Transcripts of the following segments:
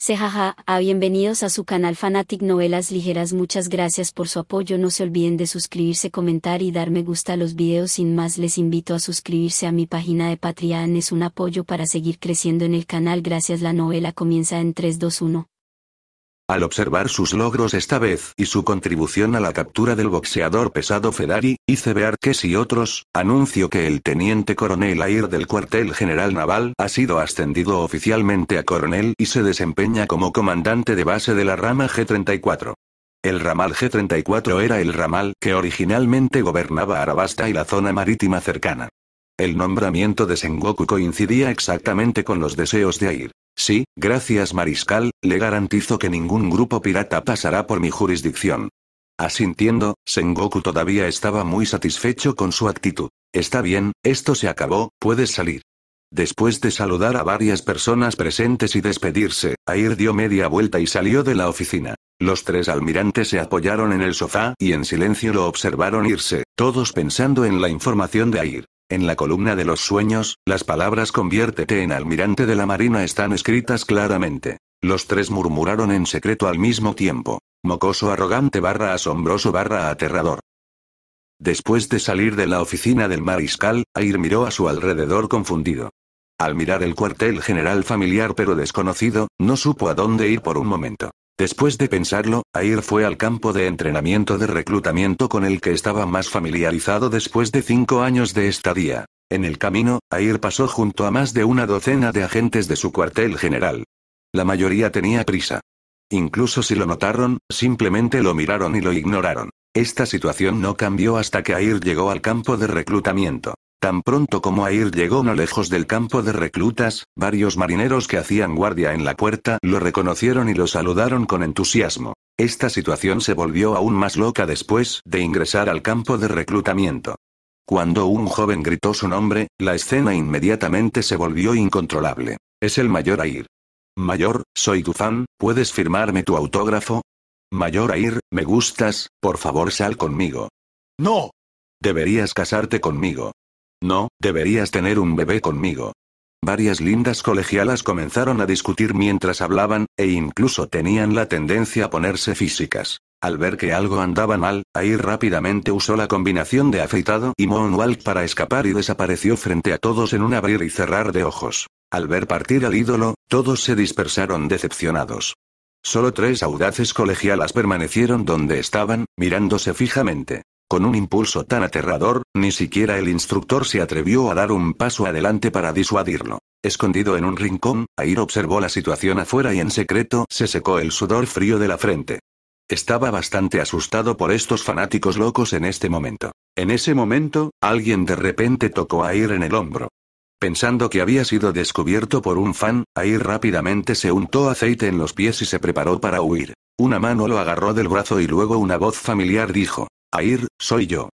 Cejaja, a ah, bienvenidos a su canal Fanatic Novelas Ligeras muchas gracias por su apoyo no se olviden de suscribirse comentar y dar me gusta a los videos sin más les invito a suscribirse a mi página de Patreon es un apoyo para seguir creciendo en el canal gracias la novela comienza en 321 al observar sus logros esta vez y su contribución a la captura del boxeador pesado hice ver que y otros, anuncio que el teniente coronel Air del cuartel general naval ha sido ascendido oficialmente a coronel y se desempeña como comandante de base de la rama G-34. El ramal G-34 era el ramal que originalmente gobernaba Arabasta y la zona marítima cercana. El nombramiento de Sengoku coincidía exactamente con los deseos de Air. Sí, gracias mariscal, le garantizo que ningún grupo pirata pasará por mi jurisdicción. Asintiendo, Sengoku todavía estaba muy satisfecho con su actitud. Está bien, esto se acabó, puedes salir. Después de saludar a varias personas presentes y despedirse, Air dio media vuelta y salió de la oficina. Los tres almirantes se apoyaron en el sofá y en silencio lo observaron irse, todos pensando en la información de Air. En la columna de los sueños, las palabras conviértete en almirante de la marina están escritas claramente. Los tres murmuraron en secreto al mismo tiempo. Mocoso arrogante barra asombroso barra aterrador. Después de salir de la oficina del mariscal, Air miró a su alrededor confundido. Al mirar el cuartel general familiar pero desconocido, no supo a dónde ir por un momento. Después de pensarlo, Air fue al campo de entrenamiento de reclutamiento con el que estaba más familiarizado después de cinco años de estadía. En el camino, Air pasó junto a más de una docena de agentes de su cuartel general. La mayoría tenía prisa. Incluso si lo notaron, simplemente lo miraron y lo ignoraron. Esta situación no cambió hasta que Air llegó al campo de reclutamiento. Tan pronto como Air llegó no lejos del campo de reclutas, varios marineros que hacían guardia en la puerta lo reconocieron y lo saludaron con entusiasmo. Esta situación se volvió aún más loca después de ingresar al campo de reclutamiento. Cuando un joven gritó su nombre, la escena inmediatamente se volvió incontrolable. Es el mayor Air. Mayor, soy tu fan, ¿puedes firmarme tu autógrafo? Mayor Air, me gustas, por favor sal conmigo. No. Deberías casarte conmigo. No, deberías tener un bebé conmigo. Varias lindas colegialas comenzaron a discutir mientras hablaban, e incluso tenían la tendencia a ponerse físicas. Al ver que algo andaba mal, ahí rápidamente usó la combinación de afeitado y moonwalk para escapar y desapareció frente a todos en un abrir y cerrar de ojos. Al ver partir al ídolo, todos se dispersaron decepcionados. Solo tres audaces colegialas permanecieron donde estaban, mirándose fijamente. Con un impulso tan aterrador, ni siquiera el instructor se atrevió a dar un paso adelante para disuadirlo. Escondido en un rincón, Air observó la situación afuera y en secreto se secó el sudor frío de la frente. Estaba bastante asustado por estos fanáticos locos en este momento. En ese momento, alguien de repente tocó a Air en el hombro. Pensando que había sido descubierto por un fan, Air rápidamente se untó aceite en los pies y se preparó para huir. Una mano lo agarró del brazo y luego una voz familiar dijo, Air, soy yo.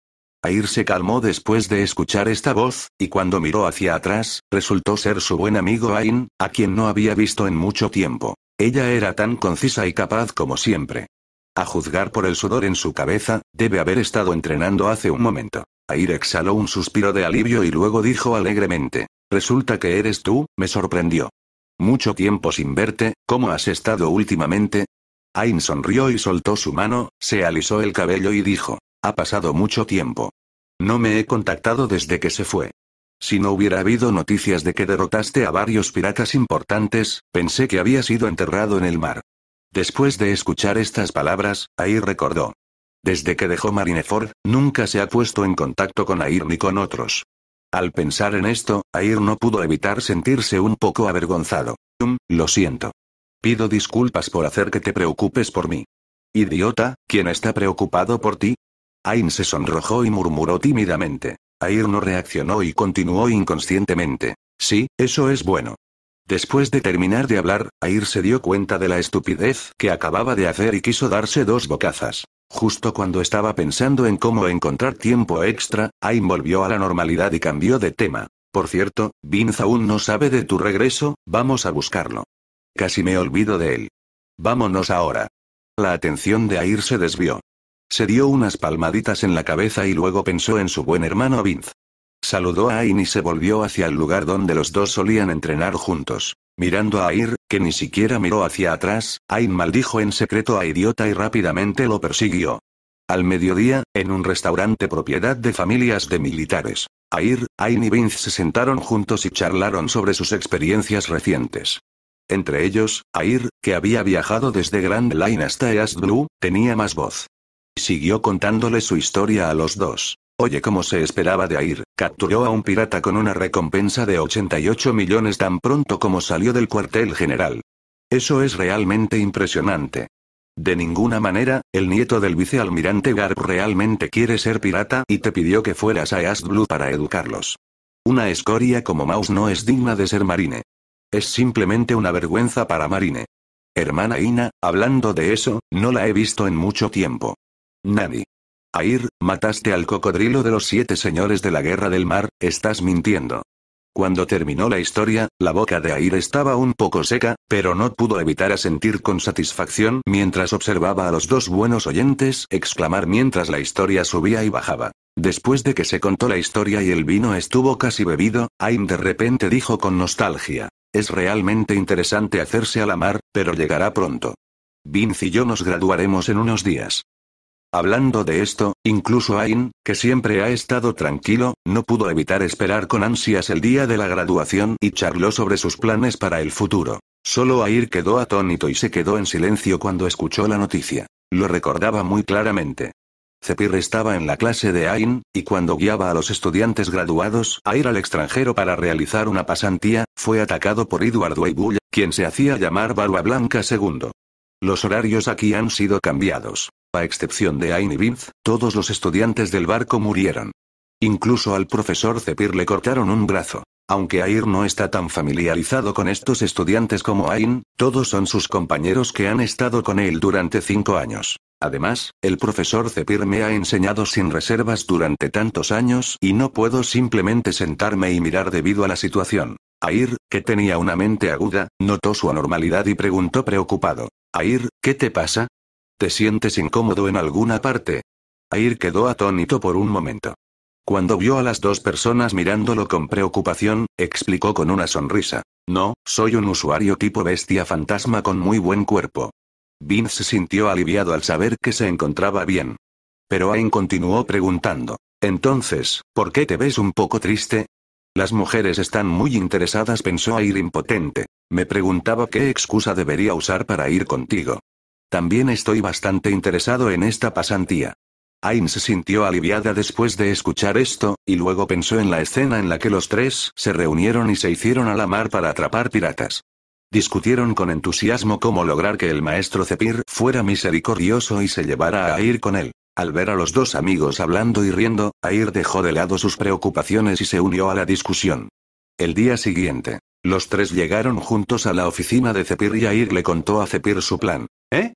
Air se calmó después de escuchar esta voz, y cuando miró hacia atrás, resultó ser su buen amigo Ain, a quien no había visto en mucho tiempo. Ella era tan concisa y capaz como siempre. A juzgar por el sudor en su cabeza, debe haber estado entrenando hace un momento. Air exhaló un suspiro de alivio y luego dijo alegremente. Resulta que eres tú, me sorprendió. Mucho tiempo sin verte, ¿cómo has estado últimamente? Ain sonrió y soltó su mano, se alisó el cabello y dijo, ha pasado mucho tiempo. No me he contactado desde que se fue. Si no hubiera habido noticias de que derrotaste a varios piratas importantes, pensé que había sido enterrado en el mar. Después de escuchar estas palabras, ahí recordó. Desde que dejó Marineford, nunca se ha puesto en contacto con Air ni con otros. Al pensar en esto, Air no pudo evitar sentirse un poco avergonzado. lo siento. Pido disculpas por hacer que te preocupes por mí. Idiota, ¿quién está preocupado por ti? Ain se sonrojó y murmuró tímidamente. Air no reaccionó y continuó inconscientemente. Sí, eso es bueno. Después de terminar de hablar, Air se dio cuenta de la estupidez que acababa de hacer y quiso darse dos bocazas. Justo cuando estaba pensando en cómo encontrar tiempo extra, Ain volvió a la normalidad y cambió de tema. Por cierto, Vince aún no sabe de tu regreso, vamos a buscarlo. Casi me olvido de él. Vámonos ahora. La atención de Air se desvió. Se dio unas palmaditas en la cabeza y luego pensó en su buen hermano Vince. Saludó a Ain y se volvió hacia el lugar donde los dos solían entrenar juntos. Mirando a Air, que ni siquiera miró hacia atrás, Ain maldijo en secreto a Idiota y rápidamente lo persiguió. Al mediodía, en un restaurante propiedad de familias de militares, Air, Ain y Vince se sentaron juntos y charlaron sobre sus experiencias recientes. Entre ellos, Air, que había viajado desde Grand Line hasta East Blue, tenía más voz. Siguió contándole su historia a los dos. Oye, como se esperaba de Air, capturó a un pirata con una recompensa de 88 millones tan pronto como salió del cuartel general. Eso es realmente impresionante. De ninguna manera, el nieto del vicealmirante Garp realmente quiere ser pirata y te pidió que fueras a East Blue para educarlos. Una escoria como Mouse no es digna de ser marine. Es simplemente una vergüenza para Marine. Hermana Ina, hablando de eso, no la he visto en mucho tiempo. Nani. Air, mataste al cocodrilo de los siete señores de la guerra del mar, estás mintiendo. Cuando terminó la historia, la boca de Air estaba un poco seca, pero no pudo evitar sentir con satisfacción mientras observaba a los dos buenos oyentes exclamar mientras la historia subía y bajaba. Después de que se contó la historia y el vino estuvo casi bebido, Aim de repente dijo con nostalgia, es realmente interesante hacerse a la mar, pero llegará pronto. Vince y yo nos graduaremos en unos días. Hablando de esto, incluso Ain, que siempre ha estado tranquilo, no pudo evitar esperar con ansias el día de la graduación y charló sobre sus planes para el futuro. Solo Air quedó atónito y se quedó en silencio cuando escuchó la noticia. Lo recordaba muy claramente. Zepir estaba en la clase de Ain, y cuando guiaba a los estudiantes graduados a ir al extranjero para realizar una pasantía, fue atacado por Edward Weibull, quien se hacía llamar Barba Blanca II. Los horarios aquí han sido cambiados. A excepción de Ain y Vince, todos los estudiantes del barco murieron. Incluso al profesor Zepir le cortaron un brazo. Aunque Air no está tan familiarizado con estos estudiantes como Ain, todos son sus compañeros que han estado con él durante cinco años. Además, el profesor Cepir me ha enseñado sin reservas durante tantos años y no puedo simplemente sentarme y mirar debido a la situación. Air, que tenía una mente aguda, notó su anormalidad y preguntó preocupado. Air, ¿qué te pasa? ¿Te sientes incómodo en alguna parte? Air quedó atónito por un momento. Cuando vio a las dos personas mirándolo con preocupación, explicó con una sonrisa. No, soy un usuario tipo bestia fantasma con muy buen cuerpo. Vince se sintió aliviado al saber que se encontraba bien. Pero Ain continuó preguntando. Entonces, ¿por qué te ves un poco triste? Las mujeres están muy interesadas, pensó Air impotente. Me preguntaba qué excusa debería usar para ir contigo. También estoy bastante interesado en esta pasantía. Ain se sintió aliviada después de escuchar esto, y luego pensó en la escena en la que los tres se reunieron y se hicieron a la mar para atrapar piratas. Discutieron con entusiasmo cómo lograr que el maestro Cepir fuera misericordioso y se llevara a Air con él. Al ver a los dos amigos hablando y riendo, Air dejó de lado sus preocupaciones y se unió a la discusión. El día siguiente, los tres llegaron juntos a la oficina de Cepir y Air le contó a Cepir su plan. ¿Eh?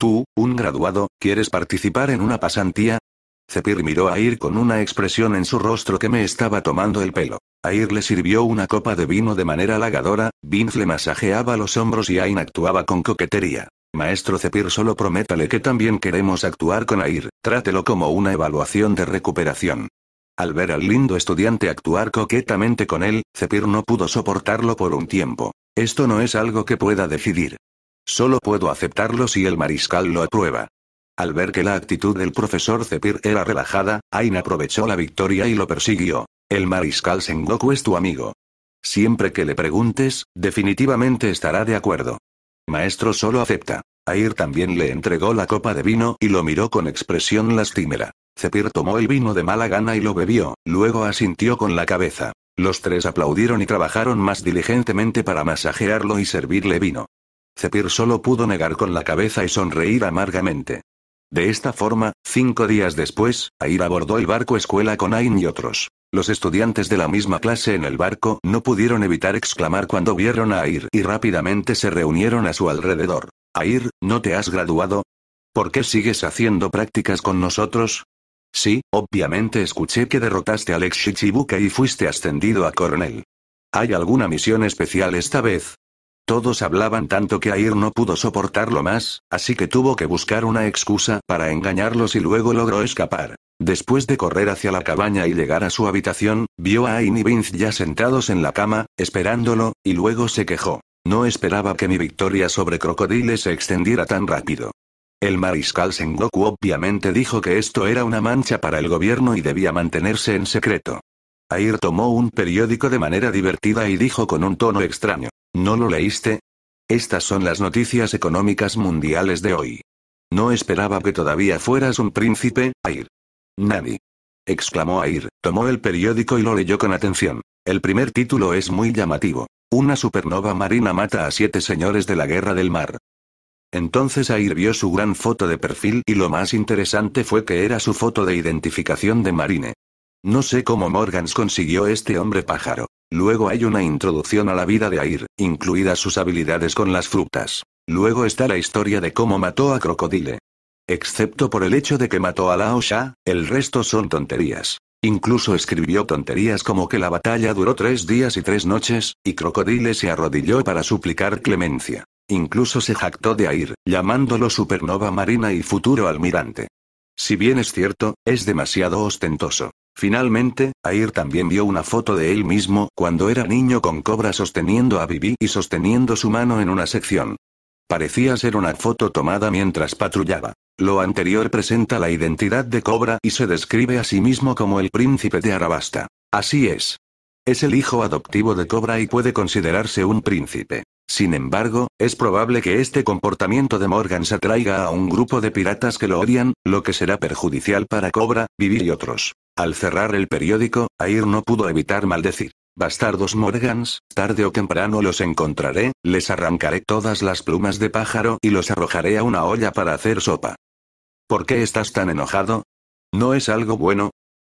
Tú, un graduado, quieres participar en una pasantía, Zepir miró a Ir con una expresión en su rostro que me estaba tomando el pelo. A le sirvió una copa de vino de manera halagadora, Vince le masajeaba los hombros y Ayn actuaba con coquetería. Maestro Cepir solo prométale que también queremos actuar con Air, trátelo como una evaluación de recuperación. Al ver al lindo estudiante actuar coquetamente con él, Zepir no pudo soportarlo por un tiempo. Esto no es algo que pueda decidir. Solo puedo aceptarlo si el mariscal lo aprueba. Al ver que la actitud del profesor Zepir era relajada, Ain aprovechó la victoria y lo persiguió. El mariscal Sengoku es tu amigo. Siempre que le preguntes, definitivamente estará de acuerdo. Maestro solo acepta. Air también le entregó la copa de vino y lo miró con expresión lastimera. Zepir tomó el vino de mala gana y lo bebió, luego asintió con la cabeza. Los tres aplaudieron y trabajaron más diligentemente para masajearlo y servirle vino. Zepir solo pudo negar con la cabeza y sonreír amargamente. De esta forma, cinco días después, Air abordó el barco escuela con Ain y otros. Los estudiantes de la misma clase en el barco no pudieron evitar exclamar cuando vieron a Air y rápidamente se reunieron a su alrededor. Air, ¿no te has graduado? ¿Por qué sigues haciendo prácticas con nosotros? Sí, obviamente escuché que derrotaste al ex Shichibuke y fuiste ascendido a coronel. ¿Hay alguna misión especial esta vez? Todos hablaban tanto que Air no pudo soportarlo más, así que tuvo que buscar una excusa para engañarlos y luego logró escapar. Después de correr hacia la cabaña y llegar a su habitación, vio a Ain y Vince ya sentados en la cama, esperándolo, y luego se quejó. No esperaba que mi victoria sobre crocodiles se extendiera tan rápido. El mariscal Sengoku obviamente dijo que esto era una mancha para el gobierno y debía mantenerse en secreto. Air tomó un periódico de manera divertida y dijo con un tono extraño. ¿No lo leíste? Estas son las noticias económicas mundiales de hoy. No esperaba que todavía fueras un príncipe, Air. Nadie. exclamó Air, tomó el periódico y lo leyó con atención. El primer título es muy llamativo. Una supernova marina mata a siete señores de la guerra del mar. Entonces Air vio su gran foto de perfil y lo más interesante fue que era su foto de identificación de Marine. No sé cómo Morgans consiguió este hombre pájaro. Luego hay una introducción a la vida de Air, incluidas sus habilidades con las frutas. Luego está la historia de cómo mató a Crocodile. Excepto por el hecho de que mató a Laosha, el resto son tonterías. Incluso escribió tonterías como que la batalla duró tres días y tres noches, y Crocodile se arrodilló para suplicar clemencia. Incluso se jactó de Air, llamándolo supernova marina y futuro almirante. Si bien es cierto, es demasiado ostentoso. Finalmente, Air también vio una foto de él mismo cuando era niño con Cobra sosteniendo a Vivi y sosteniendo su mano en una sección. Parecía ser una foto tomada mientras patrullaba. Lo anterior presenta la identidad de Cobra y se describe a sí mismo como el príncipe de Arabasta. Así es. Es el hijo adoptivo de Cobra y puede considerarse un príncipe. Sin embargo, es probable que este comportamiento de Morgan se atraiga a un grupo de piratas que lo odian, lo que será perjudicial para Cobra, Vivi y otros. Al cerrar el periódico, Air no pudo evitar maldecir. Bastardos Morgans, tarde o temprano los encontraré, les arrancaré todas las plumas de pájaro y los arrojaré a una olla para hacer sopa. ¿Por qué estás tan enojado? ¿No es algo bueno?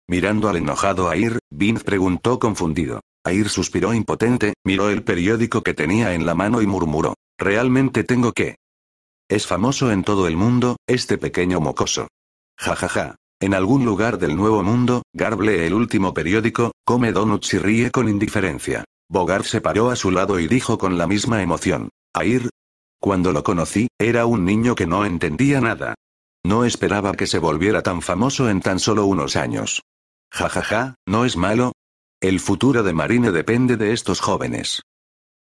Mirando al enojado Air, Vince preguntó confundido. Air suspiró impotente, miró el periódico que tenía en la mano y murmuró. Realmente tengo que. Es famoso en todo el mundo, este pequeño mocoso. Ja ja ja. En algún lugar del Nuevo Mundo, Garble el último periódico, come donuts y ríe con indiferencia. Bogart se paró a su lado y dijo con la misma emoción. Air. Cuando lo conocí, era un niño que no entendía nada. No esperaba que se volviera tan famoso en tan solo unos años. Jajaja, ja, ja, ¿no es malo? El futuro de Marine depende de estos jóvenes.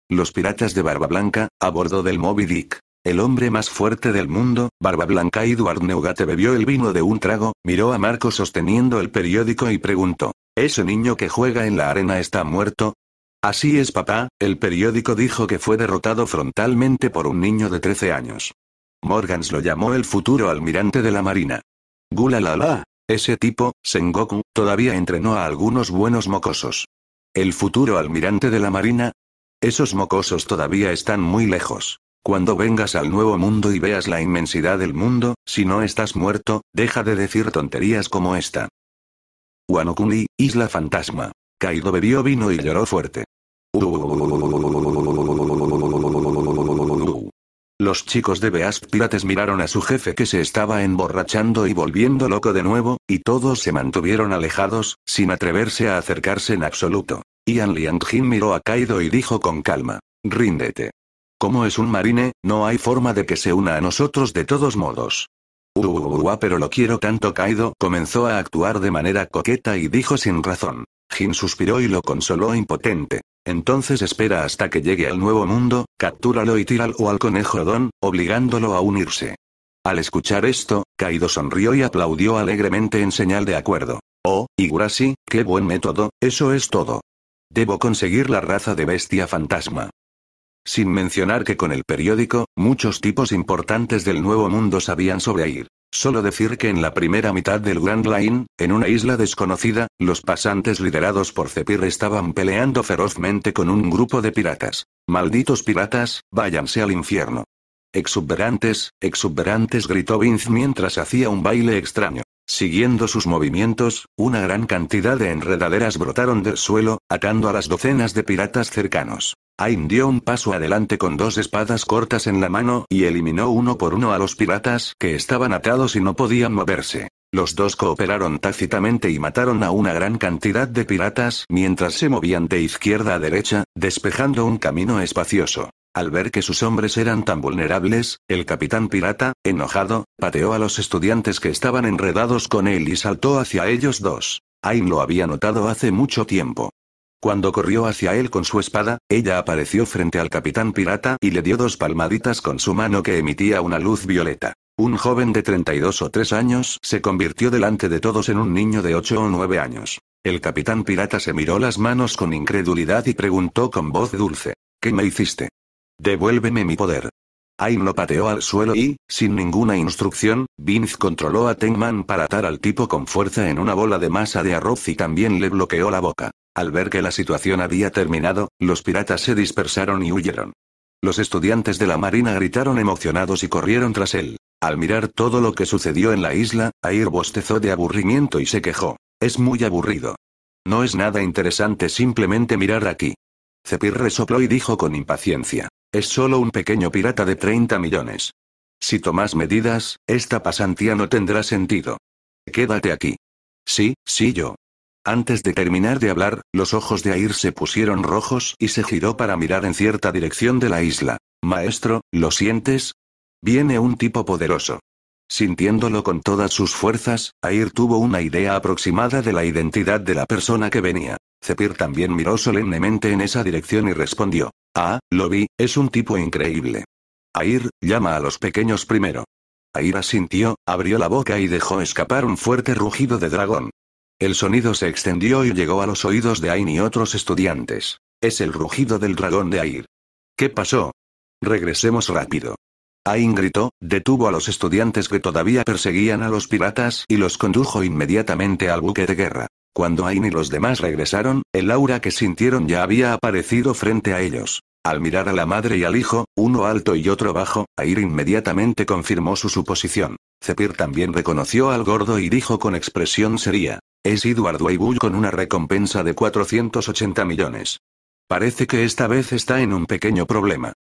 Los piratas de Barba Blanca, a bordo del Moby Dick el hombre más fuerte del mundo, Barba Blanca Eduard Neugate bebió el vino de un trago, miró a Marco sosteniendo el periódico y preguntó, ¿ese niño que juega en la arena está muerto? Así es papá, el periódico dijo que fue derrotado frontalmente por un niño de 13 años. Morgans lo llamó el futuro almirante de la marina. Gulalala, ese tipo, Sengoku, todavía entrenó a algunos buenos mocosos. ¿El futuro almirante de la marina? Esos mocosos todavía están muy lejos. Cuando vengas al nuevo mundo y veas la inmensidad del mundo, si no estás muerto, deja de decir tonterías como esta. Wanokuni, Isla Fantasma. Kaido bebió vino y lloró fuerte. Los chicos de Beast Pirates miraron a su jefe que se estaba emborrachando y volviendo loco de nuevo, y todos se mantuvieron alejados, sin atreverse a acercarse en absoluto. Ian Liang-jin miró a Kaido y dijo con calma. Ríndete. Como es un marine, no hay forma de que se una a nosotros de todos modos. Uruguá uh, uh, uh, pero lo quiero tanto Kaido comenzó a actuar de manera coqueta y dijo sin razón. Jin suspiró y lo consoló impotente. Entonces espera hasta que llegue al nuevo mundo, captúralo y tíralo al conejo Don, obligándolo a unirse. Al escuchar esto, Kaido sonrió y aplaudió alegremente en señal de acuerdo. Oh, Igurasi, qué buen método, eso es todo. Debo conseguir la raza de bestia fantasma. Sin mencionar que con el periódico, muchos tipos importantes del Nuevo Mundo sabían sobre ir. Solo decir que en la primera mitad del Grand Line, en una isla desconocida, los pasantes liderados por Cepir estaban peleando ferozmente con un grupo de piratas. Malditos piratas, váyanse al infierno. Exuberantes, exuberantes, gritó Vince mientras hacía un baile extraño. Siguiendo sus movimientos, una gran cantidad de enredaderas brotaron del suelo, atando a las docenas de piratas cercanos. Ain dio un paso adelante con dos espadas cortas en la mano y eliminó uno por uno a los piratas que estaban atados y no podían moverse. Los dos cooperaron tácitamente y mataron a una gran cantidad de piratas mientras se movían de izquierda a derecha, despejando un camino espacioso. Al ver que sus hombres eran tan vulnerables, el capitán pirata, enojado, pateó a los estudiantes que estaban enredados con él y saltó hacia ellos dos. Ain lo había notado hace mucho tiempo. Cuando corrió hacia él con su espada, ella apareció frente al capitán pirata y le dio dos palmaditas con su mano que emitía una luz violeta. Un joven de 32 o 3 años se convirtió delante de todos en un niño de 8 o 9 años. El capitán pirata se miró las manos con incredulidad y preguntó con voz dulce, ¿qué me hiciste? Devuélveme mi poder. Ain lo pateó al suelo y, sin ninguna instrucción, Vince controló a Tengman para atar al tipo con fuerza en una bola de masa de arroz y también le bloqueó la boca. Al ver que la situación había terminado, los piratas se dispersaron y huyeron. Los estudiantes de la marina gritaron emocionados y corrieron tras él. Al mirar todo lo que sucedió en la isla, Air bostezó de aburrimiento y se quejó. Es muy aburrido. No es nada interesante simplemente mirar aquí. Cepir resopló y dijo con impaciencia. Es solo un pequeño pirata de 30 millones. Si tomas medidas, esta pasantía no tendrá sentido. Quédate aquí. Sí, sí yo. Antes de terminar de hablar, los ojos de Air se pusieron rojos y se giró para mirar en cierta dirección de la isla. Maestro, ¿lo sientes? Viene un tipo poderoso. Sintiéndolo con todas sus fuerzas, Air tuvo una idea aproximada de la identidad de la persona que venía. Zepir también miró solemnemente en esa dirección y respondió. Ah, lo vi, es un tipo increíble. Air, llama a los pequeños primero. Air asintió, abrió la boca y dejó escapar un fuerte rugido de dragón. El sonido se extendió y llegó a los oídos de Ain y otros estudiantes. Es el rugido del dragón de Air. ¿Qué pasó? Regresemos rápido. Ain gritó, detuvo a los estudiantes que todavía perseguían a los piratas y los condujo inmediatamente al buque de guerra. Cuando Ain y los demás regresaron, el aura que sintieron ya había aparecido frente a ellos. Al mirar a la madre y al hijo, uno alto y otro bajo, Air inmediatamente confirmó su suposición. Zepir también reconoció al gordo y dijo con expresión seria: Es Edward Weibull con una recompensa de 480 millones. Parece que esta vez está en un pequeño problema.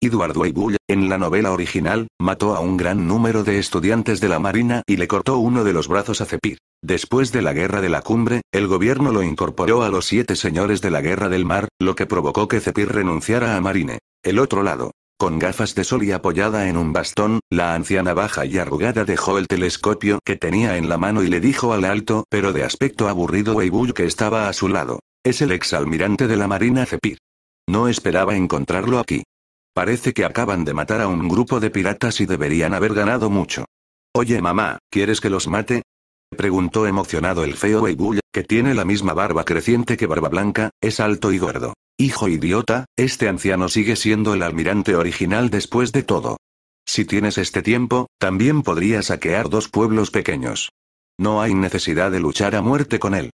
Edward Weibull, en la novela original, mató a un gran número de estudiantes de la Marina y le cortó uno de los brazos a Cepir. Después de la Guerra de la Cumbre, el gobierno lo incorporó a los siete señores de la Guerra del Mar, lo que provocó que Cepir renunciara a Marine. El otro lado. Con gafas de sol y apoyada en un bastón, la anciana baja y arrugada dejó el telescopio que tenía en la mano y le dijo al alto pero de aspecto aburrido Weibull que estaba a su lado. Es el exalmirante de la Marina Cepir. No esperaba encontrarlo aquí. Parece que acaban de matar a un grupo de piratas y deberían haber ganado mucho. Oye mamá, ¿quieres que los mate? Preguntó emocionado el feo Weibull, que tiene la misma barba creciente que Barba Blanca, es alto y gordo. Hijo idiota, este anciano sigue siendo el almirante original después de todo. Si tienes este tiempo, también podría saquear dos pueblos pequeños. No hay necesidad de luchar a muerte con él.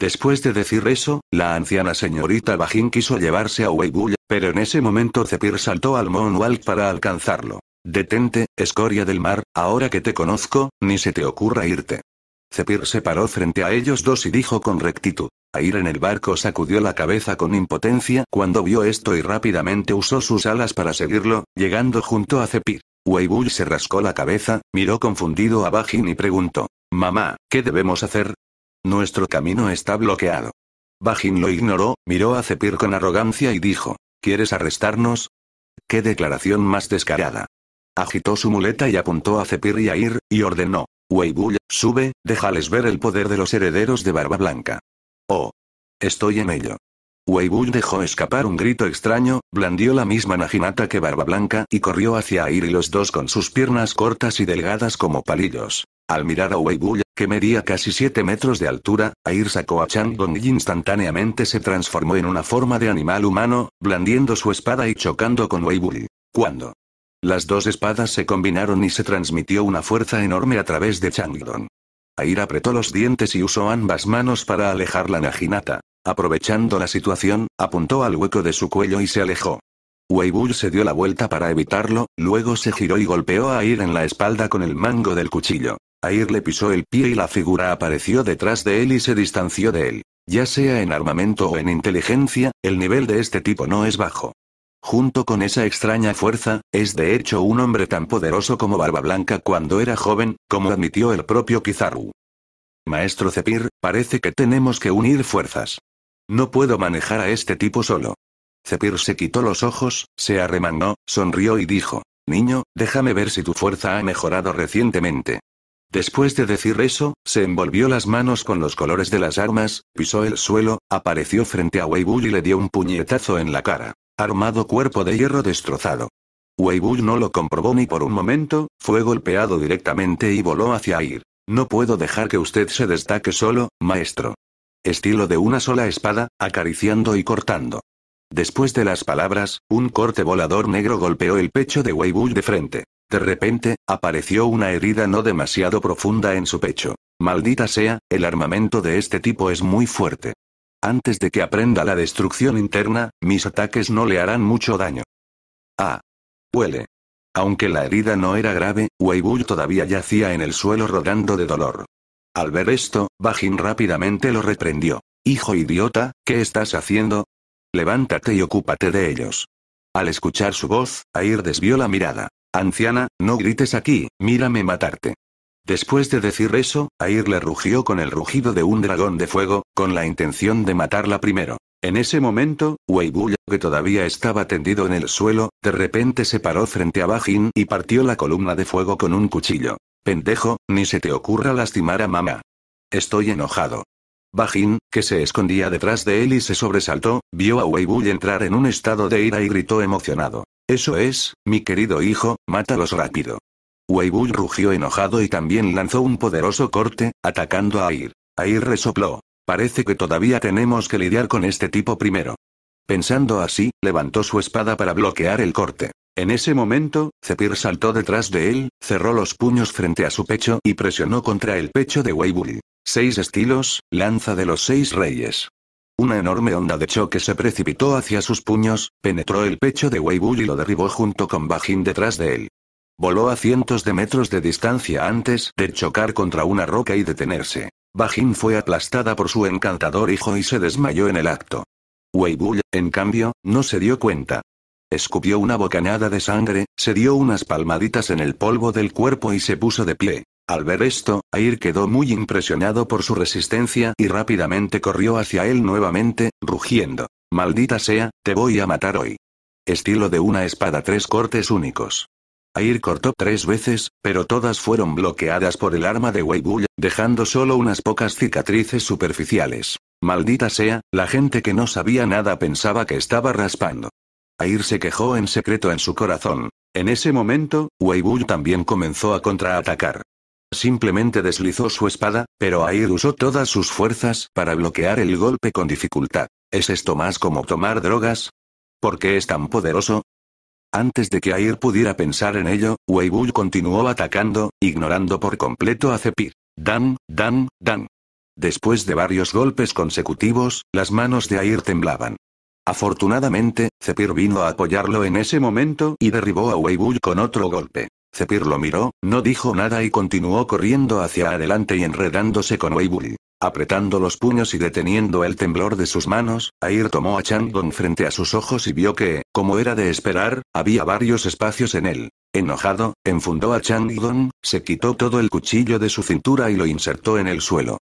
Después de decir eso, la anciana señorita Bajin quiso llevarse a Weibull, pero en ese momento Zepir saltó al Moonwalk para alcanzarlo. Detente, escoria del mar, ahora que te conozco, ni se te ocurra irte. Zepir se paró frente a ellos dos y dijo con rectitud. A ir en el barco sacudió la cabeza con impotencia cuando vio esto y rápidamente usó sus alas para seguirlo, llegando junto a Zepir. Weibull se rascó la cabeza, miró confundido a Bajin y preguntó. Mamá, ¿qué debemos hacer? Nuestro camino está bloqueado. Bajin lo ignoró, miró a Cepir con arrogancia y dijo, ¿quieres arrestarnos? ¡Qué declaración más descarada! Agitó su muleta y apuntó a Cepir y a Ir, y ordenó, Weibull, sube, déjales ver el poder de los herederos de Barba Blanca. Oh. Estoy en ello. Weibull dejó escapar un grito extraño, blandió la misma najinata que Barba Blanca y corrió hacia Ir y los dos con sus piernas cortas y delgadas como palillos. Al mirar a Weibull, que medía casi 7 metros de altura, Air sacó a Chang y instantáneamente se transformó en una forma de animal humano, blandiendo su espada y chocando con Weibull. Cuando las dos espadas se combinaron y se transmitió una fuerza enorme a través de Chang Dong. Air apretó los dientes y usó ambas manos para alejar la najinata. Aprovechando la situación, apuntó al hueco de su cuello y se alejó. Weibull se dio la vuelta para evitarlo, luego se giró y golpeó a Air en la espalda con el mango del cuchillo. Air le pisó el pie y la figura apareció detrás de él y se distanció de él. Ya sea en armamento o en inteligencia, el nivel de este tipo no es bajo. Junto con esa extraña fuerza, es de hecho un hombre tan poderoso como Barba Blanca cuando era joven, como admitió el propio Kizaru. Maestro Zepir, parece que tenemos que unir fuerzas. No puedo manejar a este tipo solo. Zepir se quitó los ojos, se arremangó, sonrió y dijo, Niño, déjame ver si tu fuerza ha mejorado recientemente. Después de decir eso, se envolvió las manos con los colores de las armas, pisó el suelo, apareció frente a Weibull y le dio un puñetazo en la cara. Armado cuerpo de hierro destrozado. Weibull no lo comprobó ni por un momento, fue golpeado directamente y voló hacia ir. No puedo dejar que usted se destaque solo, maestro. Estilo de una sola espada, acariciando y cortando. Después de las palabras, un corte volador negro golpeó el pecho de Weibull de frente. De repente, apareció una herida no demasiado profunda en su pecho. Maldita sea, el armamento de este tipo es muy fuerte. Antes de que aprenda la destrucción interna, mis ataques no le harán mucho daño. Ah. Huele. Aunque la herida no era grave, Weibull todavía yacía en el suelo rodando de dolor. Al ver esto, Bajin rápidamente lo reprendió. Hijo idiota, ¿qué estás haciendo? Levántate y ocúpate de ellos. Al escuchar su voz, Air desvió la mirada. Anciana, no grites aquí, mírame matarte. Después de decir eso, Air le rugió con el rugido de un dragón de fuego, con la intención de matarla primero. En ese momento, Weibuya, que todavía estaba tendido en el suelo, de repente se paró frente a Bajin y partió la columna de fuego con un cuchillo. Pendejo, ni se te ocurra lastimar a mamá. Estoy enojado. Bajin, que se escondía detrás de él y se sobresaltó, vio a Weibuya entrar en un estado de ira y gritó emocionado. Eso es, mi querido hijo, mátalos rápido. Weibull rugió enojado y también lanzó un poderoso corte, atacando a Air. Air resopló. Parece que todavía tenemos que lidiar con este tipo primero. Pensando así, levantó su espada para bloquear el corte. En ese momento, Zepir saltó detrás de él, cerró los puños frente a su pecho y presionó contra el pecho de Weibull. Seis estilos, lanza de los seis reyes. Una enorme onda de choque se precipitó hacia sus puños, penetró el pecho de Wei y lo derribó junto con Bajin detrás de él. Voló a cientos de metros de distancia antes de chocar contra una roca y detenerse. Bajin fue aplastada por su encantador hijo y se desmayó en el acto. Wei en cambio, no se dio cuenta. Escupió una bocanada de sangre, se dio unas palmaditas en el polvo del cuerpo y se puso de pie. Al ver esto, Air quedó muy impresionado por su resistencia y rápidamente corrió hacia él nuevamente, rugiendo. Maldita sea, te voy a matar hoy. Estilo de una espada tres cortes únicos. Air cortó tres veces, pero todas fueron bloqueadas por el arma de Wei dejando solo unas pocas cicatrices superficiales. Maldita sea, la gente que no sabía nada pensaba que estaba raspando. Air se quejó en secreto en su corazón. En ese momento, Wei también comenzó a contraatacar. Simplemente deslizó su espada, pero Air usó todas sus fuerzas para bloquear el golpe con dificultad. ¿Es esto más como tomar drogas? ¿Por qué es tan poderoso? Antes de que Air pudiera pensar en ello, Weibull continuó atacando, ignorando por completo a Cepir. Dan, dan, dan. Después de varios golpes consecutivos, las manos de Air temblaban. Afortunadamente, Cepir vino a apoyarlo en ese momento y derribó a Weibull con otro golpe. Cepir lo miró, no dijo nada y continuó corriendo hacia adelante y enredándose con Weibull. Apretando los puños y deteniendo el temblor de sus manos, Air tomó a Changon frente a sus ojos y vio que, como era de esperar, había varios espacios en él. Enojado, enfundó a Changon, se quitó todo el cuchillo de su cintura y lo insertó en el suelo.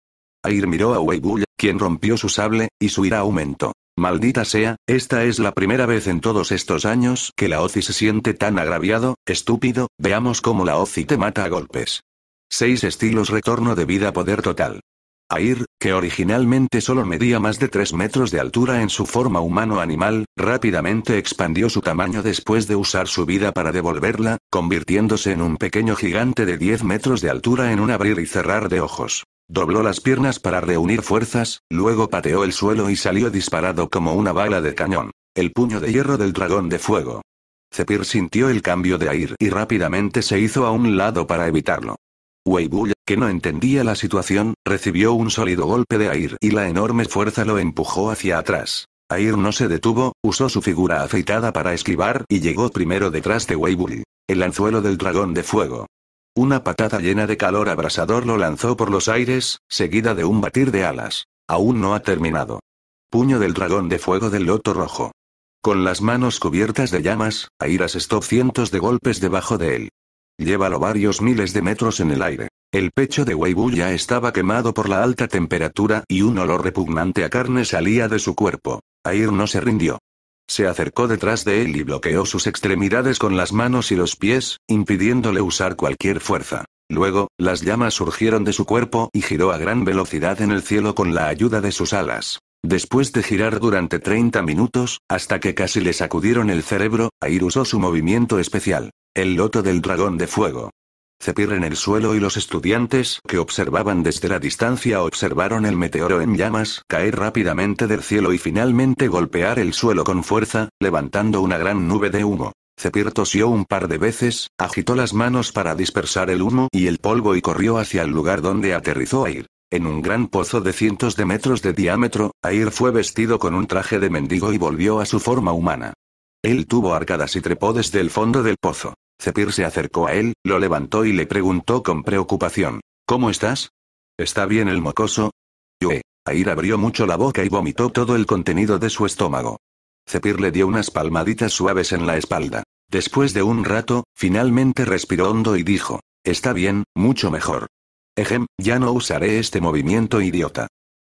Air miró a Weibull, quien rompió su sable, y su ira aumentó. Maldita sea, esta es la primera vez en todos estos años que la Ozi se siente tan agraviado, estúpido, veamos cómo la Ozi te mata a golpes. 6 estilos retorno de vida poder total. Air, que originalmente solo medía más de 3 metros de altura en su forma humano-animal, rápidamente expandió su tamaño después de usar su vida para devolverla, convirtiéndose en un pequeño gigante de 10 metros de altura en un abrir y cerrar de ojos. Dobló las piernas para reunir fuerzas, luego pateó el suelo y salió disparado como una bala de cañón. El puño de hierro del dragón de fuego. Zepir sintió el cambio de aire y rápidamente se hizo a un lado para evitarlo. Weibull, que no entendía la situación, recibió un sólido golpe de aire y la enorme fuerza lo empujó hacia atrás. Air no se detuvo, usó su figura afeitada para esquivar y llegó primero detrás de Weibull. El anzuelo del dragón de fuego. Una patada llena de calor abrasador lo lanzó por los aires, seguida de un batir de alas. Aún no ha terminado. Puño del dragón de fuego del loto rojo. Con las manos cubiertas de llamas, Aira asestó cientos de golpes debajo de él. Llévalo varios miles de metros en el aire. El pecho de Weibu ya estaba quemado por la alta temperatura y un olor repugnante a carne salía de su cuerpo. Air no se rindió. Se acercó detrás de él y bloqueó sus extremidades con las manos y los pies, impidiéndole usar cualquier fuerza. Luego, las llamas surgieron de su cuerpo y giró a gran velocidad en el cielo con la ayuda de sus alas. Después de girar durante 30 minutos, hasta que casi le sacudieron el cerebro, Air usó su movimiento especial, el loto del dragón de fuego. Cepir en el suelo y los estudiantes que observaban desde la distancia observaron el meteoro en llamas caer rápidamente del cielo y finalmente golpear el suelo con fuerza, levantando una gran nube de humo. Cepir tosió un par de veces, agitó las manos para dispersar el humo y el polvo y corrió hacia el lugar donde aterrizó Air. En un gran pozo de cientos de metros de diámetro, Air fue vestido con un traje de mendigo y volvió a su forma humana. Él tuvo arcadas y trepó desde el fondo del pozo. Cepir se acercó a él, lo levantó y le preguntó con preocupación. ¿Cómo estás? ¿Está bien el mocoso? Yue. Air abrió mucho la boca y vomitó todo el contenido de su estómago. Cepir le dio unas palmaditas suaves en la espalda. Después de un rato, finalmente respiró hondo y dijo, Está bien, mucho mejor. Ejem, ya no usaré este movimiento idiota.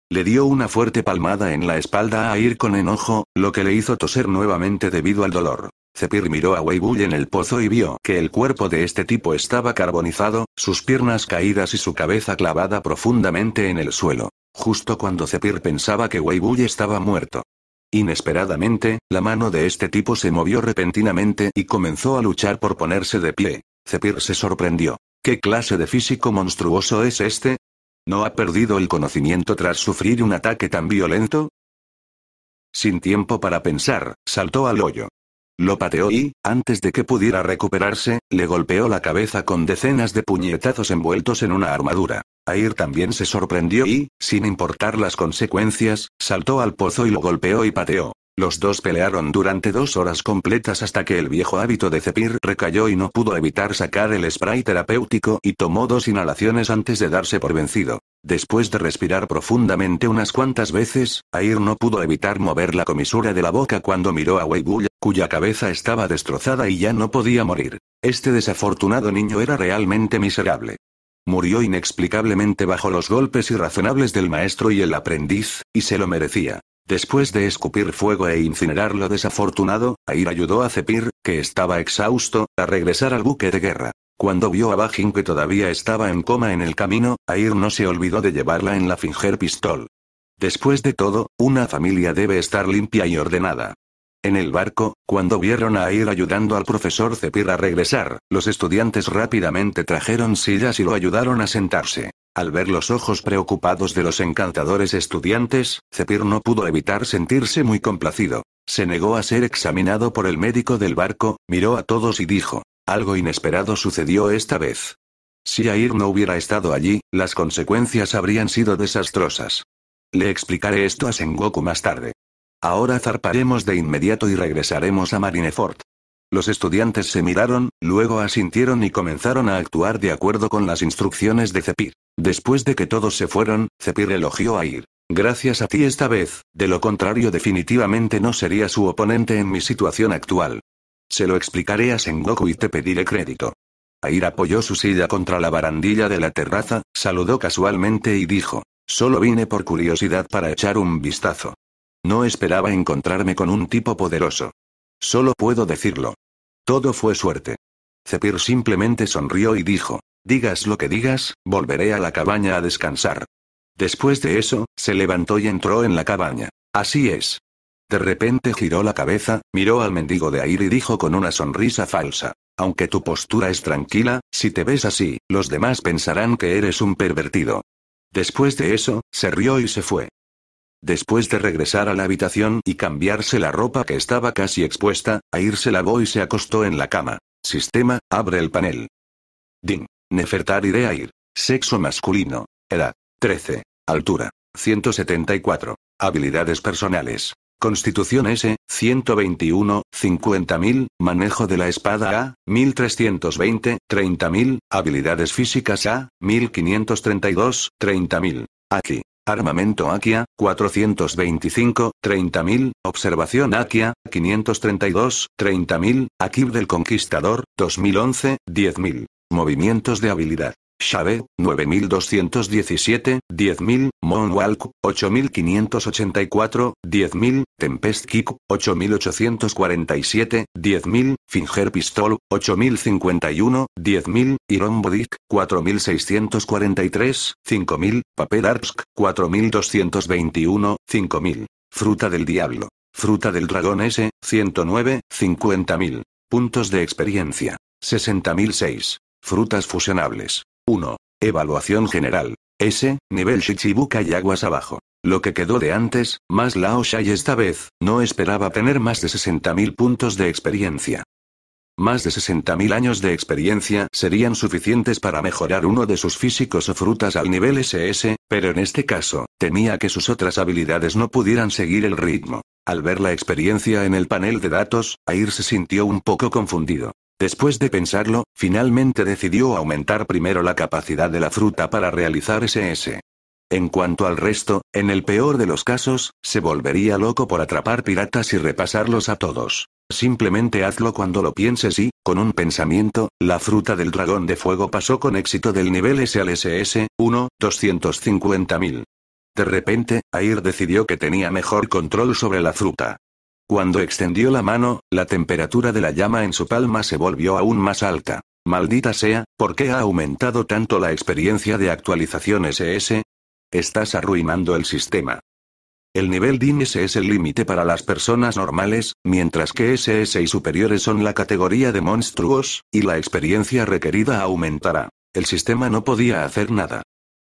Le dio una fuerte palmada en la espalda a Air con enojo, lo que le hizo toser nuevamente debido al dolor. Zepir miró a Weibull en el pozo y vio que el cuerpo de este tipo estaba carbonizado, sus piernas caídas y su cabeza clavada profundamente en el suelo. Justo cuando Zepir pensaba que Weibull estaba muerto. Inesperadamente, la mano de este tipo se movió repentinamente y comenzó a luchar por ponerse de pie. Zepir se sorprendió. ¿Qué clase de físico monstruoso es este? ¿No ha perdido el conocimiento tras sufrir un ataque tan violento? Sin tiempo para pensar, saltó al hoyo. Lo pateó y, antes de que pudiera recuperarse, le golpeó la cabeza con decenas de puñetazos envueltos en una armadura. Air también se sorprendió y, sin importar las consecuencias, saltó al pozo y lo golpeó y pateó. Los dos pelearon durante dos horas completas hasta que el viejo hábito de Cepir recayó y no pudo evitar sacar el spray terapéutico y tomó dos inhalaciones antes de darse por vencido. Después de respirar profundamente unas cuantas veces, Air no pudo evitar mover la comisura de la boca cuando miró a Wei cuya cabeza estaba destrozada y ya no podía morir. Este desafortunado niño era realmente miserable murió inexplicablemente bajo los golpes irrazonables del maestro y el aprendiz, y se lo merecía. Después de escupir fuego e incinerar lo desafortunado, Air ayudó a Cepir, que estaba exhausto, a regresar al buque de guerra. Cuando vio a Bajin que todavía estaba en coma en el camino, Air no se olvidó de llevarla en la Finger Pistol. Después de todo, una familia debe estar limpia y ordenada. En el barco, cuando vieron a Air ayudando al profesor Cepir a regresar, los estudiantes rápidamente trajeron sillas y lo ayudaron a sentarse. Al ver los ojos preocupados de los encantadores estudiantes, Zepir no pudo evitar sentirse muy complacido. Se negó a ser examinado por el médico del barco, miró a todos y dijo, algo inesperado sucedió esta vez. Si Air no hubiera estado allí, las consecuencias habrían sido desastrosas. Le explicaré esto a Sengoku más tarde. Ahora zarparemos de inmediato y regresaremos a Marineford. Los estudiantes se miraron, luego asintieron y comenzaron a actuar de acuerdo con las instrucciones de Cepir. Después de que todos se fueron, Cepir elogió a Ir. Gracias a ti esta vez, de lo contrario definitivamente no sería su oponente en mi situación actual. Se lo explicaré a Sengoku y te pediré crédito. Air apoyó su silla contra la barandilla de la terraza, saludó casualmente y dijo, solo vine por curiosidad para echar un vistazo. No esperaba encontrarme con un tipo poderoso. Solo puedo decirlo. Todo fue suerte. Cepir simplemente sonrió y dijo, digas lo que digas, volveré a la cabaña a descansar. Después de eso, se levantó y entró en la cabaña. Así es. De repente giró la cabeza, miró al mendigo de aire y dijo con una sonrisa falsa. Aunque tu postura es tranquila, si te ves así, los demás pensarán que eres un pervertido. Después de eso, se rió y se fue. Después de regresar a la habitación y cambiarse la ropa que estaba casi expuesta, Air se lavó y se acostó en la cama. Sistema, abre el panel. Ding. Nefertari de Air. Sexo masculino. Edad. 13. Altura. 174. Habilidades personales. Constitución S, 121, 50.000, manejo de la espada A, 1320, 30.000, habilidades físicas A, 1532, 30.000. Aquí. Armamento Akia, 425, 30.000, Observación Akia, 532, 30.000, Akib del Conquistador, 2011, 10.000. Movimientos de habilidad. Shave, 9217, 10000, Moonwalk, 8584, 10000, Tempest Kick, 8847, 10000, Finger Pistol, 8051, 10000, Iron papel 4643, 5000, Paper Arpsk, 4221, 5000. Fruta del Diablo. Fruta del Dragón S, 109, 50000. Puntos de experiencia. 60006. Frutas fusionables. 1. Evaluación general. S. Nivel Shichibuka y aguas abajo. Lo que quedó de antes, más Lao y esta vez, no esperaba tener más de 60.000 puntos de experiencia. Más de 60.000 años de experiencia serían suficientes para mejorar uno de sus físicos o frutas al nivel SS, pero en este caso, temía que sus otras habilidades no pudieran seguir el ritmo. Al ver la experiencia en el panel de datos, Air se sintió un poco confundido. Después de pensarlo, finalmente decidió aumentar primero la capacidad de la fruta para realizar SS. En cuanto al resto, en el peor de los casos, se volvería loco por atrapar piratas y repasarlos a todos. Simplemente hazlo cuando lo pienses y, con un pensamiento, la fruta del dragón de fuego pasó con éxito del nivel S al SS, 1, 250.000. De repente, Air decidió que tenía mejor control sobre la fruta. Cuando extendió la mano, la temperatura de la llama en su palma se volvió aún más alta. Maldita sea, ¿por qué ha aumentado tanto la experiencia de actualización SS? Estás arruinando el sistema. El nivel de es el límite para las personas normales, mientras que SS y superiores son la categoría de monstruos, y la experiencia requerida aumentará. El sistema no podía hacer nada.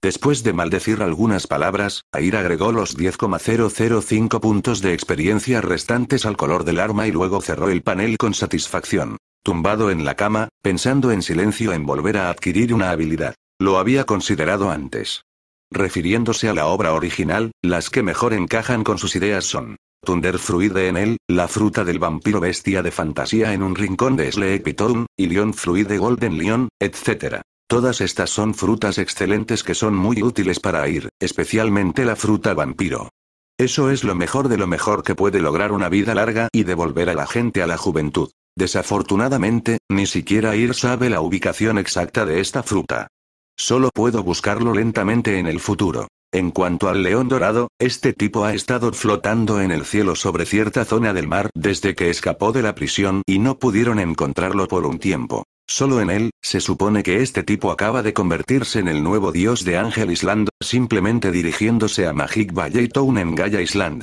Después de maldecir algunas palabras, Air agregó los 10,005 puntos de experiencia restantes al color del arma y luego cerró el panel con satisfacción. Tumbado en la cama, pensando en silencio en volver a adquirir una habilidad. Lo había considerado antes. Refiriéndose a la obra original, las que mejor encajan con sus ideas son Thunder Fruide en él, La fruta del vampiro bestia de fantasía en un rincón de Town, y León de Golden Leon, etc. Todas estas son frutas excelentes que son muy útiles para ir, especialmente la fruta vampiro. Eso es lo mejor de lo mejor que puede lograr una vida larga y devolver a la gente a la juventud. Desafortunadamente, ni siquiera Ir sabe la ubicación exacta de esta fruta. Solo puedo buscarlo lentamente en el futuro. En cuanto al león dorado, este tipo ha estado flotando en el cielo sobre cierta zona del mar desde que escapó de la prisión y no pudieron encontrarlo por un tiempo. Solo en él, se supone que este tipo acaba de convertirse en el nuevo dios de Ángel Island, simplemente dirigiéndose a Magic Valley Town en Gaia Island.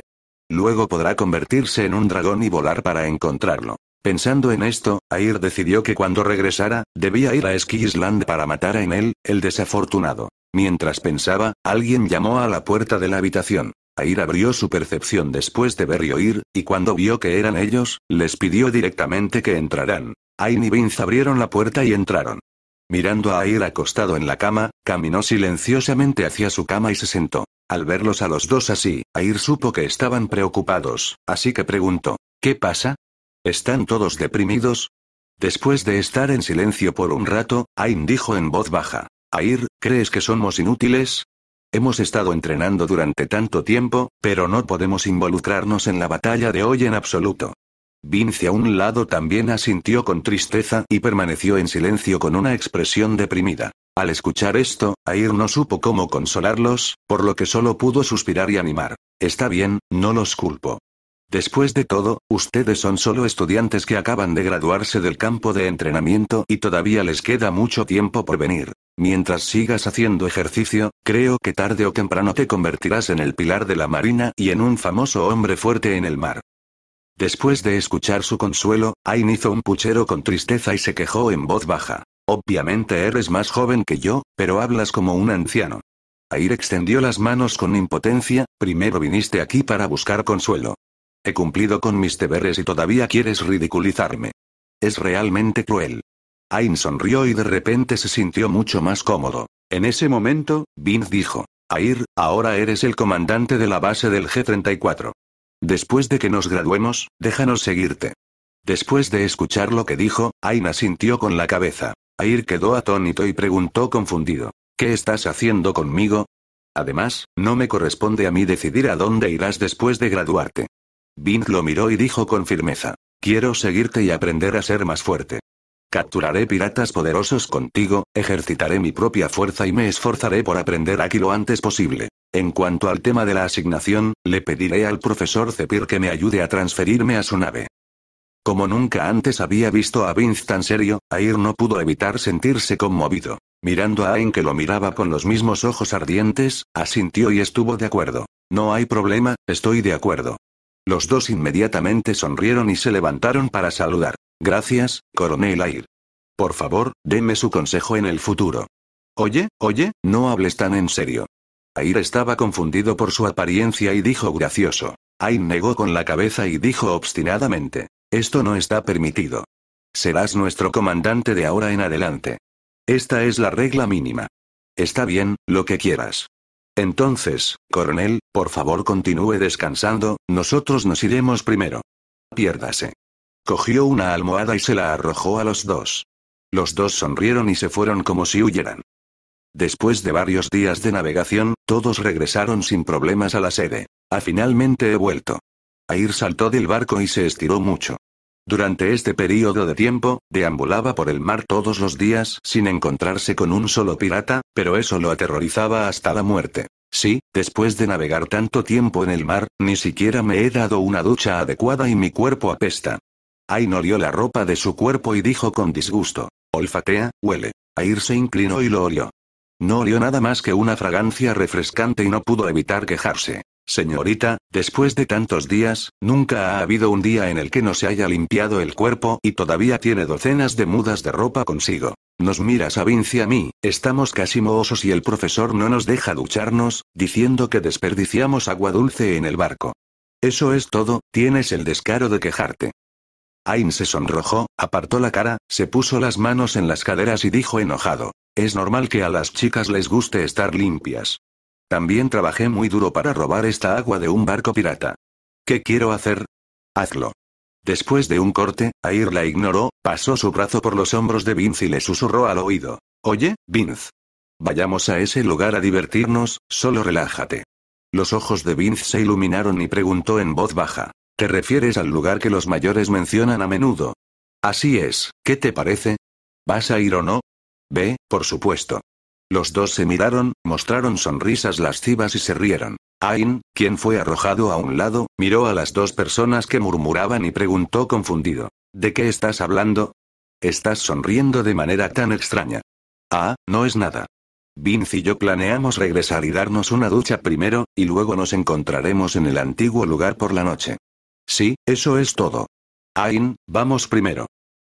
Luego podrá convertirse en un dragón y volar para encontrarlo. Pensando en esto, Air decidió que cuando regresara, debía ir a Ski Island para matar a él, el desafortunado. Mientras pensaba, alguien llamó a la puerta de la habitación. Air abrió su percepción después de ver y oír, y cuando vio que eran ellos, les pidió directamente que entraran. Ain y Vince abrieron la puerta y entraron. Mirando a Air acostado en la cama, caminó silenciosamente hacia su cama y se sentó. Al verlos a los dos así, Air supo que estaban preocupados, así que preguntó, ¿qué pasa? ¿Están todos deprimidos? Después de estar en silencio por un rato, Ain dijo en voz baja, Air, ¿crees que somos inútiles? Hemos estado entrenando durante tanto tiempo, pero no podemos involucrarnos en la batalla de hoy en absoluto. Vince a un lado también asintió con tristeza y permaneció en silencio con una expresión deprimida. Al escuchar esto, Air no supo cómo consolarlos, por lo que solo pudo suspirar y animar. Está bien, no los culpo. Después de todo, ustedes son solo estudiantes que acaban de graduarse del campo de entrenamiento y todavía les queda mucho tiempo por venir. Mientras sigas haciendo ejercicio, creo que tarde o temprano te convertirás en el pilar de la marina y en un famoso hombre fuerte en el mar. Después de escuchar su consuelo, Ain hizo un puchero con tristeza y se quejó en voz baja. Obviamente eres más joven que yo, pero hablas como un anciano. Air extendió las manos con impotencia, primero viniste aquí para buscar consuelo. He cumplido con mis deberes y todavía quieres ridiculizarme. Es realmente cruel. Ain sonrió y de repente se sintió mucho más cómodo. En ese momento, Vince dijo, Air, ahora eres el comandante de la base del G-34. Después de que nos graduemos, déjanos seguirte. Después de escuchar lo que dijo, Ain asintió con la cabeza. Air quedó atónito y preguntó confundido, ¿qué estás haciendo conmigo? Además, no me corresponde a mí decidir a dónde irás después de graduarte. Vince lo miró y dijo con firmeza, quiero seguirte y aprender a ser más fuerte. Capturaré piratas poderosos contigo, ejercitaré mi propia fuerza y me esforzaré por aprender aquí lo antes posible. En cuanto al tema de la asignación, le pediré al profesor Cepir que me ayude a transferirme a su nave. Como nunca antes había visto a Vince tan serio, Air no pudo evitar sentirse conmovido. Mirando a Ain que lo miraba con los mismos ojos ardientes, asintió y estuvo de acuerdo. No hay problema, estoy de acuerdo. Los dos inmediatamente sonrieron y se levantaron para saludar. Gracias, coronel Ayr. Por favor, deme su consejo en el futuro. Oye, oye, no hables tan en serio. Ayr estaba confundido por su apariencia y dijo gracioso. Ayr negó con la cabeza y dijo obstinadamente. Esto no está permitido. Serás nuestro comandante de ahora en adelante. Esta es la regla mínima. Está bien, lo que quieras. Entonces, coronel, por favor continúe descansando, nosotros nos iremos primero. Piérdase. Cogió una almohada y se la arrojó a los dos. Los dos sonrieron y se fueron como si huyeran. Después de varios días de navegación, todos regresaron sin problemas a la sede. a ah, finalmente he vuelto. Air saltó del barco y se estiró mucho. Durante este periodo de tiempo, deambulaba por el mar todos los días sin encontrarse con un solo pirata, pero eso lo aterrorizaba hasta la muerte. Sí, después de navegar tanto tiempo en el mar, ni siquiera me he dado una ducha adecuada y mi cuerpo apesta. Ain olió la ropa de su cuerpo y dijo con disgusto. Olfatea, huele. Air se inclinó y lo olió. No olió nada más que una fragancia refrescante y no pudo evitar quejarse. Señorita, después de tantos días, nunca ha habido un día en el que no se haya limpiado el cuerpo y todavía tiene docenas de mudas de ropa consigo. Nos miras a Vinci a mí, estamos casi mohosos y el profesor no nos deja ducharnos, diciendo que desperdiciamos agua dulce en el barco. Eso es todo, tienes el descaro de quejarte. Ain se sonrojó, apartó la cara, se puso las manos en las caderas y dijo enojado. Es normal que a las chicas les guste estar limpias. También trabajé muy duro para robar esta agua de un barco pirata. ¿Qué quiero hacer? Hazlo. Después de un corte, Air la ignoró, pasó su brazo por los hombros de Vince y le susurró al oído. Oye, Vince. Vayamos a ese lugar a divertirnos, solo relájate. Los ojos de Vince se iluminaron y preguntó en voz baja. ¿Te refieres al lugar que los mayores mencionan a menudo? Así es, ¿qué te parece? ¿Vas a ir o no? Ve, por supuesto. Los dos se miraron, mostraron sonrisas lascivas y se rieron. Ain, quien fue arrojado a un lado, miró a las dos personas que murmuraban y preguntó confundido. ¿De qué estás hablando? Estás sonriendo de manera tan extraña. Ah, no es nada. Vince y yo planeamos regresar y darnos una ducha primero, y luego nos encontraremos en el antiguo lugar por la noche. Sí, eso es todo. Ain, vamos primero.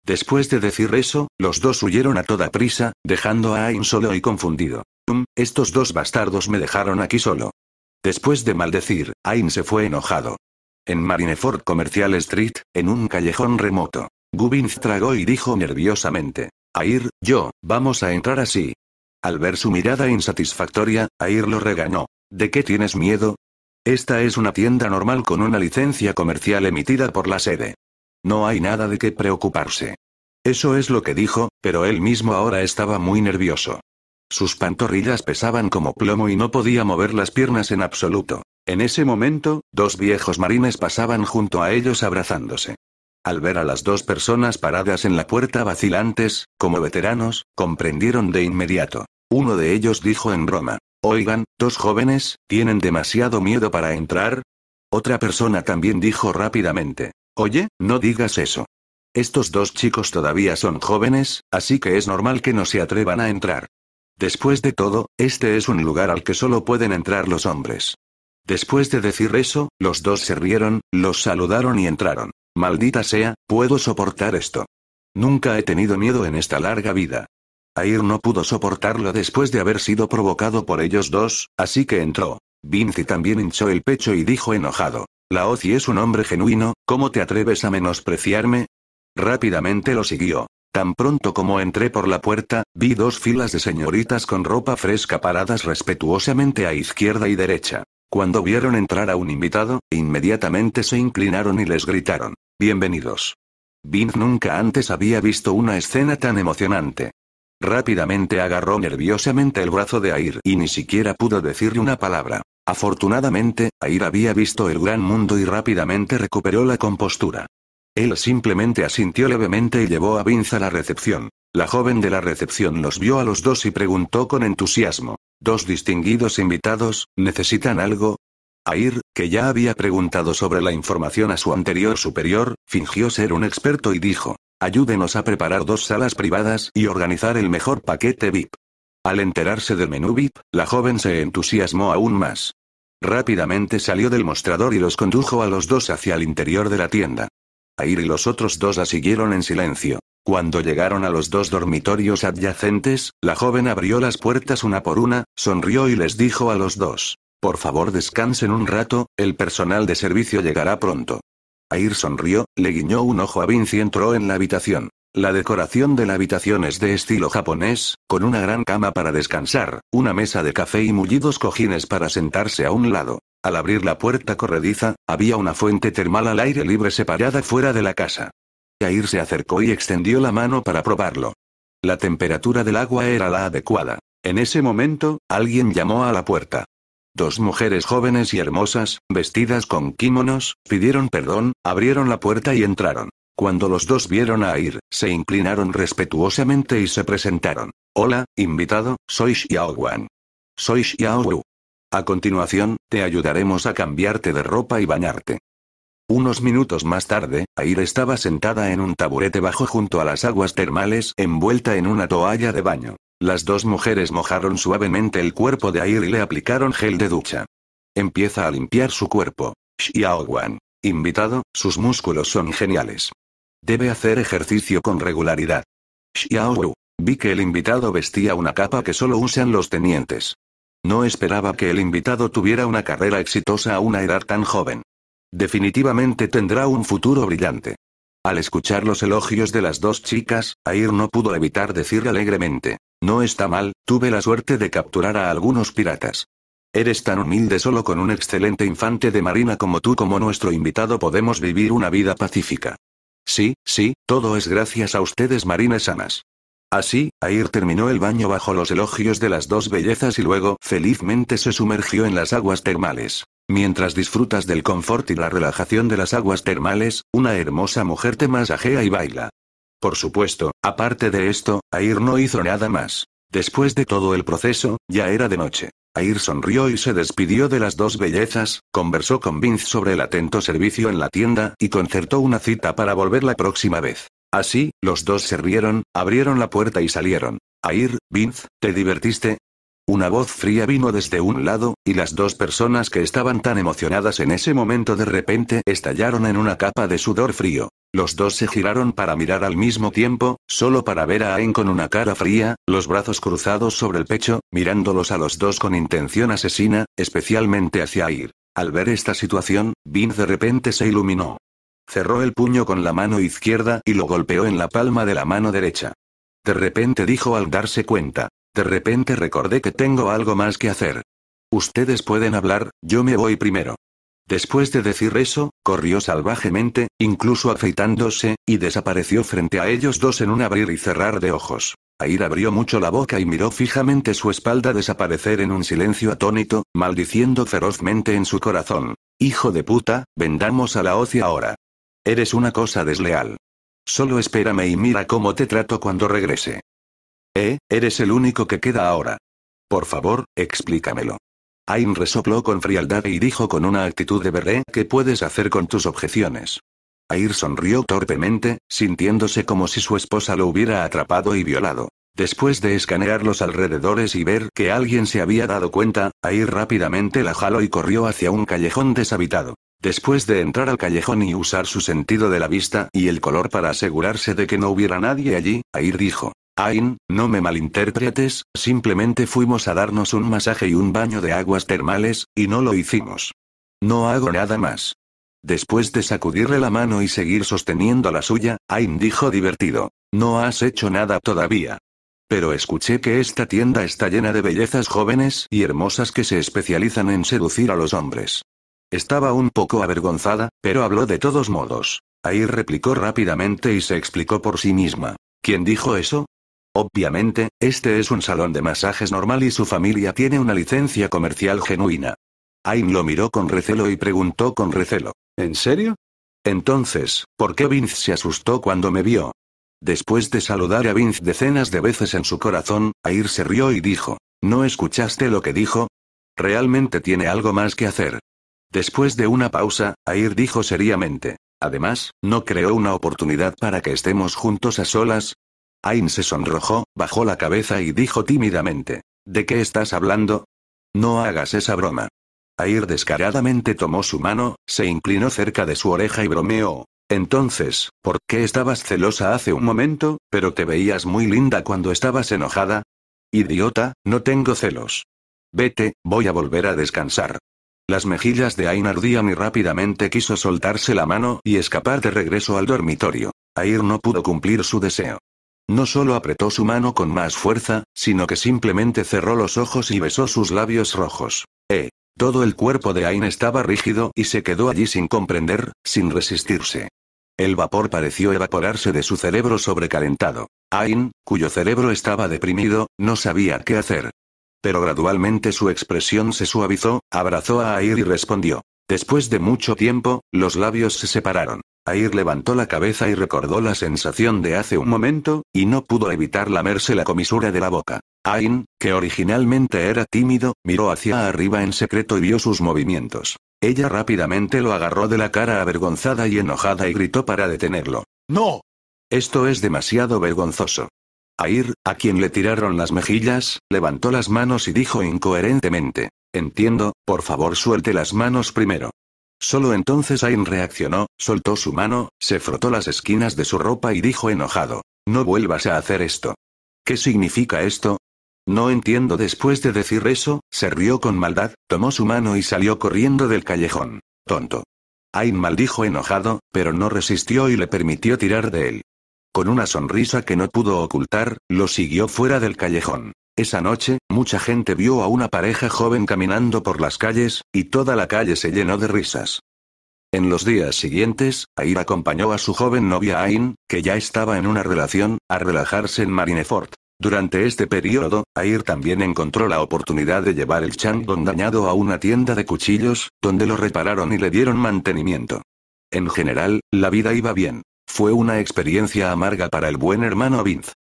Después de decir eso, los dos huyeron a toda prisa, dejando a Ain solo y confundido. estos dos bastardos me dejaron aquí solo. Después de maldecir, Ain se fue enojado. En Marineford Commercial Street, en un callejón remoto. Gubbins tragó y dijo nerviosamente. Air, yo, vamos a entrar así. Al ver su mirada insatisfactoria, Air lo regañó. ¿De qué tienes miedo? Esta es una tienda normal con una licencia comercial emitida por la sede. No hay nada de qué preocuparse. Eso es lo que dijo, pero él mismo ahora estaba muy nervioso. Sus pantorrillas pesaban como plomo y no podía mover las piernas en absoluto. En ese momento, dos viejos marines pasaban junto a ellos abrazándose. Al ver a las dos personas paradas en la puerta vacilantes, como veteranos, comprendieron de inmediato. Uno de ellos dijo en broma, Oigan, dos jóvenes, ¿tienen demasiado miedo para entrar? Otra persona también dijo rápidamente, Oye, no digas eso. Estos dos chicos todavía son jóvenes, así que es normal que no se atrevan a entrar. Después de todo, este es un lugar al que solo pueden entrar los hombres. Después de decir eso, los dos se rieron, los saludaron y entraron. Maldita sea, puedo soportar esto. Nunca he tenido miedo en esta larga vida. Air no pudo soportarlo después de haber sido provocado por ellos dos, así que entró. Vinci también hinchó el pecho y dijo enojado. La es un hombre genuino, ¿cómo te atreves a menospreciarme? Rápidamente lo siguió. Tan pronto como entré por la puerta, vi dos filas de señoritas con ropa fresca paradas respetuosamente a izquierda y derecha. Cuando vieron entrar a un invitado, inmediatamente se inclinaron y les gritaron, Bienvenidos. Vince nunca antes había visto una escena tan emocionante. Rápidamente agarró nerviosamente el brazo de Air y ni siquiera pudo decirle una palabra. Afortunadamente, Air había visto el gran mundo y rápidamente recuperó la compostura. Él simplemente asintió levemente y llevó a Vince a la recepción. La joven de la recepción los vio a los dos y preguntó con entusiasmo. Dos distinguidos invitados, ¿necesitan algo? Air, que ya había preguntado sobre la información a su anterior superior, fingió ser un experto y dijo, ayúdenos a preparar dos salas privadas y organizar el mejor paquete VIP. Al enterarse del menú VIP, la joven se entusiasmó aún más. Rápidamente salió del mostrador y los condujo a los dos hacia el interior de la tienda. Air y los otros dos la siguieron en silencio. Cuando llegaron a los dos dormitorios adyacentes, la joven abrió las puertas una por una, sonrió y les dijo a los dos, por favor descansen un rato, el personal de servicio llegará pronto. Air sonrió, le guiñó un ojo a Vince y entró en la habitación. La decoración de la habitación es de estilo japonés, con una gran cama para descansar, una mesa de café y mullidos cojines para sentarse a un lado. Al abrir la puerta corrediza, había una fuente termal al aire libre separada fuera de la casa. Yair se acercó y extendió la mano para probarlo. La temperatura del agua era la adecuada. En ese momento, alguien llamó a la puerta. Dos mujeres jóvenes y hermosas, vestidas con kimonos, pidieron perdón, abrieron la puerta y entraron. Cuando los dos vieron a Air, se inclinaron respetuosamente y se presentaron. Hola, invitado, soy Xiao Wan. Soy Xiao Wu. A continuación, te ayudaremos a cambiarte de ropa y bañarte. Unos minutos más tarde, Air estaba sentada en un taburete bajo junto a las aguas termales envuelta en una toalla de baño. Las dos mujeres mojaron suavemente el cuerpo de Air y le aplicaron gel de ducha. Empieza a limpiar su cuerpo. Wan. Invitado, sus músculos son geniales. Debe hacer ejercicio con regularidad. Wu, Vi que el invitado vestía una capa que solo usan los tenientes. No esperaba que el invitado tuviera una carrera exitosa a una edad tan joven. Definitivamente tendrá un futuro brillante. Al escuchar los elogios de las dos chicas, Air no pudo evitar decir alegremente. No está mal, tuve la suerte de capturar a algunos piratas. Eres tan humilde solo con un excelente infante de marina como tú como nuestro invitado podemos vivir una vida pacífica. Sí, sí, todo es gracias a ustedes marines sanas. Así, Air terminó el baño bajo los elogios de las dos bellezas y luego, felizmente, se sumergió en las aguas termales. Mientras disfrutas del confort y la relajación de las aguas termales, una hermosa mujer te masajea y baila. Por supuesto, aparte de esto, Air no hizo nada más. Después de todo el proceso, ya era de noche. Air sonrió y se despidió de las dos bellezas, conversó con Vince sobre el atento servicio en la tienda y concertó una cita para volver la próxima vez. Así, los dos se rieron, abrieron la puerta y salieron. Air, Vince, ¿te divertiste? Una voz fría vino desde un lado, y las dos personas que estaban tan emocionadas en ese momento de repente estallaron en una capa de sudor frío. Los dos se giraron para mirar al mismo tiempo, solo para ver a Ain con una cara fría, los brazos cruzados sobre el pecho, mirándolos a los dos con intención asesina, especialmente hacia Air. Al ver esta situación, Vin de repente se iluminó. Cerró el puño con la mano izquierda y lo golpeó en la palma de la mano derecha. De repente dijo al darse cuenta, de repente recordé que tengo algo más que hacer. Ustedes pueden hablar, yo me voy primero. Después de decir eso, corrió salvajemente, incluso afeitándose, y desapareció frente a ellos dos en un abrir y cerrar de ojos. Air abrió mucho la boca y miró fijamente su espalda desaparecer en un silencio atónito, maldiciendo ferozmente en su corazón. Hijo de puta, vendamos a la ocia ahora. Eres una cosa desleal. Solo espérame y mira cómo te trato cuando regrese. Eh, eres el único que queda ahora. Por favor, explícamelo. Ayn resopló con frialdad y dijo con una actitud de berré que puedes hacer con tus objeciones. Air sonrió torpemente, sintiéndose como si su esposa lo hubiera atrapado y violado. Después de escanear los alrededores y ver que alguien se había dado cuenta, Ayr rápidamente la jaló y corrió hacia un callejón deshabitado. Después de entrar al callejón y usar su sentido de la vista y el color para asegurarse de que no hubiera nadie allí, Ayr dijo, Ain, no me malinterpretes, simplemente fuimos a darnos un masaje y un baño de aguas termales, y no lo hicimos. No hago nada más. Después de sacudirle la mano y seguir sosteniendo la suya, Ain dijo divertido. No has hecho nada todavía. Pero escuché que esta tienda está llena de bellezas jóvenes y hermosas que se especializan en seducir a los hombres. Estaba un poco avergonzada, pero habló de todos modos. Ain replicó rápidamente y se explicó por sí misma. ¿Quién dijo eso? Obviamente, este es un salón de masajes normal y su familia tiene una licencia comercial genuina. Ain lo miró con recelo y preguntó con recelo. ¿En serio? Entonces, ¿por qué Vince se asustó cuando me vio? Después de saludar a Vince decenas de veces en su corazón, Air se rió y dijo, ¿no escuchaste lo que dijo? Realmente tiene algo más que hacer. Después de una pausa, Air dijo seriamente, además, ¿no creó una oportunidad para que estemos juntos a solas? Ain se sonrojó, bajó la cabeza y dijo tímidamente. ¿De qué estás hablando? No hagas esa broma. Air descaradamente tomó su mano, se inclinó cerca de su oreja y bromeó. Entonces, ¿por qué estabas celosa hace un momento, pero te veías muy linda cuando estabas enojada? Idiota, no tengo celos. Vete, voy a volver a descansar. Las mejillas de Ain ardían y rápidamente quiso soltarse la mano y escapar de regreso al dormitorio. Air no pudo cumplir su deseo. No solo apretó su mano con más fuerza, sino que simplemente cerró los ojos y besó sus labios rojos. Eh. Todo el cuerpo de Ain estaba rígido y se quedó allí sin comprender, sin resistirse. El vapor pareció evaporarse de su cerebro sobrecalentado. Ain, cuyo cerebro estaba deprimido, no sabía qué hacer. Pero gradualmente su expresión se suavizó, abrazó a Air y respondió. Después de mucho tiempo, los labios se separaron. Air levantó la cabeza y recordó la sensación de hace un momento, y no pudo evitar lamerse la comisura de la boca. Ain, que originalmente era tímido, miró hacia arriba en secreto y vio sus movimientos. Ella rápidamente lo agarró de la cara avergonzada y enojada y gritó para detenerlo. ¡No! Esto es demasiado vergonzoso. Air, a quien le tiraron las mejillas, levantó las manos y dijo incoherentemente. Entiendo, por favor suelte las manos primero. Solo entonces Ain reaccionó, soltó su mano, se frotó las esquinas de su ropa y dijo enojado, No vuelvas a hacer esto. ¿Qué significa esto? No entiendo después de decir eso, se rió con maldad, tomó su mano y salió corriendo del callejón. Tonto. Ain maldijo enojado, pero no resistió y le permitió tirar de él. Con una sonrisa que no pudo ocultar, lo siguió fuera del callejón. Esa noche, mucha gente vio a una pareja joven caminando por las calles, y toda la calle se llenó de risas. En los días siguientes, Air acompañó a su joven novia Ain, que ya estaba en una relación, a relajarse en Marineford. Durante este periodo, Air también encontró la oportunidad de llevar el Chang dañado a una tienda de cuchillos, donde lo repararon y le dieron mantenimiento. En general, la vida iba bien. Fue una experiencia amarga para el buen hermano Vince.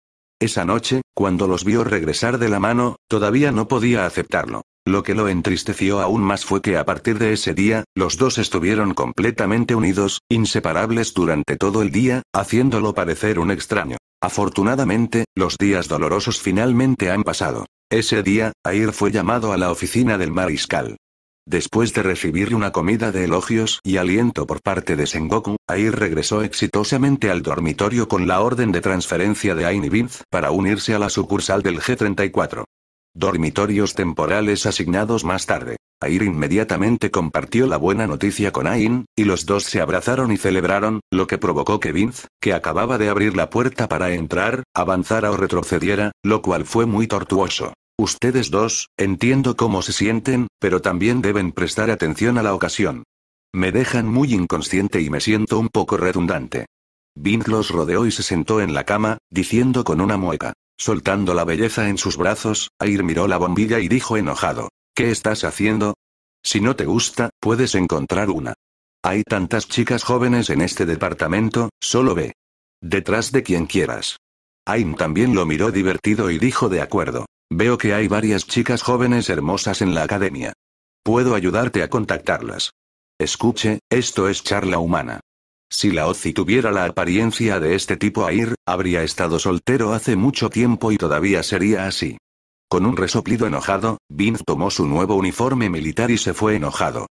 Esa noche, cuando los vio regresar de la mano, todavía no podía aceptarlo. Lo que lo entristeció aún más fue que a partir de ese día, los dos estuvieron completamente unidos, inseparables durante todo el día, haciéndolo parecer un extraño. Afortunadamente, los días dolorosos finalmente han pasado. Ese día, Air fue llamado a la oficina del mariscal. Después de recibir una comida de elogios y aliento por parte de Sengoku, Air regresó exitosamente al dormitorio con la orden de transferencia de Ain y Vince para unirse a la sucursal del G34. Dormitorios temporales asignados más tarde. Air inmediatamente compartió la buena noticia con Ain, y los dos se abrazaron y celebraron, lo que provocó que Vince, que acababa de abrir la puerta para entrar, avanzara o retrocediera, lo cual fue muy tortuoso. Ustedes dos, entiendo cómo se sienten, pero también deben prestar atención a la ocasión. Me dejan muy inconsciente y me siento un poco redundante. Bing los rodeó y se sentó en la cama, diciendo con una mueca. Soltando la belleza en sus brazos, Air miró la bombilla y dijo enojado. ¿Qué estás haciendo? Si no te gusta, puedes encontrar una. Hay tantas chicas jóvenes en este departamento, solo ve. Detrás de quien quieras. Aim también lo miró divertido y dijo de acuerdo. Veo que hay varias chicas jóvenes hermosas en la academia. Puedo ayudarte a contactarlas. Escuche, esto es charla humana. Si la Ozzy tuviera la apariencia de este tipo a habría estado soltero hace mucho tiempo y todavía sería así. Con un resoplido enojado, Vince tomó su nuevo uniforme militar y se fue enojado.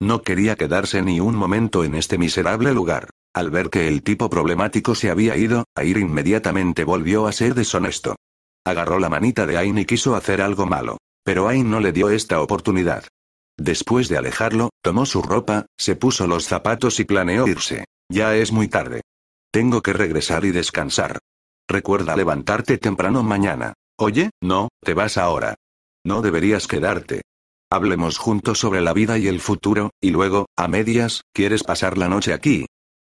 No quería quedarse ni un momento en este miserable lugar. Al ver que el tipo problemático se había ido, Air inmediatamente volvió a ser deshonesto. Agarró la manita de Ain y quiso hacer algo malo. Pero Ain no le dio esta oportunidad. Después de alejarlo, tomó su ropa, se puso los zapatos y planeó irse. Ya es muy tarde. Tengo que regresar y descansar. Recuerda levantarte temprano mañana. Oye, no, te vas ahora. No deberías quedarte. Hablemos juntos sobre la vida y el futuro, y luego, a medias, ¿quieres pasar la noche aquí?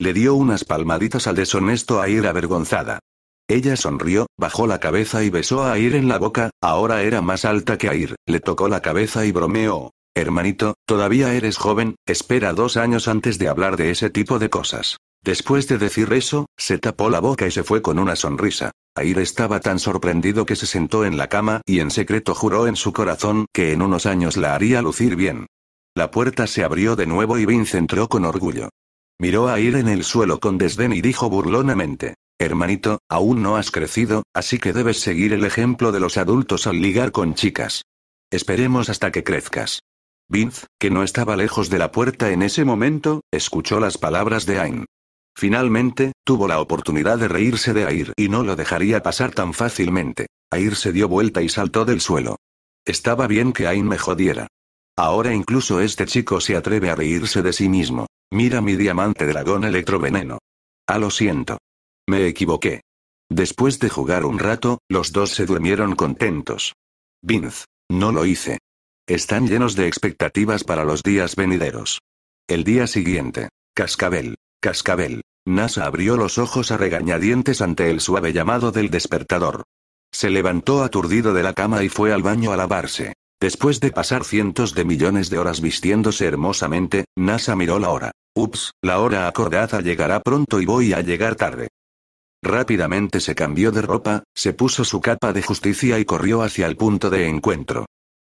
Le dio unas palmaditas al deshonesto a avergonzada. Ella sonrió, bajó la cabeza y besó a Ir en la boca, ahora era más alta que Ir, le tocó la cabeza y bromeó. Hermanito, todavía eres joven, espera dos años antes de hablar de ese tipo de cosas. Después de decir eso, se tapó la boca y se fue con una sonrisa. Air estaba tan sorprendido que se sentó en la cama y en secreto juró en su corazón que en unos años la haría lucir bien. La puerta se abrió de nuevo y Vince entró con orgullo. Miró a Ir en el suelo con desdén y dijo burlonamente. Hermanito, aún no has crecido, así que debes seguir el ejemplo de los adultos al ligar con chicas. Esperemos hasta que crezcas. Vince, que no estaba lejos de la puerta en ese momento, escuchó las palabras de Ayn. Finalmente, tuvo la oportunidad de reírse de Air y no lo dejaría pasar tan fácilmente. Air se dio vuelta y saltó del suelo. Estaba bien que Ain me jodiera. Ahora incluso este chico se atreve a reírse de sí mismo. Mira mi diamante dragón electroveneno. Ah, lo siento. Me equivoqué. Después de jugar un rato, los dos se durmieron contentos. Vince. No lo hice. Están llenos de expectativas para los días venideros. El día siguiente. Cascabel. Cascabel. Nasa abrió los ojos a regañadientes ante el suave llamado del despertador. Se levantó aturdido de la cama y fue al baño a lavarse. Después de pasar cientos de millones de horas vistiéndose hermosamente, Nasa miró la hora. Ups, la hora acordada llegará pronto y voy a llegar tarde. Rápidamente se cambió de ropa, se puso su capa de justicia y corrió hacia el punto de encuentro.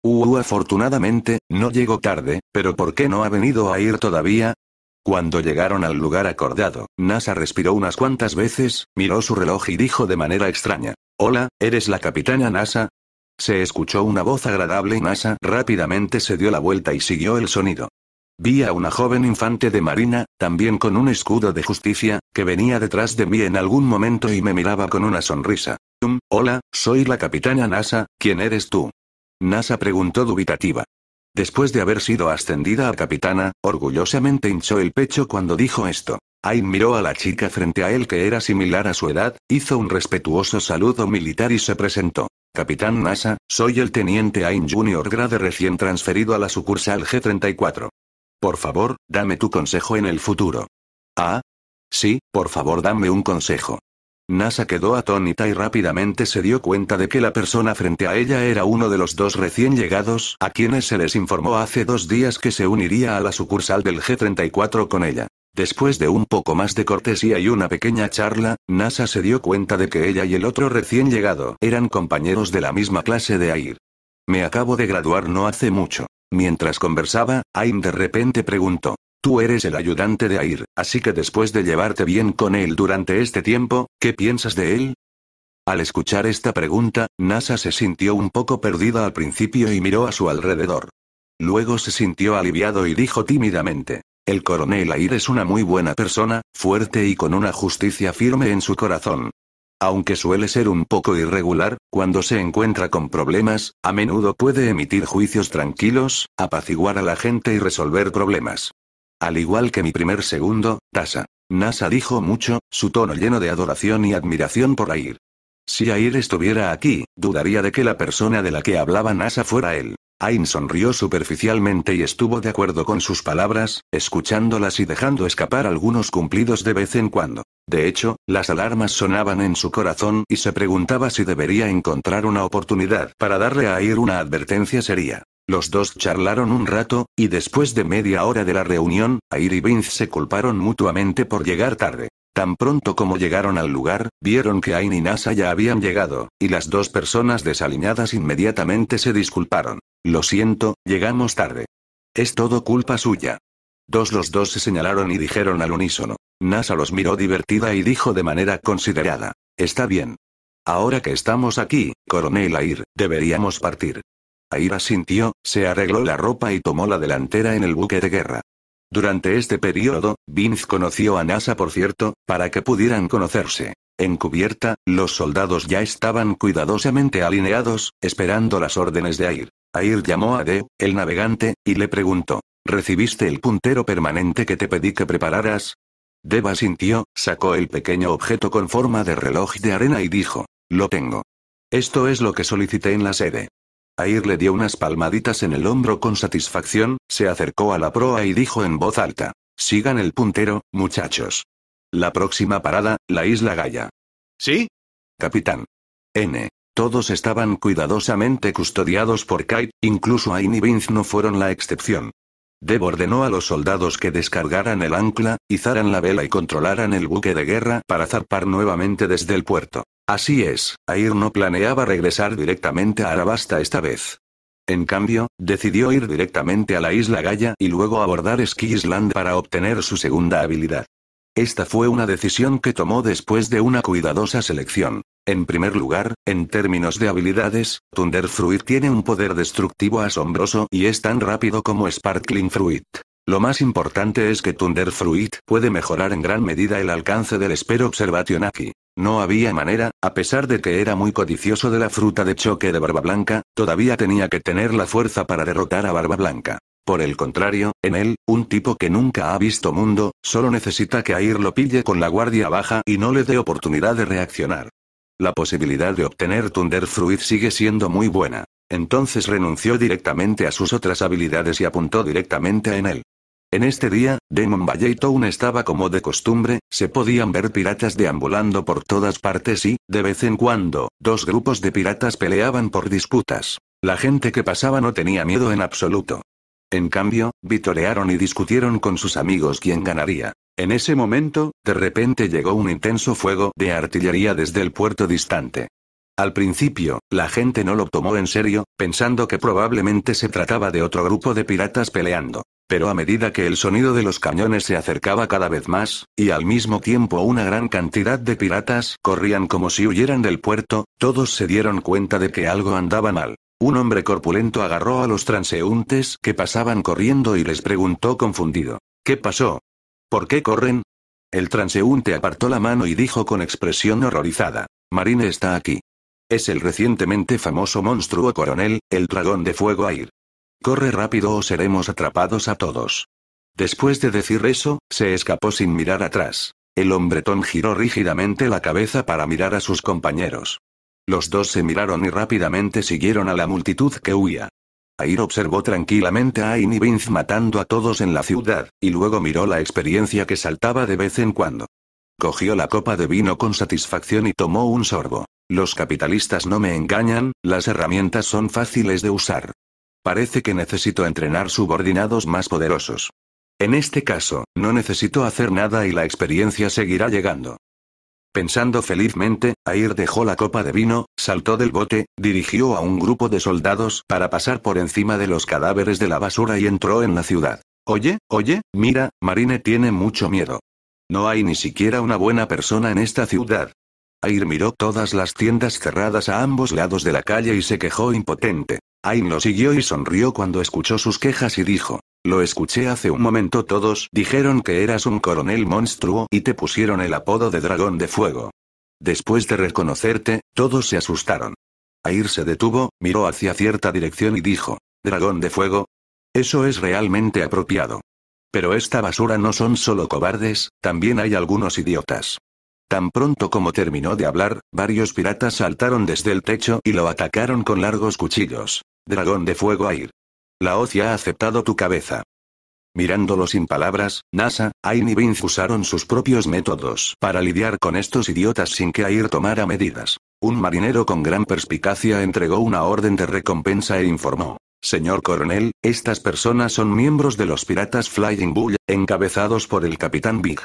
Uh, afortunadamente, no llegó tarde, pero ¿por qué no ha venido a ir todavía? Cuando llegaron al lugar acordado, NASA respiró unas cuantas veces, miró su reloj y dijo de manera extraña. Hola, ¿eres la capitana NASA? Se escuchó una voz agradable y NASA rápidamente se dio la vuelta y siguió el sonido. Vi a una joven infante de marina, también con un escudo de justicia, que venía detrás de mí en algún momento y me miraba con una sonrisa. hola, soy la capitana NASA, ¿quién eres tú? NASA preguntó dubitativa. Después de haber sido ascendida a capitana, orgullosamente hinchó el pecho cuando dijo esto. Ain miró a la chica frente a él que era similar a su edad, hizo un respetuoso saludo militar y se presentó. Capitán NASA, soy el teniente Ayn Junior Grade recién transferido a la sucursal G34. Por favor, dame tu consejo en el futuro. Ah. Sí, por favor, dame un consejo. Nasa quedó atónita y rápidamente se dio cuenta de que la persona frente a ella era uno de los dos recién llegados a quienes se les informó hace dos días que se uniría a la sucursal del G34 con ella. Después de un poco más de cortesía y una pequeña charla, Nasa se dio cuenta de que ella y el otro recién llegado eran compañeros de la misma clase de AIR. Me acabo de graduar no hace mucho. Mientras conversaba, Aim de repente preguntó. Tú eres el ayudante de Air, así que después de llevarte bien con él durante este tiempo, ¿qué piensas de él? Al escuchar esta pregunta, Nasa se sintió un poco perdida al principio y miró a su alrededor. Luego se sintió aliviado y dijo tímidamente. El coronel Air es una muy buena persona, fuerte y con una justicia firme en su corazón aunque suele ser un poco irregular, cuando se encuentra con problemas, a menudo puede emitir juicios tranquilos, apaciguar a la gente y resolver problemas. Al igual que mi primer segundo, Tasa. Nasa dijo mucho, su tono lleno de adoración y admiración por Air. Si Air estuviera aquí, dudaría de que la persona de la que hablaba Nasa fuera él. Ain sonrió superficialmente y estuvo de acuerdo con sus palabras, escuchándolas y dejando escapar algunos cumplidos de vez en cuando. De hecho, las alarmas sonaban en su corazón y se preguntaba si debería encontrar una oportunidad para darle a Air una advertencia seria. Los dos charlaron un rato, y después de media hora de la reunión, Air y Vince se culparon mutuamente por llegar tarde. Tan pronto como llegaron al lugar, vieron que Ain y Nasa ya habían llegado, y las dos personas desaliñadas inmediatamente se disculparon. Lo siento, llegamos tarde. Es todo culpa suya. Dos los dos se señalaron y dijeron al unísono. Nasa los miró divertida y dijo de manera considerada. Está bien. Ahora que estamos aquí, coronel Air, deberíamos partir. Ayr asintió, se arregló la ropa y tomó la delantera en el buque de guerra. Durante este periodo, Vince conoció a NASA por cierto, para que pudieran conocerse. En cubierta, los soldados ya estaban cuidadosamente alineados, esperando las órdenes de Air. Air llamó a De, el navegante, y le preguntó, ¿recibiste el puntero permanente que te pedí que prepararas? Deva sintió, sacó el pequeño objeto con forma de reloj de arena y dijo, lo tengo. Esto es lo que solicité en la sede. Air le dio unas palmaditas en el hombro con satisfacción, se acercó a la proa y dijo en voz alta. Sigan el puntero, muchachos. La próxima parada, la isla Gaya. ¿Sí? Capitán. N. Todos estaban cuidadosamente custodiados por Kite, incluso Ain y Vince no fueron la excepción. Deb ordenó a los soldados que descargaran el ancla, izaran la vela y controlaran el buque de guerra para zarpar nuevamente desde el puerto. Así es, Air no planeaba regresar directamente a Arabasta esta vez. En cambio, decidió ir directamente a la isla Gaia y luego abordar Ski Island para obtener su segunda habilidad. Esta fue una decisión que tomó después de una cuidadosa selección. En primer lugar, en términos de habilidades, Thunder Fruit tiene un poder destructivo asombroso y es tan rápido como Sparkling Fruit. Lo más importante es que Thunder Fruit puede mejorar en gran medida el alcance del Esper Observation aquí. No había manera, a pesar de que era muy codicioso de la fruta de choque de Barba Blanca, todavía tenía que tener la fuerza para derrotar a Barba Blanca. Por el contrario, en él, un tipo que nunca ha visto mundo, solo necesita que Air lo pille con la guardia baja y no le dé oportunidad de reaccionar. La posibilidad de obtener Thunder Fruit sigue siendo muy buena. Entonces renunció directamente a sus otras habilidades y apuntó directamente a él. En este día, Demon Valley Town estaba como de costumbre, se podían ver piratas deambulando por todas partes y, de vez en cuando, dos grupos de piratas peleaban por disputas. La gente que pasaba no tenía miedo en absoluto. En cambio, vitorearon y discutieron con sus amigos quién ganaría. En ese momento, de repente llegó un intenso fuego de artillería desde el puerto distante. Al principio, la gente no lo tomó en serio, pensando que probablemente se trataba de otro grupo de piratas peleando. Pero a medida que el sonido de los cañones se acercaba cada vez más, y al mismo tiempo una gran cantidad de piratas corrían como si huyeran del puerto, todos se dieron cuenta de que algo andaba mal. Un hombre corpulento agarró a los transeúntes que pasaban corriendo y les preguntó confundido. ¿Qué pasó? ¿Por qué corren? El transeúnte apartó la mano y dijo con expresión horrorizada. Marine está aquí. Es el recientemente famoso monstruo coronel, el dragón de fuego Air. Corre rápido o seremos atrapados a todos. Después de decir eso, se escapó sin mirar atrás. El hombretón giró rígidamente la cabeza para mirar a sus compañeros. Los dos se miraron y rápidamente siguieron a la multitud que huía. Air observó tranquilamente a Ain y Vince matando a todos en la ciudad, y luego miró la experiencia que saltaba de vez en cuando. Cogió la copa de vino con satisfacción y tomó un sorbo. Los capitalistas no me engañan, las herramientas son fáciles de usar. Parece que necesito entrenar subordinados más poderosos. En este caso, no necesito hacer nada y la experiencia seguirá llegando. Pensando felizmente, Air dejó la copa de vino, saltó del bote, dirigió a un grupo de soldados para pasar por encima de los cadáveres de la basura y entró en la ciudad. Oye, oye, mira, Marine tiene mucho miedo. No hay ni siquiera una buena persona en esta ciudad, Air miró todas las tiendas cerradas a ambos lados de la calle y se quejó impotente. Ayr lo siguió y sonrió cuando escuchó sus quejas y dijo, lo escuché hace un momento todos dijeron que eras un coronel monstruo y te pusieron el apodo de dragón de fuego. Después de reconocerte, todos se asustaron. Air se detuvo, miró hacia cierta dirección y dijo, dragón de fuego. Eso es realmente apropiado. Pero esta basura no son solo cobardes, también hay algunos idiotas. Tan pronto como terminó de hablar, varios piratas saltaron desde el techo y lo atacaron con largos cuchillos. Dragón de fuego Air. La Ocia ha aceptado tu cabeza. Mirándolo sin palabras, NASA, Ain y Vince usaron sus propios métodos para lidiar con estos idiotas sin que Air tomara medidas. Un marinero con gran perspicacia entregó una orden de recompensa e informó. Señor coronel, estas personas son miembros de los piratas Flying Bull, encabezados por el capitán Big.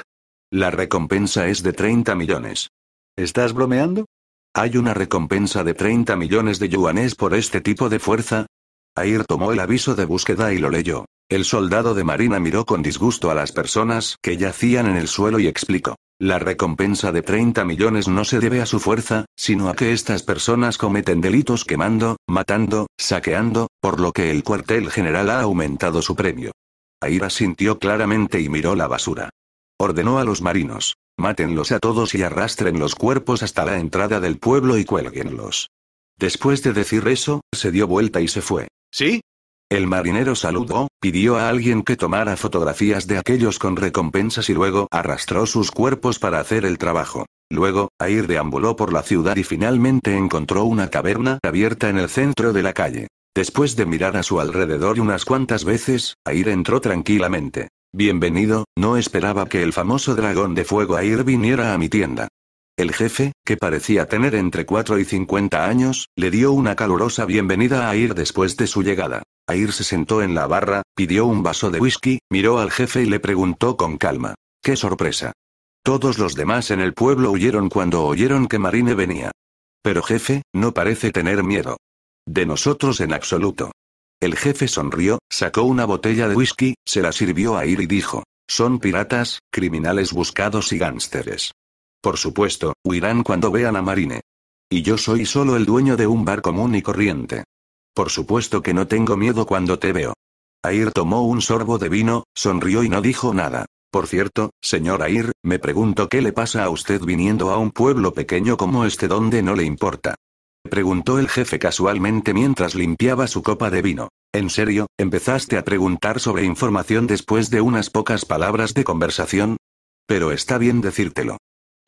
La recompensa es de 30 millones. ¿Estás bromeando? Hay una recompensa de 30 millones de yuanes por este tipo de fuerza. Air tomó el aviso de búsqueda y lo leyó. El soldado de marina miró con disgusto a las personas que yacían en el suelo y explicó. La recompensa de 30 millones no se debe a su fuerza, sino a que estas personas cometen delitos quemando, matando, saqueando, por lo que el cuartel general ha aumentado su premio. Aira sintió claramente y miró la basura. Ordenó a los marinos. Mátenlos a todos y arrastren los cuerpos hasta la entrada del pueblo y cuélguenlos. Después de decir eso, se dio vuelta y se fue. ¿Sí? El marinero saludó, pidió a alguien que tomara fotografías de aquellos con recompensas y luego arrastró sus cuerpos para hacer el trabajo. Luego, Air deambuló por la ciudad y finalmente encontró una caverna abierta en el centro de la calle. Después de mirar a su alrededor unas cuantas veces, Air entró tranquilamente. Bienvenido, no esperaba que el famoso dragón de fuego Air viniera a mi tienda. El jefe, que parecía tener entre 4 y 50 años, le dio una calurosa bienvenida a Air después de su llegada. Air se sentó en la barra, pidió un vaso de whisky, miró al jefe y le preguntó con calma. ¡Qué sorpresa! Todos los demás en el pueblo huyeron cuando oyeron que Marine venía. Pero jefe, no parece tener miedo. De nosotros en absoluto. El jefe sonrió, sacó una botella de whisky, se la sirvió a Ir y dijo, son piratas, criminales buscados y gánsteres. Por supuesto, huirán cuando vean a Marine. Y yo soy solo el dueño de un bar común y corriente. Por supuesto que no tengo miedo cuando te veo. Air tomó un sorbo de vino, sonrió y no dijo nada. Por cierto, señor Air, me pregunto qué le pasa a usted viniendo a un pueblo pequeño como este donde no le importa preguntó el jefe casualmente mientras limpiaba su copa de vino. ¿En serio, empezaste a preguntar sobre información después de unas pocas palabras de conversación? Pero está bien decírtelo.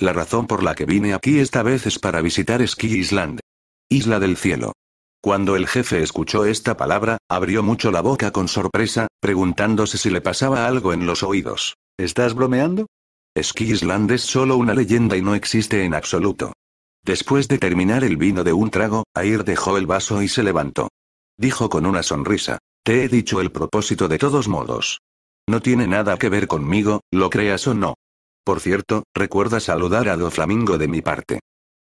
La razón por la que vine aquí esta vez es para visitar Ski Island. Isla del Cielo. Cuando el jefe escuchó esta palabra, abrió mucho la boca con sorpresa, preguntándose si le pasaba algo en los oídos. ¿Estás bromeando? Ski Island es solo una leyenda y no existe en absoluto. Después de terminar el vino de un trago, Air dejó el vaso y se levantó. Dijo con una sonrisa. Te he dicho el propósito de todos modos. No tiene nada que ver conmigo, lo creas o no. Por cierto, recuerda saludar a Do Flamingo de mi parte.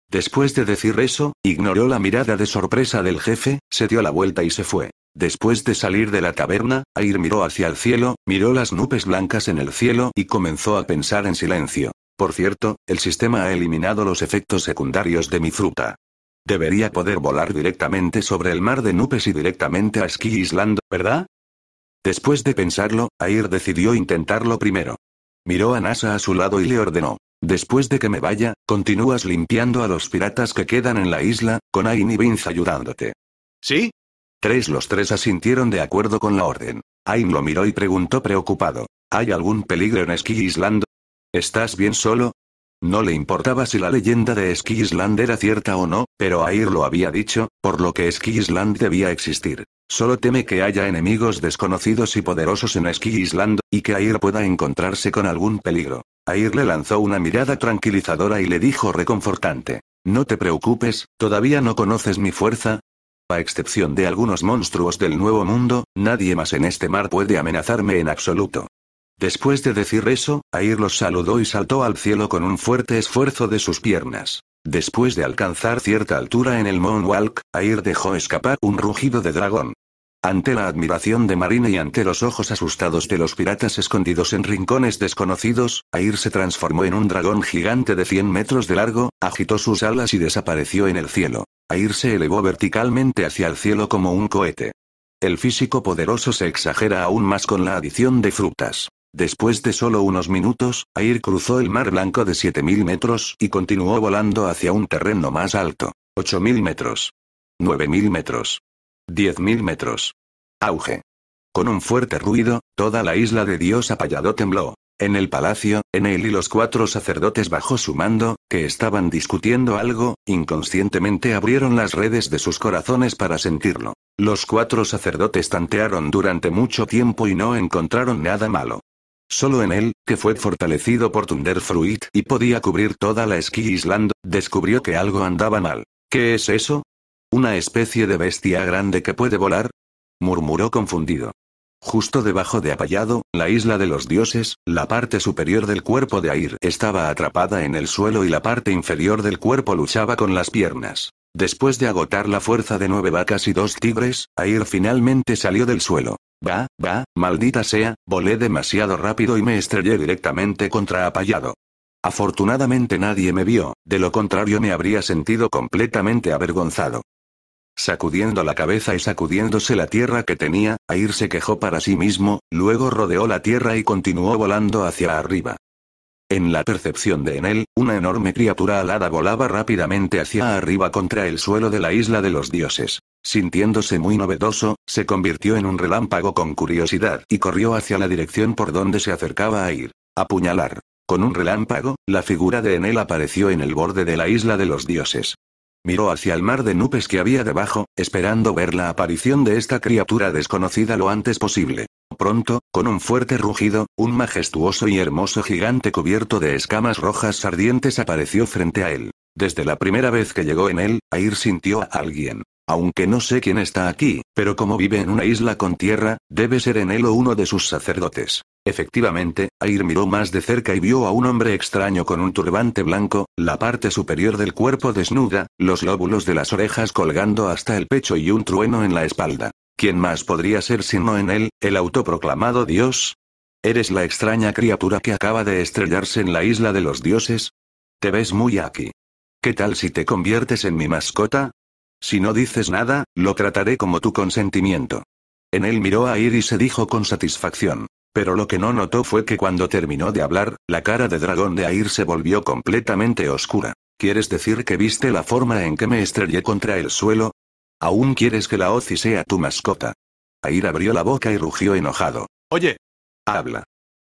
Después de decir eso, ignoró la mirada de sorpresa del jefe, se dio la vuelta y se fue. Después de salir de la taberna, Air miró hacia el cielo, miró las nubes blancas en el cielo y comenzó a pensar en silencio. Por cierto, el sistema ha eliminado los efectos secundarios de mi fruta. Debería poder volar directamente sobre el mar de Nubes y directamente a Ski Island, ¿verdad? Después de pensarlo, Air decidió intentarlo primero. Miró a NASA a su lado y le ordenó. Después de que me vaya, continúas limpiando a los piratas que quedan en la isla, con Ain y Vince ayudándote. ¿Sí? Tres los tres asintieron de acuerdo con la orden. Ain lo miró y preguntó preocupado. ¿Hay algún peligro en Ski Island? ¿Estás bien solo? No le importaba si la leyenda de Ski Island era cierta o no, pero Air lo había dicho, por lo que Ski Island debía existir. Solo teme que haya enemigos desconocidos y poderosos en Ski Island, y que Air pueda encontrarse con algún peligro. Air le lanzó una mirada tranquilizadora y le dijo reconfortante. No te preocupes, todavía no conoces mi fuerza. A excepción de algunos monstruos del Nuevo Mundo, nadie más en este mar puede amenazarme en absoluto. Después de decir eso, Air los saludó y saltó al cielo con un fuerte esfuerzo de sus piernas. Después de alcanzar cierta altura en el Moonwalk, Air dejó escapar un rugido de dragón. Ante la admiración de Marina y ante los ojos asustados de los piratas escondidos en rincones desconocidos, Air se transformó en un dragón gigante de 100 metros de largo, agitó sus alas y desapareció en el cielo. Air se elevó verticalmente hacia el cielo como un cohete. El físico poderoso se exagera aún más con la adición de frutas. Después de solo unos minutos, Air cruzó el mar blanco de 7.000 metros y continuó volando hacia un terreno más alto. 8.000 metros. 9.000 metros. 10.000 metros. Auge. Con un fuerte ruido, toda la isla de Dios apallado tembló. En el palacio, en él y los cuatro sacerdotes bajo su mando, que estaban discutiendo algo, inconscientemente abrieron las redes de sus corazones para sentirlo. Los cuatro sacerdotes tantearon durante mucho tiempo y no encontraron nada malo. Solo en él, que fue fortalecido por Thunder Fruit y podía cubrir toda la esquí Island, descubrió que algo andaba mal. ¿Qué es eso? ¿Una especie de bestia grande que puede volar? murmuró confundido. Justo debajo de Apallado, la isla de los dioses, la parte superior del cuerpo de Air estaba atrapada en el suelo y la parte inferior del cuerpo luchaba con las piernas. Después de agotar la fuerza de nueve vacas y dos tigres, Air finalmente salió del suelo. Va, va, maldita sea, volé demasiado rápido y me estrellé directamente contra Apallado. Afortunadamente nadie me vio, de lo contrario me habría sentido completamente avergonzado. Sacudiendo la cabeza y sacudiéndose la tierra que tenía, Air se quejó para sí mismo, luego rodeó la tierra y continuó volando hacia arriba. En la percepción de Enel, una enorme criatura alada volaba rápidamente hacia arriba contra el suelo de la isla de los dioses. Sintiéndose muy novedoso, se convirtió en un relámpago con curiosidad y corrió hacia la dirección por donde se acercaba a ir. Apuñalar. Con un relámpago, la figura de Enel apareció en el borde de la isla de los dioses. Miró hacia el mar de nubes que había debajo, esperando ver la aparición de esta criatura desconocida lo antes posible. Pronto, con un fuerte rugido, un majestuoso y hermoso gigante cubierto de escamas rojas ardientes apareció frente a él. Desde la primera vez que llegó en él, Air sintió a alguien. Aunque no sé quién está aquí, pero como vive en una isla con tierra, debe ser en él o uno de sus sacerdotes. Efectivamente, Air miró más de cerca y vio a un hombre extraño con un turbante blanco, la parte superior del cuerpo desnuda, los lóbulos de las orejas colgando hasta el pecho y un trueno en la espalda. ¿Quién más podría ser sino en él, el autoproclamado Dios? ¿Eres la extraña criatura que acaba de estrellarse en la isla de los dioses? Te ves muy aquí. ¿Qué tal si te conviertes en mi mascota? Si no dices nada, lo trataré como tu consentimiento. En él miró a Ir y se dijo con satisfacción. Pero lo que no notó fue que cuando terminó de hablar, la cara de dragón de Air se volvió completamente oscura. ¿Quieres decir que viste la forma en que me estrellé contra el suelo? ¿Aún quieres que la Ozi sea tu mascota? Air abrió la boca y rugió enojado. Oye. Habla.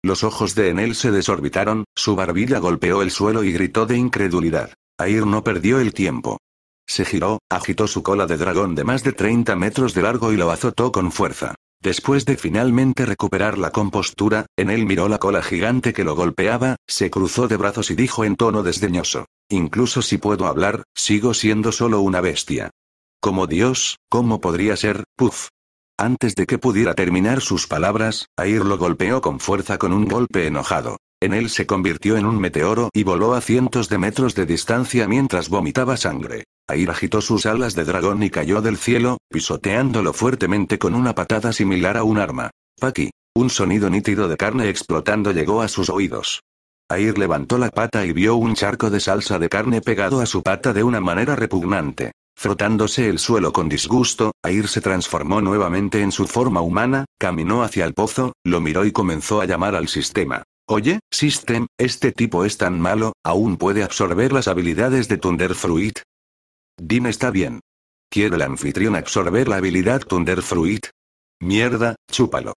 Los ojos de Enel se desorbitaron, su barbilla golpeó el suelo y gritó de incredulidad. Air no perdió el tiempo. Se giró, agitó su cola de dragón de más de 30 metros de largo y lo azotó con fuerza. Después de finalmente recuperar la compostura, Enel miró la cola gigante que lo golpeaba, se cruzó de brazos y dijo en tono desdeñoso. Incluso si puedo hablar, sigo siendo solo una bestia. Como Dios, ¿cómo podría ser? Puff. Antes de que pudiera terminar sus palabras, Air lo golpeó con fuerza con un golpe enojado. En él se convirtió en un meteoro y voló a cientos de metros de distancia mientras vomitaba sangre. Air agitó sus alas de dragón y cayó del cielo, pisoteándolo fuertemente con una patada similar a un arma. Paki. Un sonido nítido de carne explotando llegó a sus oídos. Air levantó la pata y vio un charco de salsa de carne pegado a su pata de una manera repugnante frotándose el suelo con disgusto, Air se transformó nuevamente en su forma humana, caminó hacia el pozo, lo miró y comenzó a llamar al sistema. Oye, System, este tipo es tan malo, aún puede absorber las habilidades de Fruit? Dime está bien. ¿Quiere el anfitrión absorber la habilidad Fruit? Mierda, chúpalo.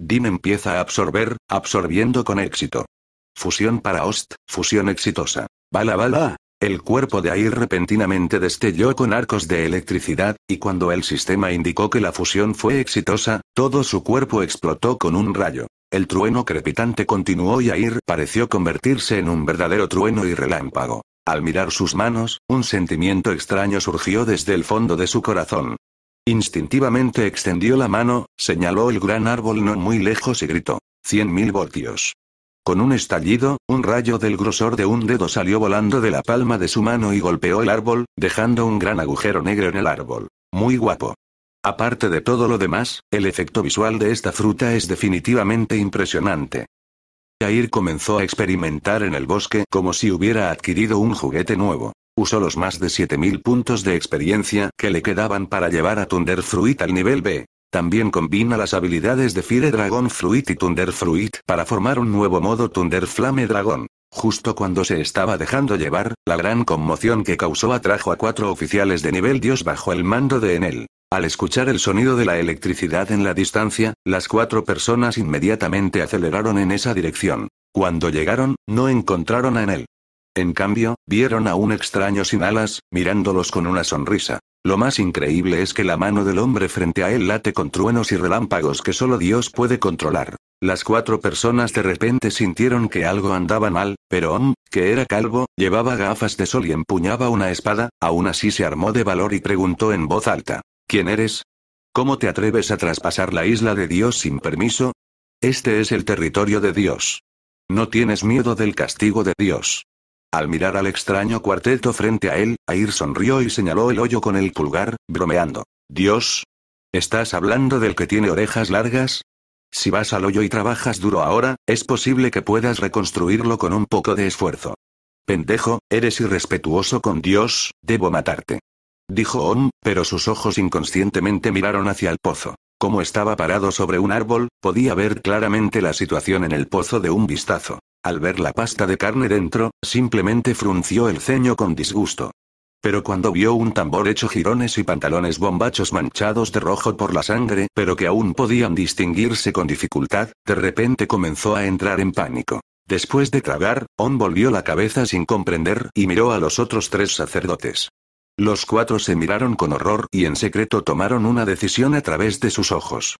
Dean empieza a absorber, absorbiendo con éxito. Fusión para Host, fusión exitosa. Bala bala. El cuerpo de Air repentinamente destelló con arcos de electricidad, y cuando el sistema indicó que la fusión fue exitosa, todo su cuerpo explotó con un rayo. El trueno crepitante continuó y Air pareció convertirse en un verdadero trueno y relámpago. Al mirar sus manos, un sentimiento extraño surgió desde el fondo de su corazón. Instintivamente extendió la mano, señaló el gran árbol no muy lejos y gritó. Cien mil voltios. Con un estallido, un rayo del grosor de un dedo salió volando de la palma de su mano y golpeó el árbol, dejando un gran agujero negro en el árbol. Muy guapo. Aparte de todo lo demás, el efecto visual de esta fruta es definitivamente impresionante. Jair comenzó a experimentar en el bosque como si hubiera adquirido un juguete nuevo. Usó los más de 7000 puntos de experiencia que le quedaban para llevar a Thunder Fruit al nivel B. También combina las habilidades de Fire Dragon Fruit y Thunder Fruit para formar un nuevo modo Thunder Flame Dragon. Justo cuando se estaba dejando llevar, la gran conmoción que causó atrajo a cuatro oficiales de nivel dios bajo el mando de Enel. Al escuchar el sonido de la electricidad en la distancia, las cuatro personas inmediatamente aceleraron en esa dirección. Cuando llegaron, no encontraron a Enel. En cambio, vieron a un extraño sin alas, mirándolos con una sonrisa. Lo más increíble es que la mano del hombre frente a él late con truenos y relámpagos que solo Dios puede controlar. Las cuatro personas de repente sintieron que algo andaba mal, pero Om, que era calvo, llevaba gafas de sol y empuñaba una espada, aún así se armó de valor y preguntó en voz alta. ¿Quién eres? ¿Cómo te atreves a traspasar la isla de Dios sin permiso? Este es el territorio de Dios. No tienes miedo del castigo de Dios. Al mirar al extraño cuarteto frente a él, Air sonrió y señaló el hoyo con el pulgar, bromeando. Dios. ¿Estás hablando del que tiene orejas largas? Si vas al hoyo y trabajas duro ahora, es posible que puedas reconstruirlo con un poco de esfuerzo. Pendejo, eres irrespetuoso con Dios, debo matarte. Dijo Om, pero sus ojos inconscientemente miraron hacia el pozo. Como estaba parado sobre un árbol, podía ver claramente la situación en el pozo de un vistazo. Al ver la pasta de carne dentro, simplemente frunció el ceño con disgusto. Pero cuando vio un tambor hecho jirones y pantalones bombachos manchados de rojo por la sangre, pero que aún podían distinguirse con dificultad, de repente comenzó a entrar en pánico. Después de tragar, On volvió la cabeza sin comprender y miró a los otros tres sacerdotes. Los cuatro se miraron con horror y en secreto tomaron una decisión a través de sus ojos.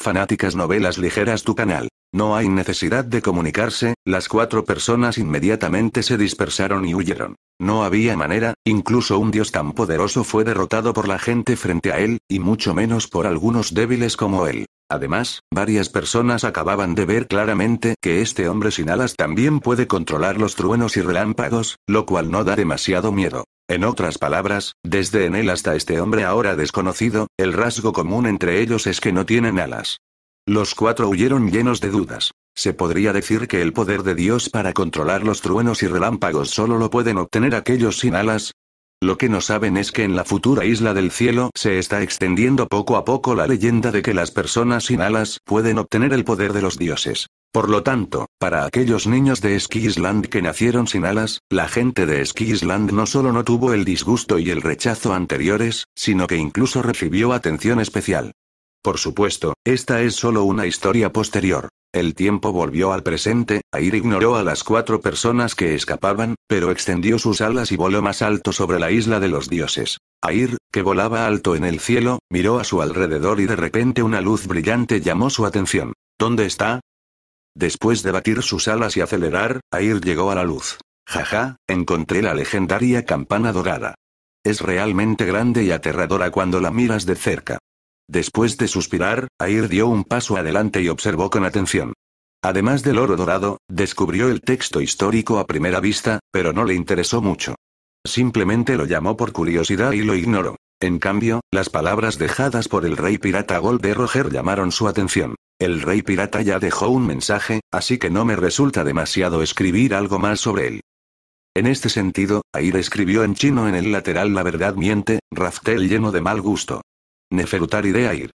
Fanáticas novelas ligeras tu canal. No hay necesidad de comunicarse, las cuatro personas inmediatamente se dispersaron y huyeron. No había manera, incluso un dios tan poderoso fue derrotado por la gente frente a él, y mucho menos por algunos débiles como él. Además, varias personas acababan de ver claramente que este hombre sin alas también puede controlar los truenos y relámpagos, lo cual no da demasiado miedo. En otras palabras, desde en él hasta este hombre ahora desconocido, el rasgo común entre ellos es que no tienen alas. Los cuatro huyeron llenos de dudas. Se podría decir que el poder de Dios para controlar los truenos y relámpagos solo lo pueden obtener aquellos sin alas, lo que no saben es que en la futura isla del cielo se está extendiendo poco a poco la leyenda de que las personas sin alas pueden obtener el poder de los dioses. Por lo tanto, para aquellos niños de Ski que nacieron sin alas, la gente de Ski no solo no tuvo el disgusto y el rechazo anteriores, sino que incluso recibió atención especial. Por supuesto, esta es solo una historia posterior. El tiempo volvió al presente, Air ignoró a las cuatro personas que escapaban, pero extendió sus alas y voló más alto sobre la isla de los dioses. Air, que volaba alto en el cielo, miró a su alrededor y de repente una luz brillante llamó su atención. ¿Dónde está? Después de batir sus alas y acelerar, Air llegó a la luz. Jaja, encontré la legendaria campana dorada. Es realmente grande y aterradora cuando la miras de cerca. Después de suspirar, Air dio un paso adelante y observó con atención. Además del oro dorado, descubrió el texto histórico a primera vista, pero no le interesó mucho. Simplemente lo llamó por curiosidad y lo ignoró. En cambio, las palabras dejadas por el rey pirata Gol de Roger llamaron su atención. El rey pirata ya dejó un mensaje, así que no me resulta demasiado escribir algo más sobre él. En este sentido, Air escribió en chino en el lateral La verdad miente, raftel lleno de mal gusto. Neferutari de Air.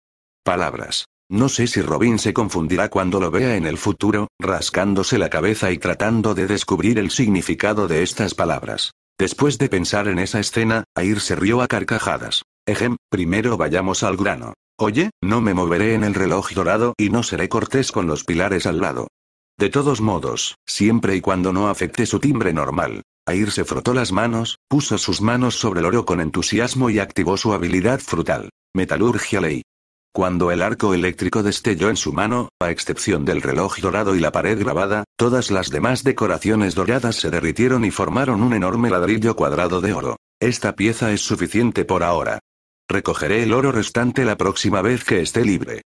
Palabras. No sé si Robin se confundirá cuando lo vea en el futuro, rascándose la cabeza y tratando de descubrir el significado de estas palabras. Después de pensar en esa escena, Air se rió a carcajadas. Ejem, primero vayamos al grano. Oye, no me moveré en el reloj dorado y no seré cortés con los pilares al lado. De todos modos, siempre y cuando no afecte su timbre normal. Air se frotó las manos, puso sus manos sobre el oro con entusiasmo y activó su habilidad frutal. Metalurgia Ley. Cuando el arco eléctrico destelló en su mano, a excepción del reloj dorado y la pared grabada, todas las demás decoraciones doradas se derritieron y formaron un enorme ladrillo cuadrado de oro. Esta pieza es suficiente por ahora. Recogeré el oro restante la próxima vez que esté libre.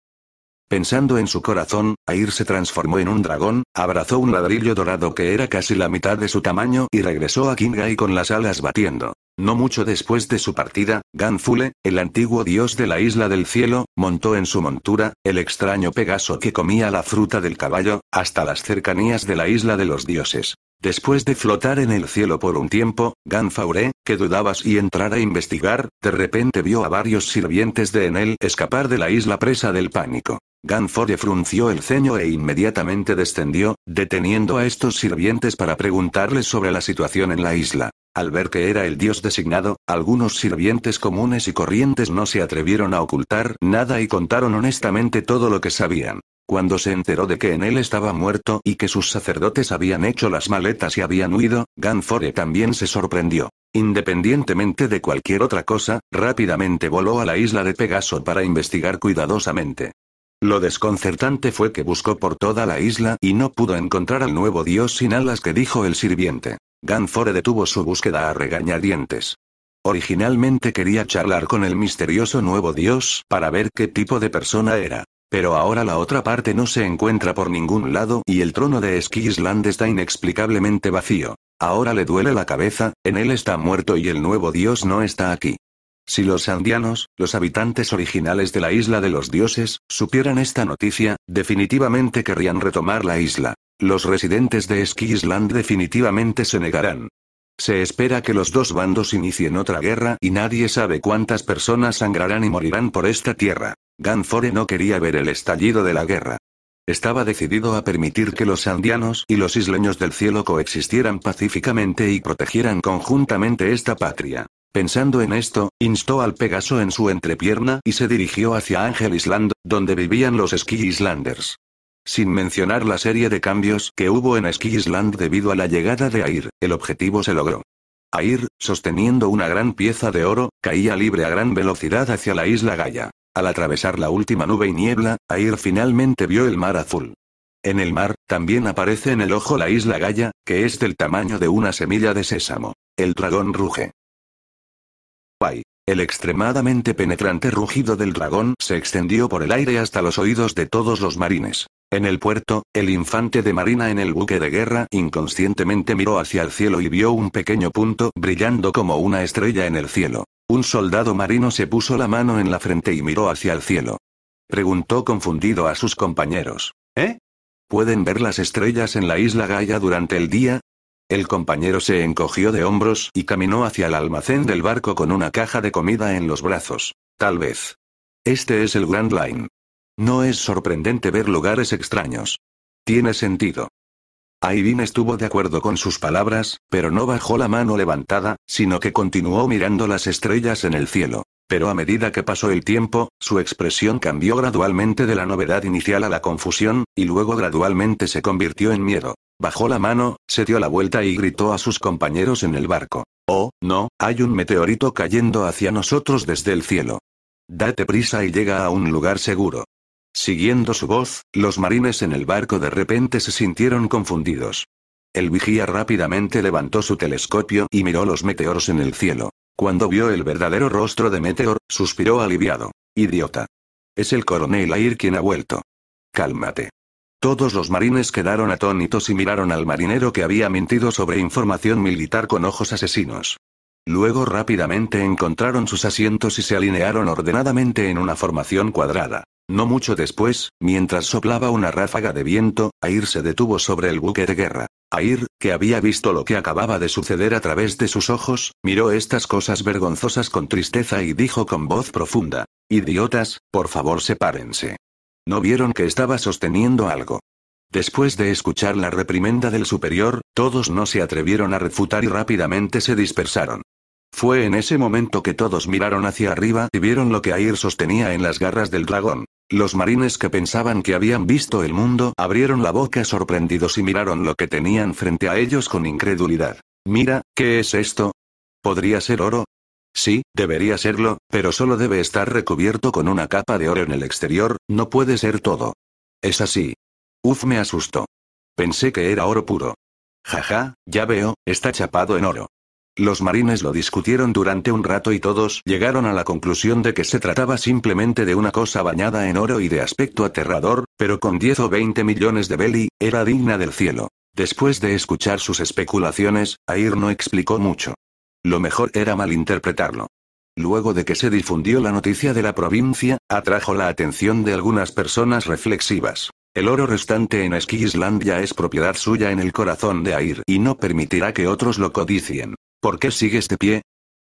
Pensando en su corazón, Air se transformó en un dragón, abrazó un ladrillo dorado que era casi la mitad de su tamaño y regresó a Kingai con las alas batiendo. No mucho después de su partida, Ganfule, el antiguo dios de la isla del cielo, montó en su montura, el extraño Pegaso que comía la fruta del caballo, hasta las cercanías de la isla de los dioses. Después de flotar en el cielo por un tiempo, Ganfauré, que dudaba si entrar a investigar, de repente vio a varios sirvientes de Enel escapar de la isla presa del pánico. Ganfore frunció el ceño e inmediatamente descendió, deteniendo a estos sirvientes para preguntarles sobre la situación en la isla. Al ver que era el dios designado, algunos sirvientes comunes y corrientes no se atrevieron a ocultar nada y contaron honestamente todo lo que sabían. Cuando se enteró de que en él estaba muerto y que sus sacerdotes habían hecho las maletas y habían huido, Ganfore también se sorprendió. Independientemente de cualquier otra cosa, rápidamente voló a la isla de Pegaso para investigar cuidadosamente. Lo desconcertante fue que buscó por toda la isla y no pudo encontrar al nuevo dios sin alas que dijo el sirviente. Ganfore detuvo su búsqueda a regañadientes. Originalmente quería charlar con el misterioso nuevo dios para ver qué tipo de persona era. Pero ahora la otra parte no se encuentra por ningún lado y el trono de Skisland está inexplicablemente vacío. Ahora le duele la cabeza, en él está muerto y el nuevo dios no está aquí. Si los andianos, los habitantes originales de la isla de los dioses, supieran esta noticia, definitivamente querrían retomar la isla. Los residentes de Ski Island definitivamente se negarán. Se espera que los dos bandos inicien otra guerra y nadie sabe cuántas personas sangrarán y morirán por esta tierra. Ganfore no quería ver el estallido de la guerra. Estaba decidido a permitir que los andianos y los isleños del cielo coexistieran pacíficamente y protegieran conjuntamente esta patria. Pensando en esto, instó al Pegaso en su entrepierna y se dirigió hacia Ángel Island, donde vivían los Ski Islanders. Sin mencionar la serie de cambios que hubo en Ski Island debido a la llegada de Air, el objetivo se logró. Air, sosteniendo una gran pieza de oro, caía libre a gran velocidad hacia la isla Gaia. Al atravesar la última nube y niebla, Air finalmente vio el mar azul. En el mar, también aparece en el ojo la isla Gaia, que es del tamaño de una semilla de sésamo. El dragón ruge. ¡Guay! El extremadamente penetrante rugido del dragón se extendió por el aire hasta los oídos de todos los marines. En el puerto, el infante de marina en el buque de guerra inconscientemente miró hacia el cielo y vio un pequeño punto brillando como una estrella en el cielo. Un soldado marino se puso la mano en la frente y miró hacia el cielo. Preguntó confundido a sus compañeros. ¿Eh? ¿Pueden ver las estrellas en la isla Gaia durante el día? El compañero se encogió de hombros y caminó hacia el almacén del barco con una caja de comida en los brazos. Tal vez. Este es el Grand Line. No es sorprendente ver lugares extraños. Tiene sentido. Irene estuvo de acuerdo con sus palabras, pero no bajó la mano levantada, sino que continuó mirando las estrellas en el cielo. Pero a medida que pasó el tiempo, su expresión cambió gradualmente de la novedad inicial a la confusión, y luego gradualmente se convirtió en miedo. Bajó la mano, se dio la vuelta y gritó a sus compañeros en el barco. Oh, no, hay un meteorito cayendo hacia nosotros desde el cielo. Date prisa y llega a un lugar seguro. Siguiendo su voz, los marines en el barco de repente se sintieron confundidos. El vigía rápidamente levantó su telescopio y miró los meteoros en el cielo. Cuando vio el verdadero rostro de Meteor, suspiró aliviado. Idiota. Es el coronel Air quien ha vuelto. Cálmate. Todos los marines quedaron atónitos y miraron al marinero que había mentido sobre información militar con ojos asesinos. Luego rápidamente encontraron sus asientos y se alinearon ordenadamente en una formación cuadrada. No mucho después, mientras soplaba una ráfaga de viento, Air se detuvo sobre el buque de guerra. Air, que había visto lo que acababa de suceder a través de sus ojos, miró estas cosas vergonzosas con tristeza y dijo con voz profunda, Idiotas, por favor sepárense. No vieron que estaba sosteniendo algo. Después de escuchar la reprimenda del superior, todos no se atrevieron a refutar y rápidamente se dispersaron. Fue en ese momento que todos miraron hacia arriba y vieron lo que Ayr sostenía en las garras del dragón. Los marines que pensaban que habían visto el mundo abrieron la boca sorprendidos y miraron lo que tenían frente a ellos con incredulidad. Mira, ¿qué es esto? ¿Podría ser oro? Sí, debería serlo, pero solo debe estar recubierto con una capa de oro en el exterior, no puede ser todo. Es así. Uf, me asustó. Pensé que era oro puro. Jaja, ya veo, está chapado en oro. Los marines lo discutieron durante un rato y todos llegaron a la conclusión de que se trataba simplemente de una cosa bañada en oro y de aspecto aterrador, pero con 10 o 20 millones de beli, era digna del cielo. Después de escuchar sus especulaciones, Air no explicó mucho. Lo mejor era malinterpretarlo. Luego de que se difundió la noticia de la provincia, atrajo la atención de algunas personas reflexivas. El oro restante en ya es propiedad suya en el corazón de Air y no permitirá que otros lo codicien. ¿Por qué sigues de pie?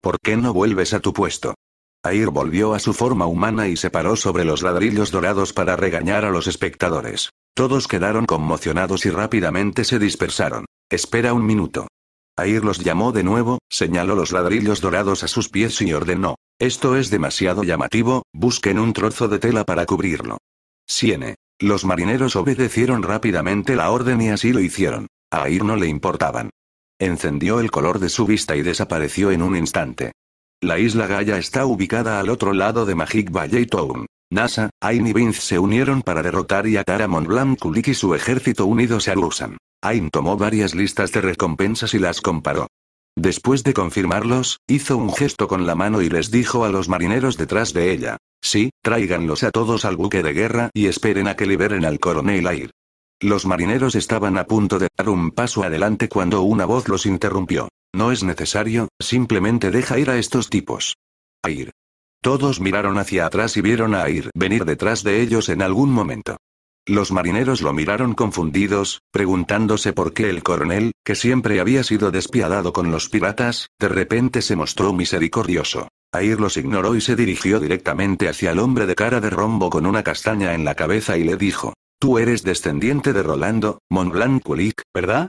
¿Por qué no vuelves a tu puesto? Air volvió a su forma humana y se paró sobre los ladrillos dorados para regañar a los espectadores. Todos quedaron conmocionados y rápidamente se dispersaron. Espera un minuto. Air los llamó de nuevo, señaló los ladrillos dorados a sus pies y ordenó. Esto es demasiado llamativo, busquen un trozo de tela para cubrirlo. Siene. Los marineros obedecieron rápidamente la orden y así lo hicieron. A Air no le importaban encendió el color de su vista y desapareció en un instante. La isla Gaya está ubicada al otro lado de Magic Valley Town. NASA, Ain y Vince se unieron para derrotar y atar a Montblanc Kulik y su ejército unidos a Lusan. Ain tomó varias listas de recompensas y las comparó. Después de confirmarlos, hizo un gesto con la mano y les dijo a los marineros detrás de ella. Sí, tráiganlos a todos al buque de guerra y esperen a que liberen al coronel Air. Los marineros estaban a punto de dar un paso adelante cuando una voz los interrumpió. No es necesario, simplemente deja ir a estos tipos. A ir. Todos miraron hacia atrás y vieron a Air venir detrás de ellos en algún momento. Los marineros lo miraron confundidos, preguntándose por qué el coronel, que siempre había sido despiadado con los piratas, de repente se mostró misericordioso. Air los ignoró y se dirigió directamente hacia el hombre de cara de rombo con una castaña en la cabeza y le dijo, Tú eres descendiente de Rolando, Montblanc Kulik, ¿verdad?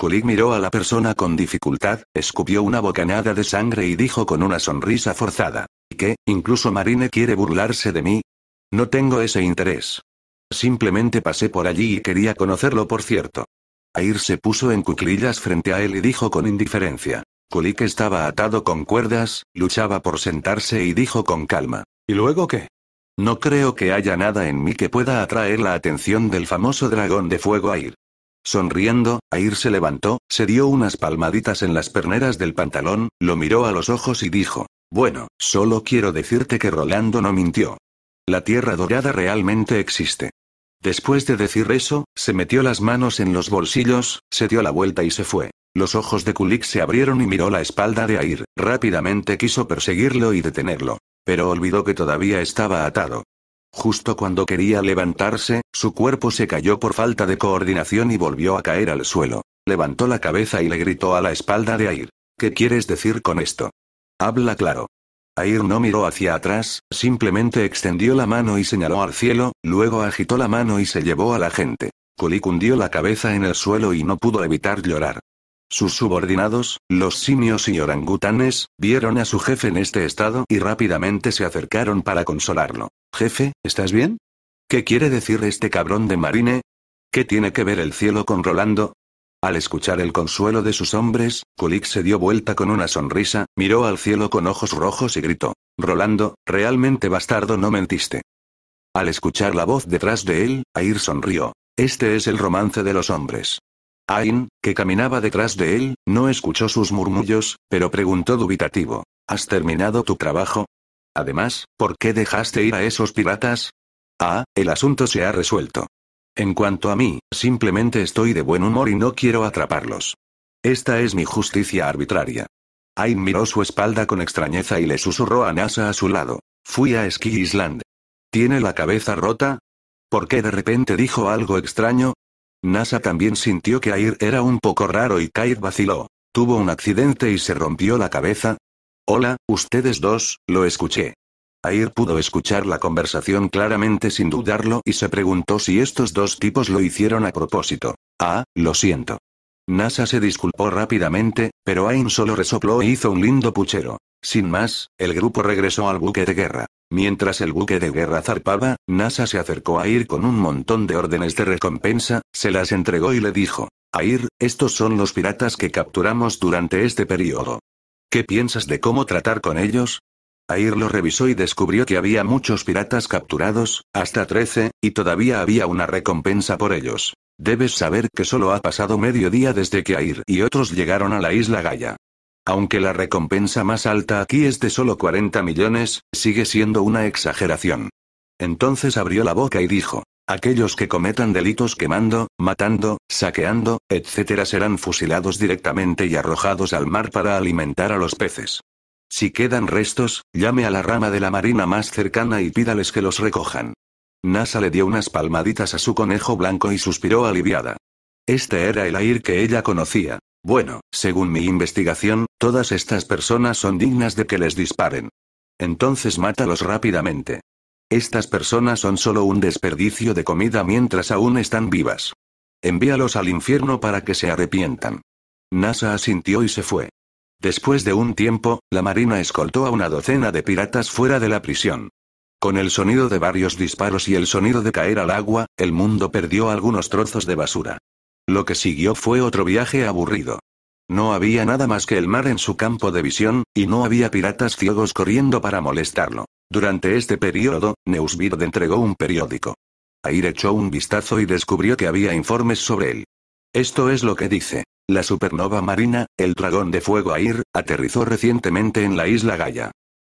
Kulik miró a la persona con dificultad, escupió una bocanada de sangre y dijo con una sonrisa forzada. ¿Qué? ¿Incluso Marine quiere burlarse de mí? No tengo ese interés. Simplemente pasé por allí y quería conocerlo, por cierto. Air se puso en cuclillas frente a él y dijo con indiferencia. Kulik estaba atado con cuerdas, luchaba por sentarse y dijo con calma. ¿Y luego qué? No creo que haya nada en mí que pueda atraer la atención del famoso dragón de fuego Air. Sonriendo, Air se levantó, se dio unas palmaditas en las perneras del pantalón, lo miró a los ojos y dijo, bueno, solo quiero decirte que Rolando no mintió. La tierra dorada realmente existe. Después de decir eso, se metió las manos en los bolsillos, se dio la vuelta y se fue. Los ojos de Kulik se abrieron y miró la espalda de Air, rápidamente quiso perseguirlo y detenerlo pero olvidó que todavía estaba atado. Justo cuando quería levantarse, su cuerpo se cayó por falta de coordinación y volvió a caer al suelo. Levantó la cabeza y le gritó a la espalda de Air. ¿Qué quieres decir con esto? Habla claro. Air no miró hacia atrás, simplemente extendió la mano y señaló al cielo, luego agitó la mano y se llevó a la gente. Kulik hundió la cabeza en el suelo y no pudo evitar llorar. Sus subordinados, los simios y orangutanes, vieron a su jefe en este estado y rápidamente se acercaron para consolarlo. Jefe, ¿estás bien? ¿Qué quiere decir este cabrón de Marine? ¿Qué tiene que ver el cielo con Rolando? Al escuchar el consuelo de sus hombres, Kulik se dio vuelta con una sonrisa, miró al cielo con ojos rojos y gritó, Rolando, realmente bastardo no mentiste. Al escuchar la voz detrás de él, Air sonrió. Este es el romance de los hombres. Ain, que caminaba detrás de él, no escuchó sus murmullos, pero preguntó dubitativo. ¿Has terminado tu trabajo? Además, ¿por qué dejaste ir a esos piratas? Ah, el asunto se ha resuelto. En cuanto a mí, simplemente estoy de buen humor y no quiero atraparlos. Esta es mi justicia arbitraria. Ain miró su espalda con extrañeza y le susurró a Nasa a su lado. Fui a Ski Island. ¿Tiene la cabeza rota? ¿Por qué de repente dijo algo extraño? NASA también sintió que Air era un poco raro y Kair vaciló. ¿Tuvo un accidente y se rompió la cabeza? Hola, ustedes dos, lo escuché. Air pudo escuchar la conversación claramente sin dudarlo y se preguntó si estos dos tipos lo hicieron a propósito. Ah, lo siento. NASA se disculpó rápidamente, pero Ain solo resopló e hizo un lindo puchero. Sin más, el grupo regresó al buque de guerra. Mientras el buque de guerra zarpaba, NASA se acercó a Ir con un montón de órdenes de recompensa, se las entregó y le dijo, Air, estos son los piratas que capturamos durante este periodo. ¿Qué piensas de cómo tratar con ellos? Air lo revisó y descubrió que había muchos piratas capturados, hasta 13, y todavía había una recompensa por ellos. Debes saber que solo ha pasado medio día desde que Air y otros llegaron a la isla Gaia. Aunque la recompensa más alta aquí es de solo 40 millones, sigue siendo una exageración. Entonces abrió la boca y dijo, aquellos que cometan delitos quemando, matando, saqueando, etc. serán fusilados directamente y arrojados al mar para alimentar a los peces. Si quedan restos, llame a la rama de la marina más cercana y pídales que los recojan. Nasa le dio unas palmaditas a su conejo blanco y suspiró aliviada. Este era el aire que ella conocía. Bueno, según mi investigación, todas estas personas son dignas de que les disparen. Entonces mátalos rápidamente. Estas personas son solo un desperdicio de comida mientras aún están vivas. Envíalos al infierno para que se arrepientan. NASA asintió y se fue. Después de un tiempo, la Marina escoltó a una docena de piratas fuera de la prisión. Con el sonido de varios disparos y el sonido de caer al agua, el mundo perdió algunos trozos de basura. Lo que siguió fue otro viaje aburrido. No había nada más que el mar en su campo de visión, y no había piratas ciegos corriendo para molestarlo. Durante este periodo, Neusbird entregó un periódico. Air echó un vistazo y descubrió que había informes sobre él. Esto es lo que dice. La supernova marina, el dragón de fuego Air, aterrizó recientemente en la isla Gaia.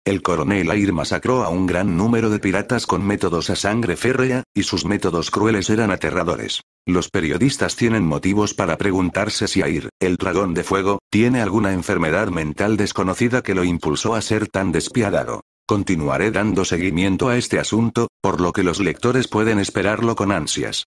El coronel Air masacró a un gran número de piratas con métodos a sangre férrea, y sus métodos crueles eran aterradores. Los periodistas tienen motivos para preguntarse si Air, el dragón de fuego, tiene alguna enfermedad mental desconocida que lo impulsó a ser tan despiadado. Continuaré dando seguimiento a este asunto, por lo que los lectores pueden esperarlo con ansias.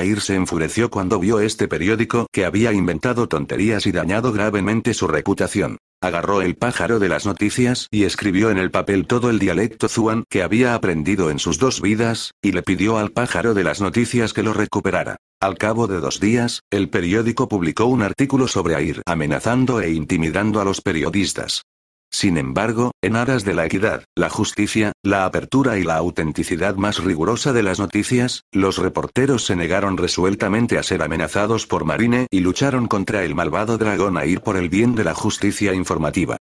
Air se enfureció cuando vio este periódico que había inventado tonterías y dañado gravemente su reputación. Agarró el pájaro de las noticias y escribió en el papel todo el dialecto Zuan que había aprendido en sus dos vidas, y le pidió al pájaro de las noticias que lo recuperara. Al cabo de dos días, el periódico publicó un artículo sobre Air amenazando e intimidando a los periodistas. Sin embargo, en aras de la equidad, la justicia, la apertura y la autenticidad más rigurosa de las noticias, los reporteros se negaron resueltamente a ser amenazados por Marine y lucharon contra el malvado dragón Air por el bien de la justicia informativa.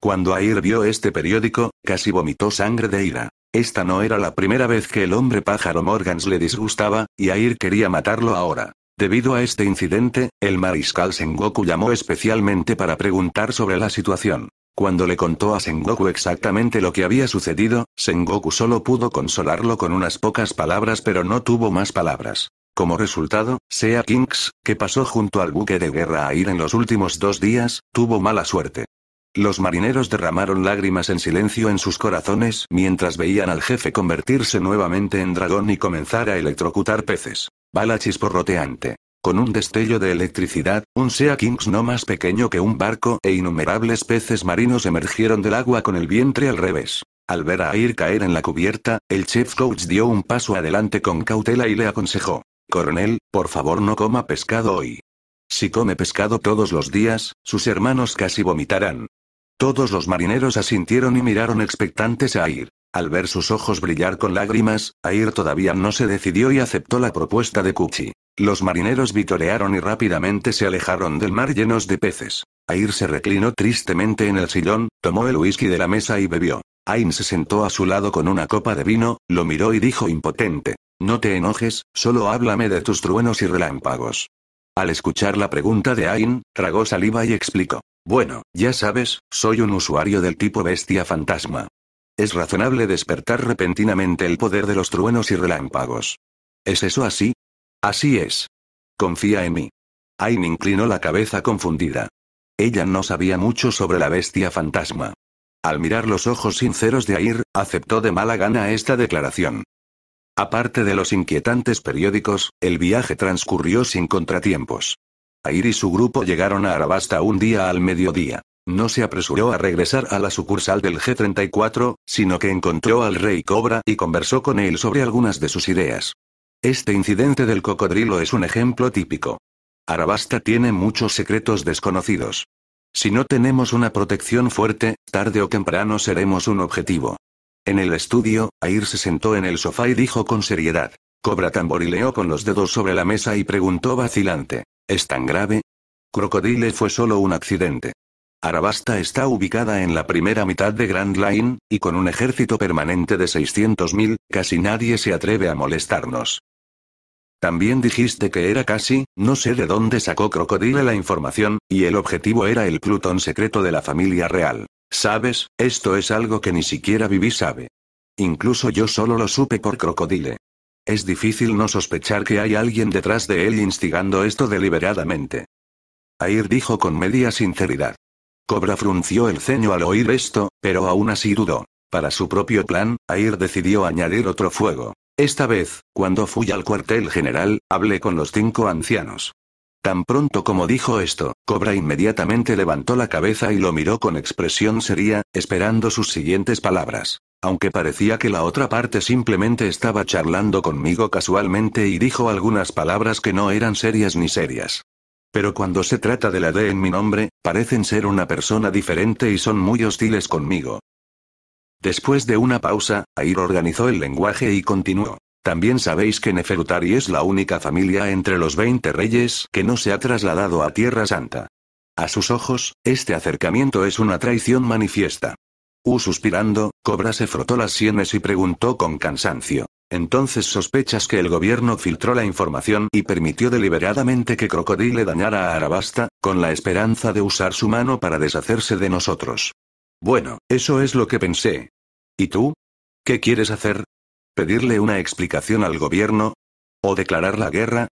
Cuando Air vio este periódico, casi vomitó sangre de ira. Esta no era la primera vez que el hombre pájaro Morgans le disgustaba, y Air quería matarlo ahora. Debido a este incidente, el mariscal Sengoku llamó especialmente para preguntar sobre la situación. Cuando le contó a Sengoku exactamente lo que había sucedido, Sengoku solo pudo consolarlo con unas pocas palabras pero no tuvo más palabras. Como resultado, Sea Kings, que pasó junto al buque de guerra a ir en los últimos dos días, tuvo mala suerte. Los marineros derramaron lágrimas en silencio en sus corazones mientras veían al jefe convertirse nuevamente en dragón y comenzar a electrocutar peces. Bala chisporroteante con un destello de electricidad, un Sea Kings no más pequeño que un barco e innumerables peces marinos emergieron del agua con el vientre al revés. Al ver a Air caer en la cubierta, el chef coach dio un paso adelante con cautela y le aconsejó. Coronel, por favor no coma pescado hoy. Si come pescado todos los días, sus hermanos casi vomitarán. Todos los marineros asintieron y miraron expectantes a Air. Al ver sus ojos brillar con lágrimas, Air todavía no se decidió y aceptó la propuesta de Kuchi. Los marineros vitorearon y rápidamente se alejaron del mar llenos de peces. Ayr se reclinó tristemente en el sillón, tomó el whisky de la mesa y bebió. Ain se sentó a su lado con una copa de vino, lo miró y dijo impotente. No te enojes, solo háblame de tus truenos y relámpagos. Al escuchar la pregunta de Ain, tragó saliva y explicó. Bueno, ya sabes, soy un usuario del tipo bestia fantasma. Es razonable despertar repentinamente el poder de los truenos y relámpagos. ¿Es eso así? Así es. Confía en mí. Ain inclinó la cabeza confundida. Ella no sabía mucho sobre la bestia fantasma. Al mirar los ojos sinceros de Air, aceptó de mala gana esta declaración. Aparte de los inquietantes periódicos, el viaje transcurrió sin contratiempos. Air y su grupo llegaron a Arabasta un día al mediodía. No se apresuró a regresar a la sucursal del G34, sino que encontró al rey Cobra y conversó con él sobre algunas de sus ideas. Este incidente del cocodrilo es un ejemplo típico. Arabasta tiene muchos secretos desconocidos. Si no tenemos una protección fuerte, tarde o temprano seremos un objetivo. En el estudio, Air se sentó en el sofá y dijo con seriedad. Cobra tamborileó con los dedos sobre la mesa y preguntó vacilante. ¿Es tan grave? Crocodile fue solo un accidente. Arabasta está ubicada en la primera mitad de Grand Line, y con un ejército permanente de 600.000, casi nadie se atreve a molestarnos. También dijiste que era casi, no sé de dónde sacó Crocodile la información, y el objetivo era el Plutón secreto de la familia real. Sabes, esto es algo que ni siquiera Vivi sabe. Incluso yo solo lo supe por Crocodile. Es difícil no sospechar que hay alguien detrás de él instigando esto deliberadamente. Air dijo con media sinceridad. Cobra frunció el ceño al oír esto, pero aún así dudó. Para su propio plan, Air decidió añadir otro fuego. Esta vez, cuando fui al cuartel general, hablé con los cinco ancianos. Tan pronto como dijo esto, Cobra inmediatamente levantó la cabeza y lo miró con expresión seria, esperando sus siguientes palabras. Aunque parecía que la otra parte simplemente estaba charlando conmigo casualmente y dijo algunas palabras que no eran serias ni serias. Pero cuando se trata de la D en mi nombre, parecen ser una persona diferente y son muy hostiles conmigo. Después de una pausa, Air organizó el lenguaje y continuó. También sabéis que Neferutari es la única familia entre los 20 reyes que no se ha trasladado a Tierra Santa. A sus ojos, este acercamiento es una traición manifiesta. U suspirando, Cobra se frotó las sienes y preguntó con cansancio. Entonces sospechas que el gobierno filtró la información y permitió deliberadamente que Crocodile dañara a Arabasta, con la esperanza de usar su mano para deshacerse de nosotros. Bueno, eso es lo que pensé. ¿Y tú? ¿Qué quieres hacer? ¿Pedirle una explicación al gobierno? ¿O declarar la guerra?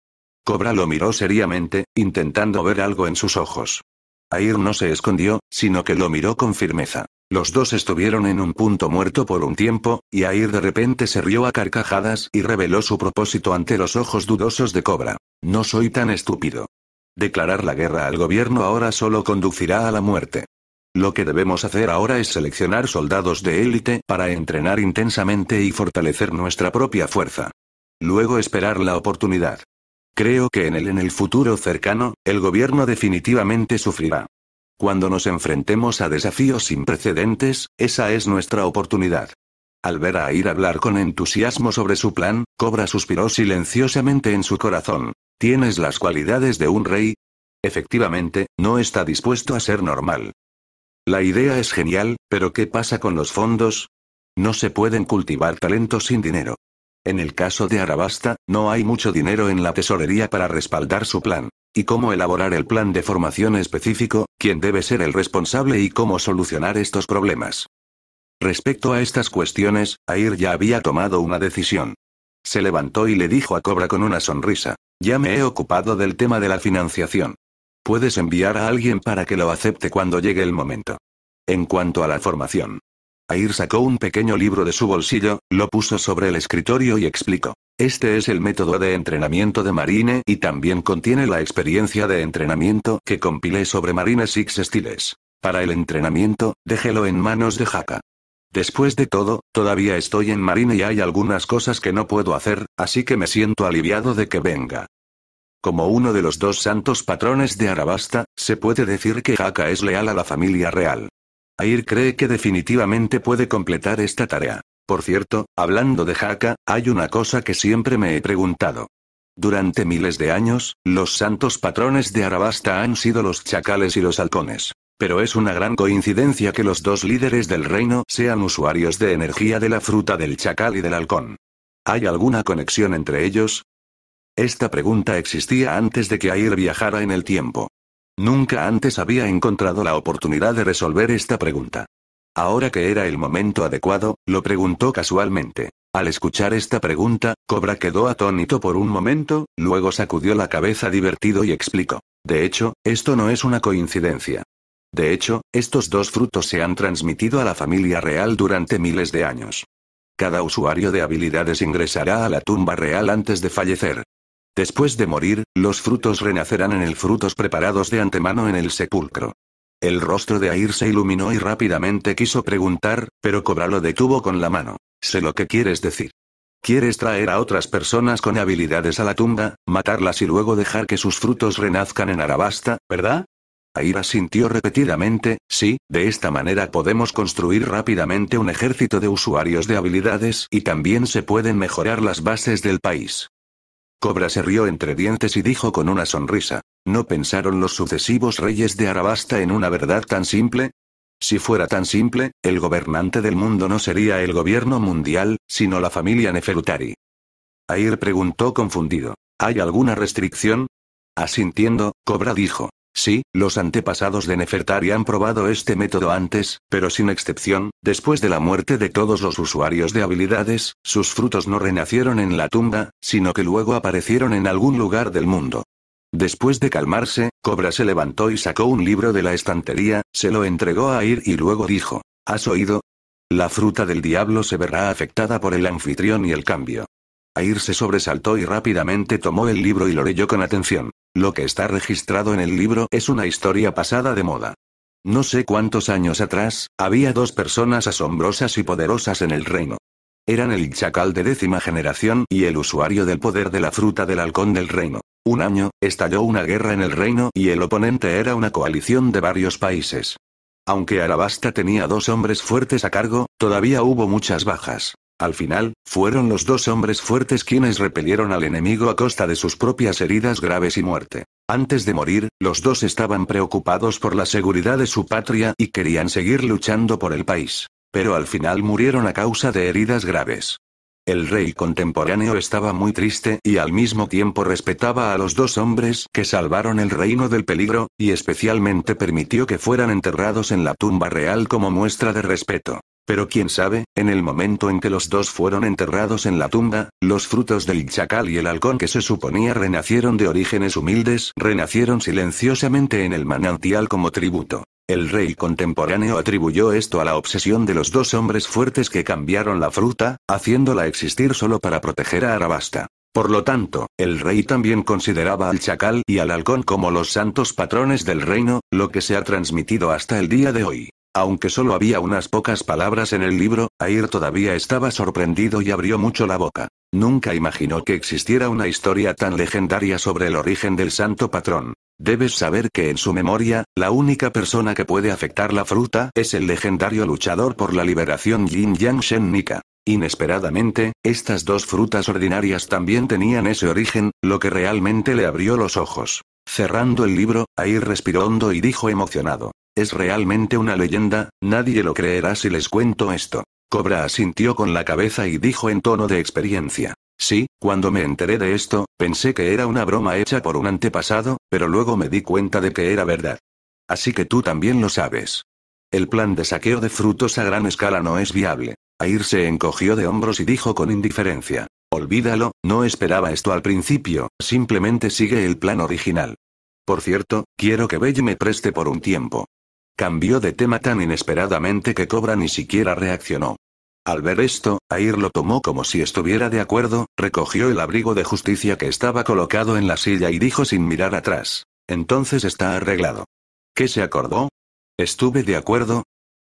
Cobra lo miró seriamente, intentando ver algo en sus ojos. Air no se escondió, sino que lo miró con firmeza. Los dos estuvieron en un punto muerto por un tiempo, y Air de repente se rió a carcajadas y reveló su propósito ante los ojos dudosos de Cobra. No soy tan estúpido. Declarar la guerra al gobierno ahora solo conducirá a la muerte. Lo que debemos hacer ahora es seleccionar soldados de élite para entrenar intensamente y fortalecer nuestra propia fuerza. Luego esperar la oportunidad. Creo que en el, en el futuro cercano, el gobierno definitivamente sufrirá. Cuando nos enfrentemos a desafíos sin precedentes, esa es nuestra oportunidad. Al ver a Ir hablar con entusiasmo sobre su plan, Cobra suspiró silenciosamente en su corazón. ¿Tienes las cualidades de un rey? Efectivamente, no está dispuesto a ser normal. La idea es genial, pero ¿qué pasa con los fondos? No se pueden cultivar talentos sin dinero. En el caso de Arabasta, no hay mucho dinero en la tesorería para respaldar su plan. ¿Y cómo elaborar el plan de formación específico? ¿Quién debe ser el responsable y cómo solucionar estos problemas? Respecto a estas cuestiones, Air ya había tomado una decisión. Se levantó y le dijo a Cobra con una sonrisa. Ya me he ocupado del tema de la financiación. Puedes enviar a alguien para que lo acepte cuando llegue el momento. En cuanto a la formación. Air sacó un pequeño libro de su bolsillo, lo puso sobre el escritorio y explicó. Este es el método de entrenamiento de Marine y también contiene la experiencia de entrenamiento que compilé sobre Marine Six stiles. Para el entrenamiento, déjelo en manos de Haka. Después de todo, todavía estoy en Marine y hay algunas cosas que no puedo hacer, así que me siento aliviado de que venga. Como uno de los dos santos patrones de Arabasta, se puede decir que Jaca es leal a la familia real. Air cree que definitivamente puede completar esta tarea. Por cierto, hablando de Jaca, hay una cosa que siempre me he preguntado. Durante miles de años, los santos patrones de Arabasta han sido los chacales y los halcones. Pero es una gran coincidencia que los dos líderes del reino sean usuarios de energía de la fruta del chacal y del halcón. ¿Hay alguna conexión entre ellos? Esta pregunta existía antes de que Air viajara en el tiempo. Nunca antes había encontrado la oportunidad de resolver esta pregunta. Ahora que era el momento adecuado, lo preguntó casualmente. Al escuchar esta pregunta, Cobra quedó atónito por un momento, luego sacudió la cabeza divertido y explicó. De hecho, esto no es una coincidencia. De hecho, estos dos frutos se han transmitido a la familia real durante miles de años. Cada usuario de habilidades ingresará a la tumba real antes de fallecer. Después de morir, los frutos renacerán en el frutos preparados de antemano en el sepulcro. El rostro de Air se iluminó y rápidamente quiso preguntar, pero Cobra lo detuvo con la mano. Sé lo que quieres decir. ¿Quieres traer a otras personas con habilidades a la tumba, matarlas y luego dejar que sus frutos renazcan en Arabasta, verdad? Air asintió repetidamente, sí, de esta manera podemos construir rápidamente un ejército de usuarios de habilidades y también se pueden mejorar las bases del país. Cobra se rió entre dientes y dijo con una sonrisa. ¿No pensaron los sucesivos reyes de Arabasta en una verdad tan simple? Si fuera tan simple, el gobernante del mundo no sería el gobierno mundial, sino la familia Neferutari. Ayr preguntó confundido. ¿Hay alguna restricción? Asintiendo, Cobra dijo. Sí, los antepasados de Nefertari han probado este método antes, pero sin excepción, después de la muerte de todos los usuarios de habilidades, sus frutos no renacieron en la tumba, sino que luego aparecieron en algún lugar del mundo. Después de calmarse, Cobra se levantó y sacó un libro de la estantería, se lo entregó a Ir y luego dijo, ¿Has oído? La fruta del diablo se verá afectada por el anfitrión y el cambio. Air se sobresaltó y rápidamente tomó el libro y lo leyó con atención. Lo que está registrado en el libro es una historia pasada de moda. No sé cuántos años atrás, había dos personas asombrosas y poderosas en el reino. Eran el chacal de décima generación y el usuario del poder de la fruta del halcón del reino. Un año, estalló una guerra en el reino y el oponente era una coalición de varios países. Aunque Arabasta tenía dos hombres fuertes a cargo, todavía hubo muchas bajas. Al final, fueron los dos hombres fuertes quienes repelieron al enemigo a costa de sus propias heridas graves y muerte. Antes de morir, los dos estaban preocupados por la seguridad de su patria y querían seguir luchando por el país. Pero al final murieron a causa de heridas graves. El rey contemporáneo estaba muy triste y al mismo tiempo respetaba a los dos hombres que salvaron el reino del peligro, y especialmente permitió que fueran enterrados en la tumba real como muestra de respeto. Pero quién sabe, en el momento en que los dos fueron enterrados en la tumba, los frutos del chacal y el halcón que se suponía renacieron de orígenes humildes, renacieron silenciosamente en el manantial como tributo. El rey contemporáneo atribuyó esto a la obsesión de los dos hombres fuertes que cambiaron la fruta, haciéndola existir solo para proteger a Arabasta. Por lo tanto, el rey también consideraba al chacal y al halcón como los santos patrones del reino, lo que se ha transmitido hasta el día de hoy. Aunque solo había unas pocas palabras en el libro, Air todavía estaba sorprendido y abrió mucho la boca. Nunca imaginó que existiera una historia tan legendaria sobre el origen del santo patrón. Debes saber que en su memoria, la única persona que puede afectar la fruta es el legendario luchador por la liberación Jin Yang Shen Nika. Inesperadamente, estas dos frutas ordinarias también tenían ese origen, lo que realmente le abrió los ojos. Cerrando el libro, Air respiró hondo y dijo emocionado. Es realmente una leyenda, nadie lo creerá si les cuento esto. Cobra asintió con la cabeza y dijo en tono de experiencia. Sí, cuando me enteré de esto, pensé que era una broma hecha por un antepasado, pero luego me di cuenta de que era verdad. Así que tú también lo sabes. El plan de saqueo de frutos a gran escala no es viable. Air se encogió de hombros y dijo con indiferencia. Olvídalo, no esperaba esto al principio, simplemente sigue el plan original. Por cierto, quiero que Belle me preste por un tiempo. Cambió de tema tan inesperadamente que Cobra ni siquiera reaccionó. Al ver esto, Air lo tomó como si estuviera de acuerdo, recogió el abrigo de justicia que estaba colocado en la silla y dijo sin mirar atrás. Entonces está arreglado. ¿Qué se acordó? Estuve de acuerdo,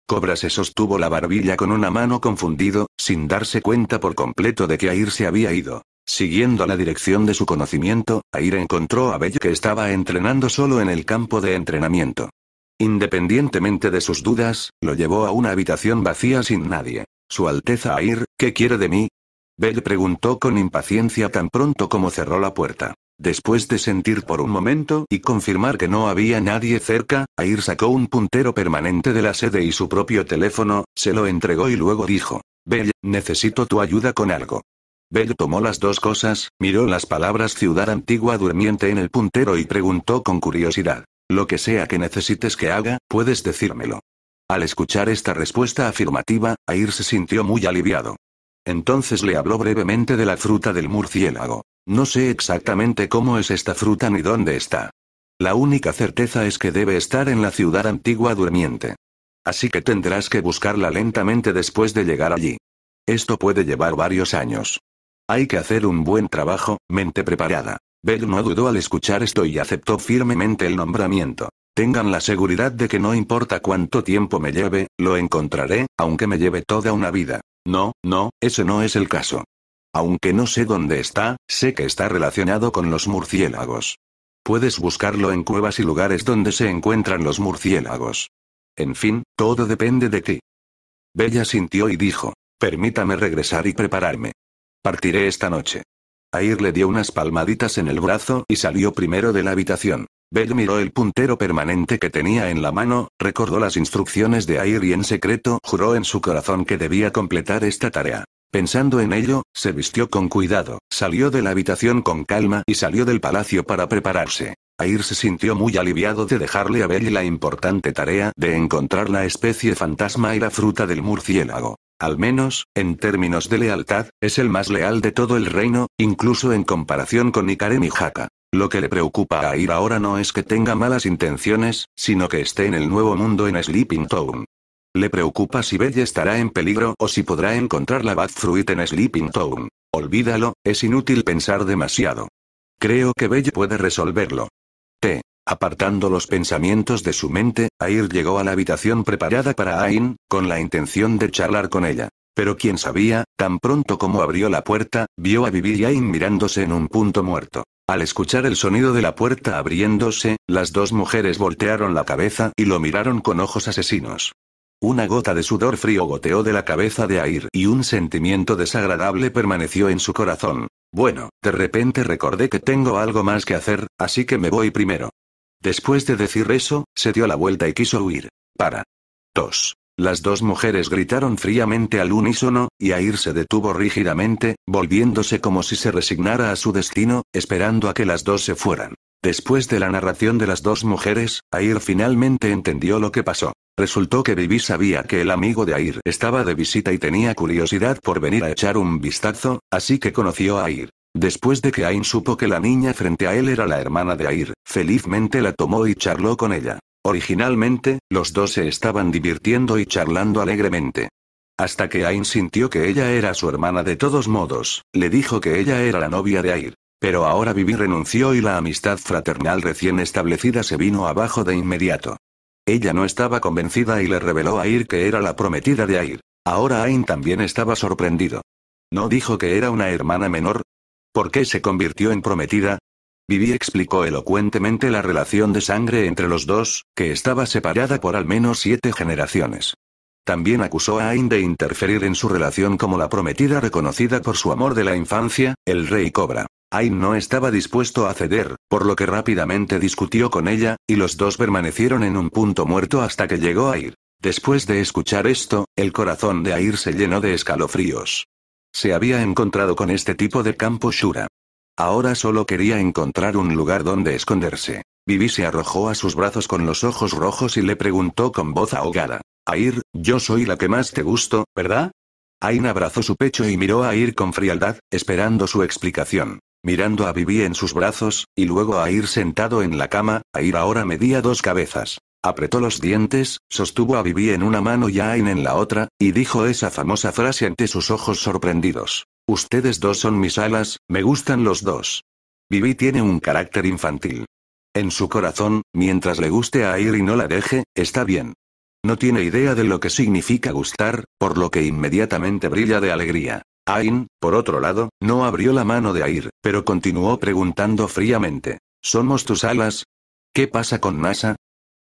Cobra se sostuvo la barbilla con una mano confundido, sin darse cuenta por completo de que Air se había ido. Siguiendo la dirección de su conocimiento, Air encontró a Bello que estaba entrenando solo en el campo de entrenamiento. Independientemente de sus dudas, lo llevó a una habitación vacía sin nadie. Su Alteza Air, ¿qué quiere de mí? Bell preguntó con impaciencia tan pronto como cerró la puerta. Después de sentir por un momento y confirmar que no había nadie cerca, Air sacó un puntero permanente de la sede y su propio teléfono, se lo entregó y luego dijo, Bell, necesito tu ayuda con algo. Bell tomó las dos cosas, miró las palabras ciudad antigua durmiente en el puntero y preguntó con curiosidad, lo que sea que necesites que haga, puedes decírmelo. Al escuchar esta respuesta afirmativa, Air se sintió muy aliviado. Entonces le habló brevemente de la fruta del murciélago. No sé exactamente cómo es esta fruta ni dónde está. La única certeza es que debe estar en la ciudad antigua durmiente. Así que tendrás que buscarla lentamente después de llegar allí. Esto puede llevar varios años. Hay que hacer un buen trabajo, mente preparada. Bell no dudó al escuchar esto y aceptó firmemente el nombramiento. Tengan la seguridad de que no importa cuánto tiempo me lleve, lo encontraré, aunque me lleve toda una vida. No, no, ese no es el caso. Aunque no sé dónde está, sé que está relacionado con los murciélagos. Puedes buscarlo en cuevas y lugares donde se encuentran los murciélagos. En fin, todo depende de ti. Bella sintió y dijo, permítame regresar y prepararme. Partiré esta noche. Air le dio unas palmaditas en el brazo y salió primero de la habitación. Bell miró el puntero permanente que tenía en la mano, recordó las instrucciones de Air y en secreto juró en su corazón que debía completar esta tarea. Pensando en ello, se vistió con cuidado, salió de la habitación con calma y salió del palacio para prepararse. Air se sintió muy aliviado de dejarle a Bell la importante tarea de encontrar la especie fantasma y la fruta del murciélago. Al menos, en términos de lealtad, es el más leal de todo el reino, incluso en comparación con Ikaren y Haka. Lo que le preocupa a Ir ahora no es que tenga malas intenciones, sino que esté en el nuevo mundo en Sleeping Town. Le preocupa si Belle estará en peligro o si podrá encontrar la Bad Fruit en Sleeping Town. Olvídalo, es inútil pensar demasiado. Creo que Belle puede resolverlo. T. Apartando los pensamientos de su mente, Air llegó a la habitación preparada para Ain, con la intención de charlar con ella. Pero quien sabía, tan pronto como abrió la puerta, vio a Vivi y Ain mirándose en un punto muerto. Al escuchar el sonido de la puerta abriéndose, las dos mujeres voltearon la cabeza y lo miraron con ojos asesinos. Una gota de sudor frío goteó de la cabeza de Air y un sentimiento desagradable permaneció en su corazón. Bueno, de repente recordé que tengo algo más que hacer, así que me voy primero. Después de decir eso, se dio la vuelta y quiso huir. Para. Tos. Las dos mujeres gritaron fríamente al unísono, y Air se detuvo rígidamente, volviéndose como si se resignara a su destino, esperando a que las dos se fueran. Después de la narración de las dos mujeres, Air finalmente entendió lo que pasó. Resultó que Vivi sabía que el amigo de Air estaba de visita y tenía curiosidad por venir a echar un vistazo, así que conoció a Air. Después de que Ain supo que la niña frente a él era la hermana de Air, felizmente la tomó y charló con ella. Originalmente, los dos se estaban divirtiendo y charlando alegremente. Hasta que Ain sintió que ella era su hermana de todos modos, le dijo que ella era la novia de Air. Pero ahora Vivi renunció y la amistad fraternal recién establecida se vino abajo de inmediato. Ella no estaba convencida y le reveló a Air que era la prometida de Air. Ahora Ain también estaba sorprendido. No dijo que era una hermana menor, ¿Por qué se convirtió en prometida? Vivi explicó elocuentemente la relación de sangre entre los dos, que estaba separada por al menos siete generaciones. También acusó a Ain de interferir en su relación como la prometida reconocida por su amor de la infancia, el rey Cobra. Ain no estaba dispuesto a ceder, por lo que rápidamente discutió con ella, y los dos permanecieron en un punto muerto hasta que llegó Air. Después de escuchar esto, el corazón de Air se llenó de escalofríos. Se había encontrado con este tipo de campo Shura. Ahora solo quería encontrar un lugar donde esconderse. Vivi se arrojó a sus brazos con los ojos rojos y le preguntó con voz ahogada. Air, yo soy la que más te gusto, ¿verdad? Ain abrazó su pecho y miró a Ir con frialdad, esperando su explicación. Mirando a Vivi en sus brazos, y luego a Ir sentado en la cama, Air ahora medía dos cabezas. Apretó los dientes, sostuvo a Vivi en una mano y a Ain en la otra, y dijo esa famosa frase ante sus ojos sorprendidos. Ustedes dos son mis alas, me gustan los dos. Vivi tiene un carácter infantil. En su corazón, mientras le guste a Air y no la deje, está bien. No tiene idea de lo que significa gustar, por lo que inmediatamente brilla de alegría. Ain, por otro lado, no abrió la mano de Air, pero continuó preguntando fríamente. ¿Somos tus alas? ¿Qué pasa con Nasa?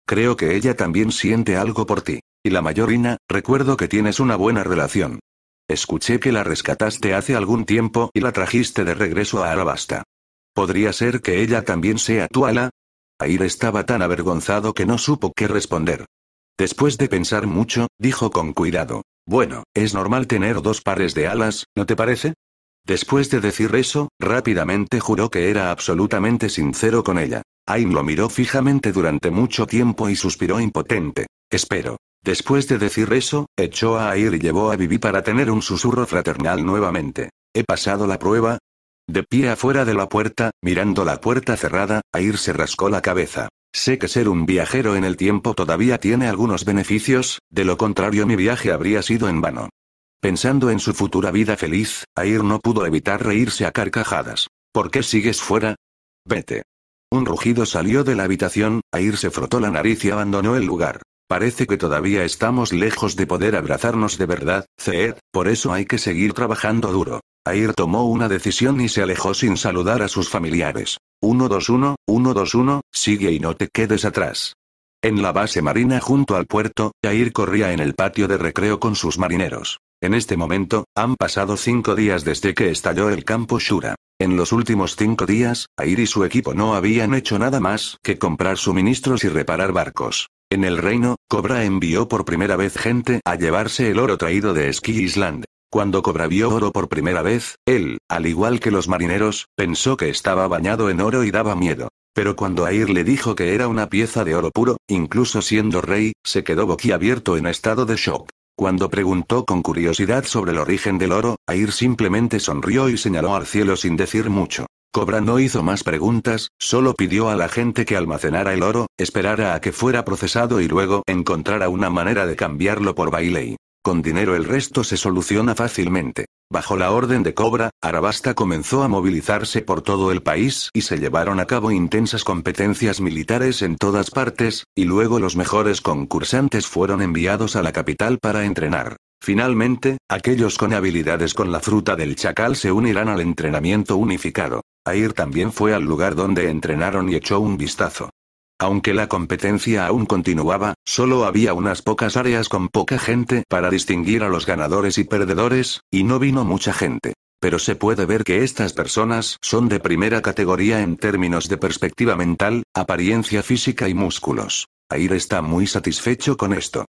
Creo que ella también siente algo por ti. Y la mayorina, recuerdo que tienes una buena relación. Escuché que la rescataste hace algún tiempo y la trajiste de regreso a Alabasta. ¿Podría ser que ella también sea tu ala? Air estaba tan avergonzado que no supo qué responder. Después de pensar mucho, dijo con cuidado. Bueno, es normal tener dos pares de alas, ¿no te parece? Después de decir eso, rápidamente juró que era absolutamente sincero con ella. Ayn lo miró fijamente durante mucho tiempo y suspiró impotente. Espero. Después de decir eso, echó a ir y llevó a Vivi para tener un susurro fraternal nuevamente. ¿He pasado la prueba? De pie afuera de la puerta, mirando la puerta cerrada, Air se rascó la cabeza. Sé que ser un viajero en el tiempo todavía tiene algunos beneficios, de lo contrario mi viaje habría sido en vano. Pensando en su futura vida feliz, Air no pudo evitar reírse a carcajadas. ¿Por qué sigues fuera? Vete. Un rugido salió de la habitación, Air se frotó la nariz y abandonó el lugar. Parece que todavía estamos lejos de poder abrazarnos de verdad, Ced, por eso hay que seguir trabajando duro. Air tomó una decisión y se alejó sin saludar a sus familiares. 121, 121, sigue y no te quedes atrás. En la base marina junto al puerto, Air corría en el patio de recreo con sus marineros. En este momento, han pasado cinco días desde que estalló el campo Shura. En los últimos cinco días, Air y su equipo no habían hecho nada más que comprar suministros y reparar barcos. En el reino, Cobra envió por primera vez gente a llevarse el oro traído de Ski Island. Cuando Cobra vio oro por primera vez, él, al igual que los marineros, pensó que estaba bañado en oro y daba miedo. Pero cuando Air le dijo que era una pieza de oro puro, incluso siendo rey, se quedó boquiabierto en estado de shock. Cuando preguntó con curiosidad sobre el origen del oro, Air simplemente sonrió y señaló al cielo sin decir mucho. Cobra no hizo más preguntas, solo pidió a la gente que almacenara el oro, esperara a que fuera procesado y luego encontrara una manera de cambiarlo por Bailey. Con dinero el resto se soluciona fácilmente. Bajo la orden de Cobra, Arabasta comenzó a movilizarse por todo el país y se llevaron a cabo intensas competencias militares en todas partes, y luego los mejores concursantes fueron enviados a la capital para entrenar. Finalmente, aquellos con habilidades con la fruta del chacal se unirán al entrenamiento unificado. Air también fue al lugar donde entrenaron y echó un vistazo. Aunque la competencia aún continuaba, solo había unas pocas áreas con poca gente para distinguir a los ganadores y perdedores, y no vino mucha gente. Pero se puede ver que estas personas son de primera categoría en términos de perspectiva mental, apariencia física y músculos. Air está muy satisfecho con esto.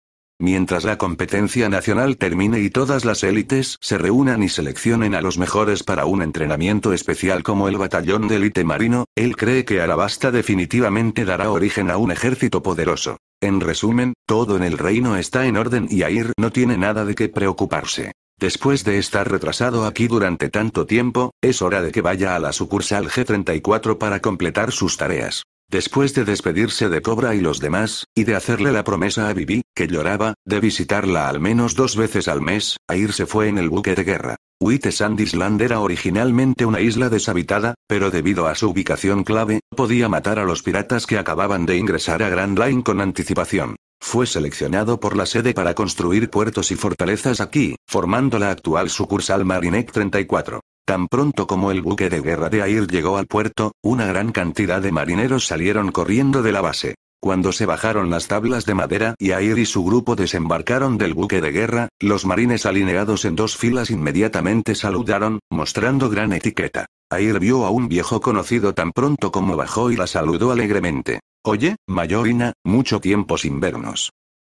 Mientras la competencia nacional termine y todas las élites se reúnan y seleccionen a los mejores para un entrenamiento especial como el batallón de élite marino, él cree que Alabasta definitivamente dará origen a un ejército poderoso. En resumen, todo en el reino está en orden y Air no tiene nada de qué preocuparse. Después de estar retrasado aquí durante tanto tiempo, es hora de que vaya a la sucursal G34 para completar sus tareas. Después de despedirse de Cobra y los demás, y de hacerle la promesa a Vivi, que lloraba, de visitarla al menos dos veces al mes, a irse fue en el buque de guerra. White Sand Island era originalmente una isla deshabitada, pero debido a su ubicación clave, podía matar a los piratas que acababan de ingresar a Grand Line con anticipación. Fue seleccionado por la sede para construir puertos y fortalezas aquí, formando la actual sucursal Marinec 34. Tan pronto como el buque de guerra de Air llegó al puerto, una gran cantidad de marineros salieron corriendo de la base. Cuando se bajaron las tablas de madera y Air y su grupo desembarcaron del buque de guerra, los marines alineados en dos filas inmediatamente saludaron, mostrando gran etiqueta. Air vio a un viejo conocido tan pronto como bajó y la saludó alegremente. Oye, mayor Ina, mucho tiempo sin vernos.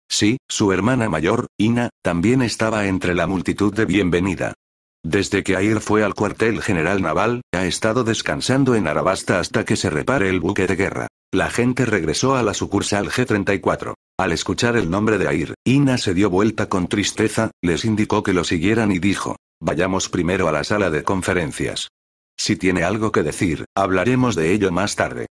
Sí, su hermana mayor, Ina, también estaba entre la multitud de bienvenida. Desde que Air fue al cuartel general naval, ha estado descansando en Arabasta hasta que se repare el buque de guerra. La gente regresó a la sucursal G34. Al escuchar el nombre de Air, Ina se dio vuelta con tristeza, les indicó que lo siguieran y dijo, vayamos primero a la sala de conferencias. Si tiene algo que decir, hablaremos de ello más tarde.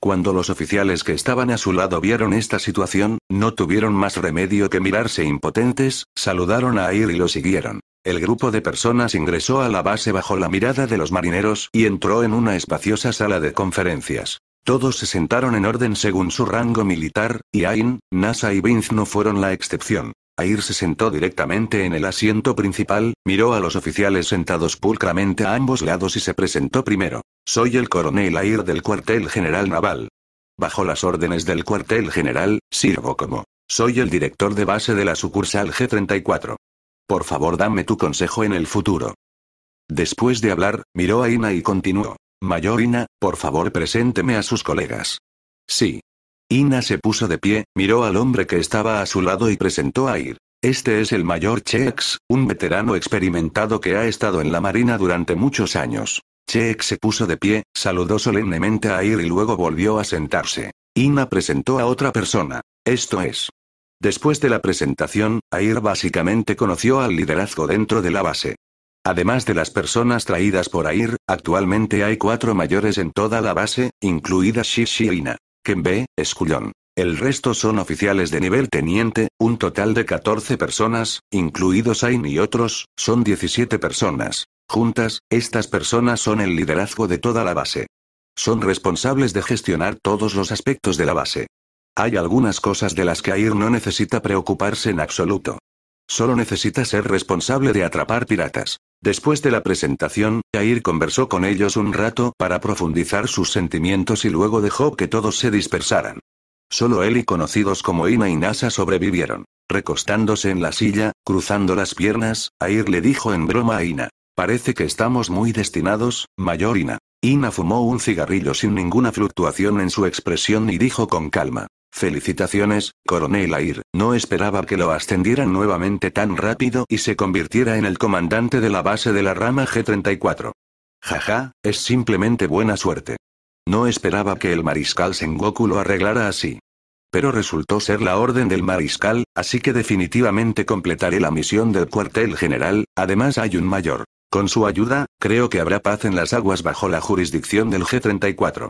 Cuando los oficiales que estaban a su lado vieron esta situación, no tuvieron más remedio que mirarse impotentes, saludaron a Air y lo siguieron. El grupo de personas ingresó a la base bajo la mirada de los marineros y entró en una espaciosa sala de conferencias. Todos se sentaron en orden según su rango militar, y Ain, Nasa y Vince no fueron la excepción. Air se sentó directamente en el asiento principal, miró a los oficiales sentados pulcramente a ambos lados y se presentó primero. Soy el coronel Air del cuartel general naval. Bajo las órdenes del cuartel general, sirvo como. Soy el director de base de la sucursal G34. Por favor, dame tu consejo en el futuro. Después de hablar, miró a Ina y continuó. Mayor Ina, por favor, presénteme a sus colegas. Sí. Ina se puso de pie, miró al hombre que estaba a su lado y presentó a Ir. Este es el mayor Chex, un veterano experimentado que ha estado en la Marina durante muchos años. Chex se puso de pie, saludó solemnemente a Ir y luego volvió a sentarse. Ina presentó a otra persona. Esto es. Después de la presentación, Air básicamente conoció al liderazgo dentro de la base. Además de las personas traídas por Air, actualmente hay cuatro mayores en toda la base, incluidas Shishi Ina, Kenbe, Escullón. El resto son oficiales de nivel teniente, un total de 14 personas, incluidos Ain y otros, son 17 personas. Juntas, estas personas son el liderazgo de toda la base. Son responsables de gestionar todos los aspectos de la base. Hay algunas cosas de las que Air no necesita preocuparse en absoluto. Solo necesita ser responsable de atrapar piratas. Después de la presentación, Air conversó con ellos un rato para profundizar sus sentimientos y luego dejó que todos se dispersaran. Solo él y conocidos como Ina y Nasa sobrevivieron. Recostándose en la silla, cruzando las piernas, Air le dijo en broma a Ina. Parece que estamos muy destinados, mayor Ina. Ina fumó un cigarrillo sin ninguna fluctuación en su expresión y dijo con calma. Felicitaciones, coronel Air, no esperaba que lo ascendieran nuevamente tan rápido y se convirtiera en el comandante de la base de la rama G-34. Jaja, es simplemente buena suerte. No esperaba que el mariscal Sengoku lo arreglara así. Pero resultó ser la orden del mariscal, así que definitivamente completaré la misión del cuartel general, además hay un mayor. Con su ayuda, creo que habrá paz en las aguas bajo la jurisdicción del G-34.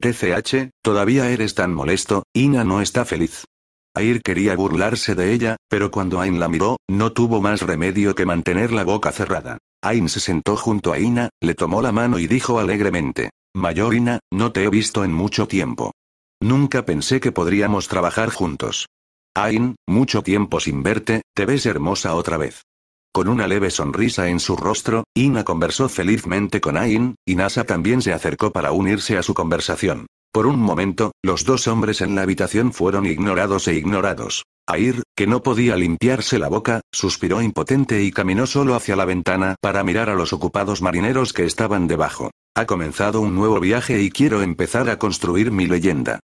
TCH, todavía eres tan molesto, Ina no está feliz. Air quería burlarse de ella, pero cuando Ain la miró, no tuvo más remedio que mantener la boca cerrada. Ain se sentó junto a Ina, le tomó la mano y dijo alegremente, Mayor Ina, no te he visto en mucho tiempo. Nunca pensé que podríamos trabajar juntos. Ain, mucho tiempo sin verte, te ves hermosa otra vez. Con una leve sonrisa en su rostro, Ina conversó felizmente con Ain, y Nasa también se acercó para unirse a su conversación. Por un momento, los dos hombres en la habitación fueron ignorados e ignorados. Air, que no podía limpiarse la boca, suspiró impotente y caminó solo hacia la ventana para mirar a los ocupados marineros que estaban debajo. Ha comenzado un nuevo viaje y quiero empezar a construir mi leyenda.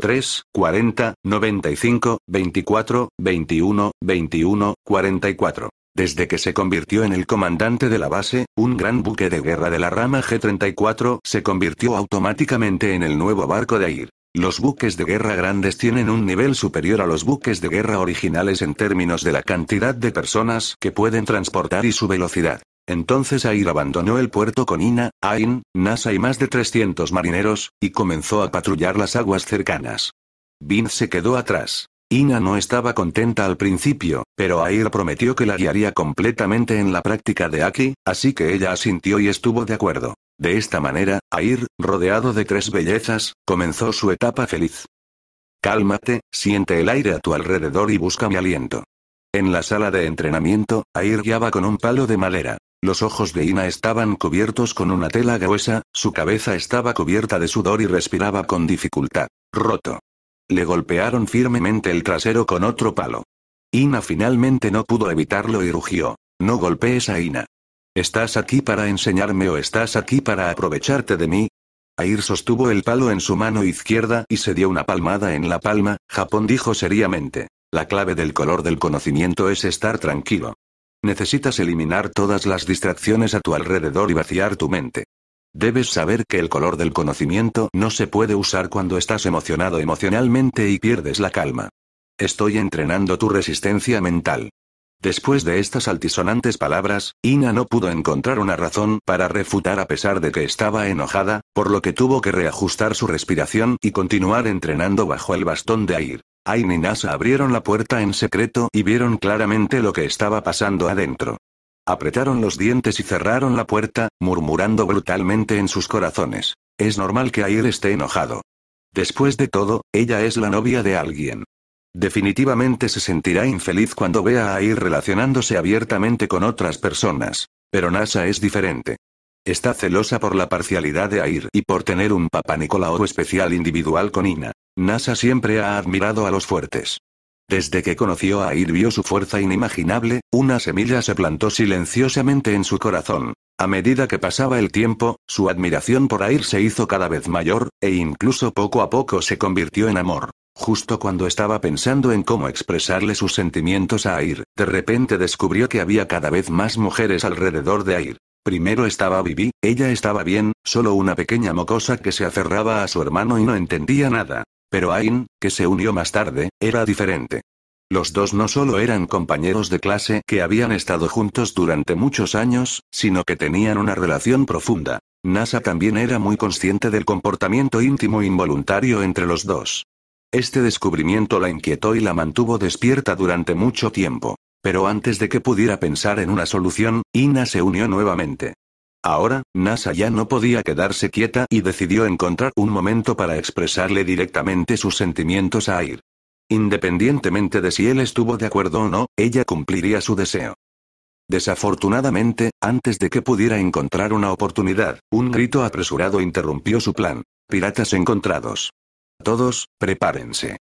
013, 40, 95, 24, 21, 21, 44. Desde que se convirtió en el comandante de la base, un gran buque de guerra de la rama G-34 se convirtió automáticamente en el nuevo barco de AIR. Los buques de guerra grandes tienen un nivel superior a los buques de guerra originales en términos de la cantidad de personas que pueden transportar y su velocidad. Entonces Air abandonó el puerto con Ina, Ain, Nasa y más de 300 marineros, y comenzó a patrullar las aguas cercanas. Bin se quedó atrás. Ina no estaba contenta al principio, pero Air prometió que la guiaría completamente en la práctica de Aki, así que ella asintió y estuvo de acuerdo. De esta manera, Air, rodeado de tres bellezas, comenzó su etapa feliz. Cálmate, siente el aire a tu alrededor y busca mi aliento. En la sala de entrenamiento, Air guiaba con un palo de madera. Los ojos de Ina estaban cubiertos con una tela gruesa, su cabeza estaba cubierta de sudor y respiraba con dificultad. Roto. Le golpearon firmemente el trasero con otro palo. Ina finalmente no pudo evitarlo y rugió. No golpees a Ina. ¿Estás aquí para enseñarme o estás aquí para aprovecharte de mí? Air sostuvo el palo en su mano izquierda y se dio una palmada en la palma, Japón dijo seriamente. La clave del color del conocimiento es estar tranquilo. Necesitas eliminar todas las distracciones a tu alrededor y vaciar tu mente. Debes saber que el color del conocimiento no se puede usar cuando estás emocionado emocionalmente y pierdes la calma. Estoy entrenando tu resistencia mental. Después de estas altisonantes palabras, Ina no pudo encontrar una razón para refutar a pesar de que estaba enojada, por lo que tuvo que reajustar su respiración y continuar entrenando bajo el bastón de aire. Ain y Nasa abrieron la puerta en secreto y vieron claramente lo que estaba pasando adentro. Apretaron los dientes y cerraron la puerta, murmurando brutalmente en sus corazones. Es normal que Air esté enojado. Después de todo, ella es la novia de alguien. Definitivamente se sentirá infeliz cuando vea a Air relacionándose abiertamente con otras personas. Pero Nasa es diferente. Está celosa por la parcialidad de Air y por tener un papá Nicolau especial individual con Ina. NASA siempre ha admirado a los fuertes. Desde que conoció a Air vio su fuerza inimaginable, una semilla se plantó silenciosamente en su corazón. A medida que pasaba el tiempo, su admiración por Air se hizo cada vez mayor, e incluso poco a poco se convirtió en amor. Justo cuando estaba pensando en cómo expresarle sus sentimientos a Air, de repente descubrió que había cada vez más mujeres alrededor de Air. Primero estaba Vivi, ella estaba bien, solo una pequeña mocosa que se aferraba a su hermano y no entendía nada. Pero Ain, que se unió más tarde, era diferente. Los dos no solo eran compañeros de clase que habían estado juntos durante muchos años, sino que tenían una relación profunda. NASA también era muy consciente del comportamiento íntimo involuntario entre los dos. Este descubrimiento la inquietó y la mantuvo despierta durante mucho tiempo. Pero antes de que pudiera pensar en una solución, Ina se unió nuevamente. Ahora, NASA ya no podía quedarse quieta y decidió encontrar un momento para expresarle directamente sus sentimientos a Air. Independientemente de si él estuvo de acuerdo o no, ella cumpliría su deseo. Desafortunadamente, antes de que pudiera encontrar una oportunidad, un grito apresurado interrumpió su plan. Piratas encontrados. Todos, prepárense.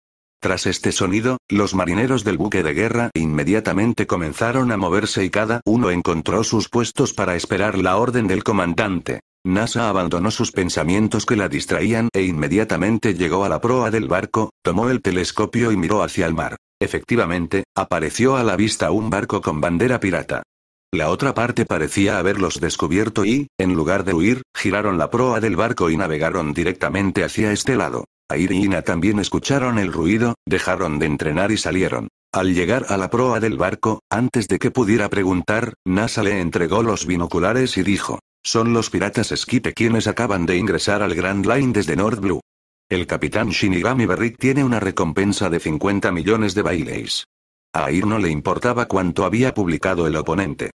Tras este sonido, los marineros del buque de guerra inmediatamente comenzaron a moverse y cada uno encontró sus puestos para esperar la orden del comandante. Nasa abandonó sus pensamientos que la distraían e inmediatamente llegó a la proa del barco, tomó el telescopio y miró hacia el mar. Efectivamente, apareció a la vista un barco con bandera pirata. La otra parte parecía haberlos descubierto y, en lugar de huir, giraron la proa del barco y navegaron directamente hacia este lado. Air y Ina también escucharon el ruido, dejaron de entrenar y salieron. Al llegar a la proa del barco, antes de que pudiera preguntar, NASA le entregó los binoculares y dijo, son los piratas Esquite quienes acaban de ingresar al Grand Line desde North Blue. El capitán Shinigami Berrick tiene una recompensa de 50 millones de bailes". A Air no le importaba cuánto había publicado el oponente.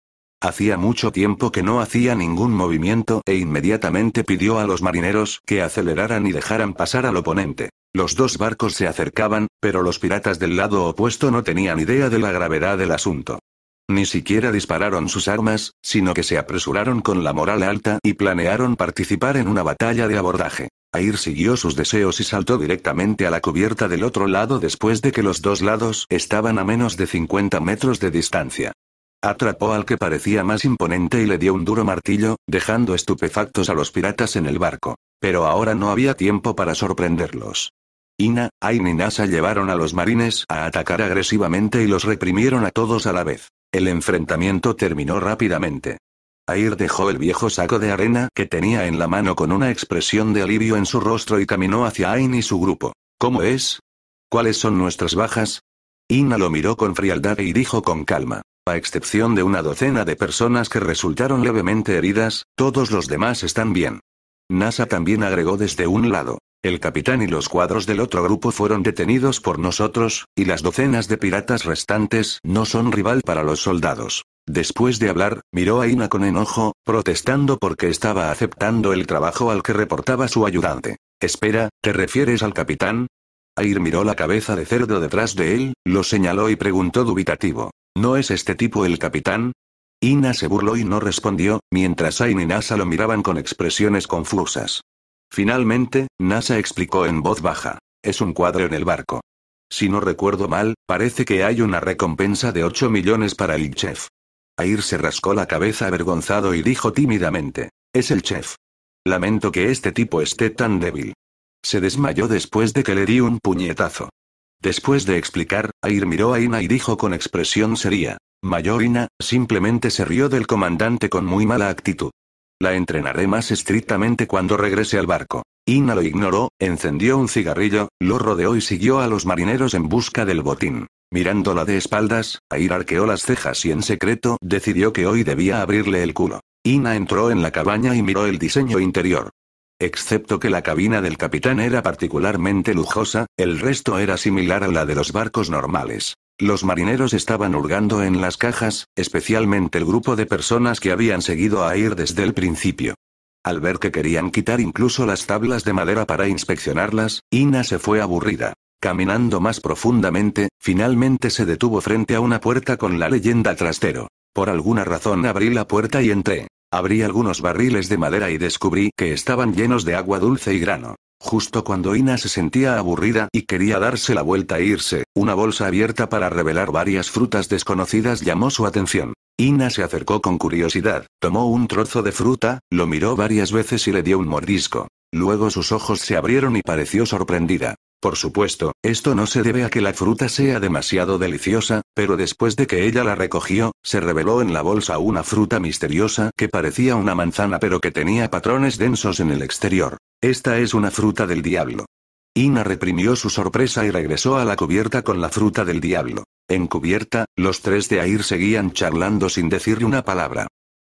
Hacía mucho tiempo que no hacía ningún movimiento e inmediatamente pidió a los marineros que aceleraran y dejaran pasar al oponente. Los dos barcos se acercaban, pero los piratas del lado opuesto no tenían idea de la gravedad del asunto. Ni siquiera dispararon sus armas, sino que se apresuraron con la moral alta y planearon participar en una batalla de abordaje. Air siguió sus deseos y saltó directamente a la cubierta del otro lado después de que los dos lados estaban a menos de 50 metros de distancia. Atrapó al que parecía más imponente y le dio un duro martillo, dejando estupefactos a los piratas en el barco. Pero ahora no había tiempo para sorprenderlos. Ina, Ain y Nasa llevaron a los marines a atacar agresivamente y los reprimieron a todos a la vez. El enfrentamiento terminó rápidamente. Air dejó el viejo saco de arena que tenía en la mano con una expresión de alivio en su rostro y caminó hacia Ain y su grupo. ¿Cómo es? ¿Cuáles son nuestras bajas? Ina lo miró con frialdad y dijo con calma. A excepción de una docena de personas que resultaron levemente heridas, todos los demás están bien. NASA también agregó desde un lado. El capitán y los cuadros del otro grupo fueron detenidos por nosotros, y las docenas de piratas restantes no son rival para los soldados. Después de hablar, miró a Ina con enojo, protestando porque estaba aceptando el trabajo al que reportaba su ayudante. Espera, ¿te refieres al capitán? Air miró la cabeza de cerdo detrás de él, lo señaló y preguntó dubitativo. ¿No es este tipo el capitán? Ina se burló y no respondió, mientras Ain y Nasa lo miraban con expresiones confusas. Finalmente, Nasa explicó en voz baja. Es un cuadro en el barco. Si no recuerdo mal, parece que hay una recompensa de 8 millones para el chef. Air se rascó la cabeza avergonzado y dijo tímidamente. Es el chef. Lamento que este tipo esté tan débil. Se desmayó después de que le di un puñetazo. Después de explicar, Air miró a Ina y dijo con expresión seria. Mayor Ina, simplemente se rió del comandante con muy mala actitud. La entrenaré más estrictamente cuando regrese al barco. Ina lo ignoró, encendió un cigarrillo, lo rodeó y siguió a los marineros en busca del botín. Mirándola de espaldas, Air arqueó las cejas y en secreto decidió que hoy debía abrirle el culo. Ina entró en la cabaña y miró el diseño interior. Excepto que la cabina del capitán era particularmente lujosa, el resto era similar a la de los barcos normales. Los marineros estaban hurgando en las cajas, especialmente el grupo de personas que habían seguido a Ir desde el principio. Al ver que querían quitar incluso las tablas de madera para inspeccionarlas, Ina se fue aburrida. Caminando más profundamente, finalmente se detuvo frente a una puerta con la leyenda trastero. Por alguna razón abrí la puerta y entré. Abrí algunos barriles de madera y descubrí que estaban llenos de agua dulce y grano. Justo cuando Ina se sentía aburrida y quería darse la vuelta e irse, una bolsa abierta para revelar varias frutas desconocidas llamó su atención. Ina se acercó con curiosidad, tomó un trozo de fruta, lo miró varias veces y le dio un mordisco. Luego sus ojos se abrieron y pareció sorprendida. Por supuesto, esto no se debe a que la fruta sea demasiado deliciosa, pero después de que ella la recogió, se reveló en la bolsa una fruta misteriosa que parecía una manzana pero que tenía patrones densos en el exterior. Esta es una fruta del diablo. Ina reprimió su sorpresa y regresó a la cubierta con la fruta del diablo. En cubierta, los tres de Air seguían charlando sin decirle una palabra.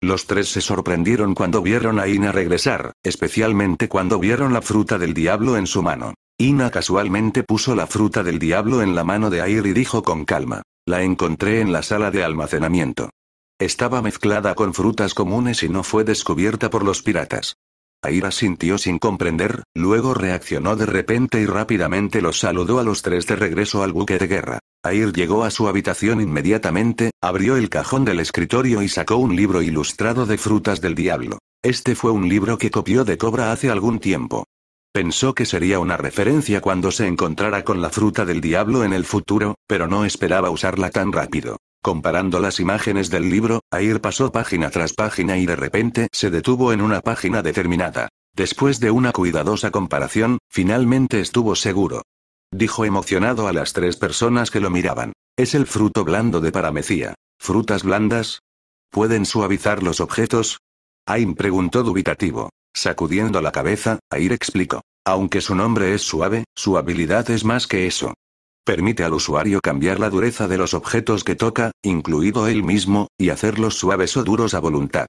Los tres se sorprendieron cuando vieron a Ina regresar, especialmente cuando vieron la fruta del diablo en su mano. Ina casualmente puso la fruta del diablo en la mano de Air y dijo con calma. La encontré en la sala de almacenamiento. Estaba mezclada con frutas comunes y no fue descubierta por los piratas. Aira sintió sin comprender, luego reaccionó de repente y rápidamente los saludó a los tres de regreso al buque de guerra. Air llegó a su habitación inmediatamente, abrió el cajón del escritorio y sacó un libro ilustrado de frutas del diablo. Este fue un libro que copió de Cobra hace algún tiempo. Pensó que sería una referencia cuando se encontrara con la fruta del diablo en el futuro, pero no esperaba usarla tan rápido. Comparando las imágenes del libro, Air pasó página tras página y de repente se detuvo en una página determinada. Después de una cuidadosa comparación, finalmente estuvo seguro. Dijo emocionado a las tres personas que lo miraban. Es el fruto blando de paramecía. ¿Frutas blandas? ¿Pueden suavizar los objetos? Aim preguntó dubitativo. Sacudiendo la cabeza, Air explicó. Aunque su nombre es suave, su habilidad es más que eso. Permite al usuario cambiar la dureza de los objetos que toca, incluido él mismo, y hacerlos suaves o duros a voluntad.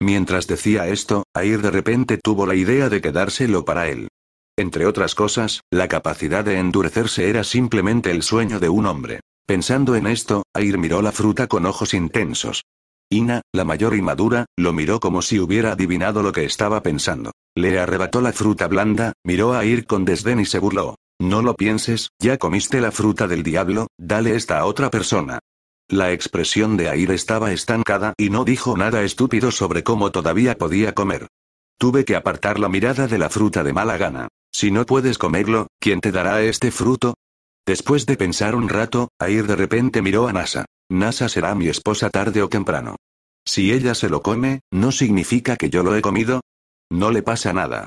Mientras decía esto, Air de repente tuvo la idea de quedárselo para él. Entre otras cosas, la capacidad de endurecerse era simplemente el sueño de un hombre. Pensando en esto, Air miró la fruta con ojos intensos. Ina, la mayor y madura, lo miró como si hubiera adivinado lo que estaba pensando. Le arrebató la fruta blanda, miró a Ir con desdén y se burló. No lo pienses, ya comiste la fruta del diablo, dale esta a otra persona. La expresión de Air estaba estancada y no dijo nada estúpido sobre cómo todavía podía comer. Tuve que apartar la mirada de la fruta de mala gana. Si no puedes comerlo, ¿quién te dará este fruto? Después de pensar un rato, Air de repente miró a Nasa. Nasa será mi esposa tarde o temprano. Si ella se lo come, ¿no significa que yo lo he comido? No le pasa nada.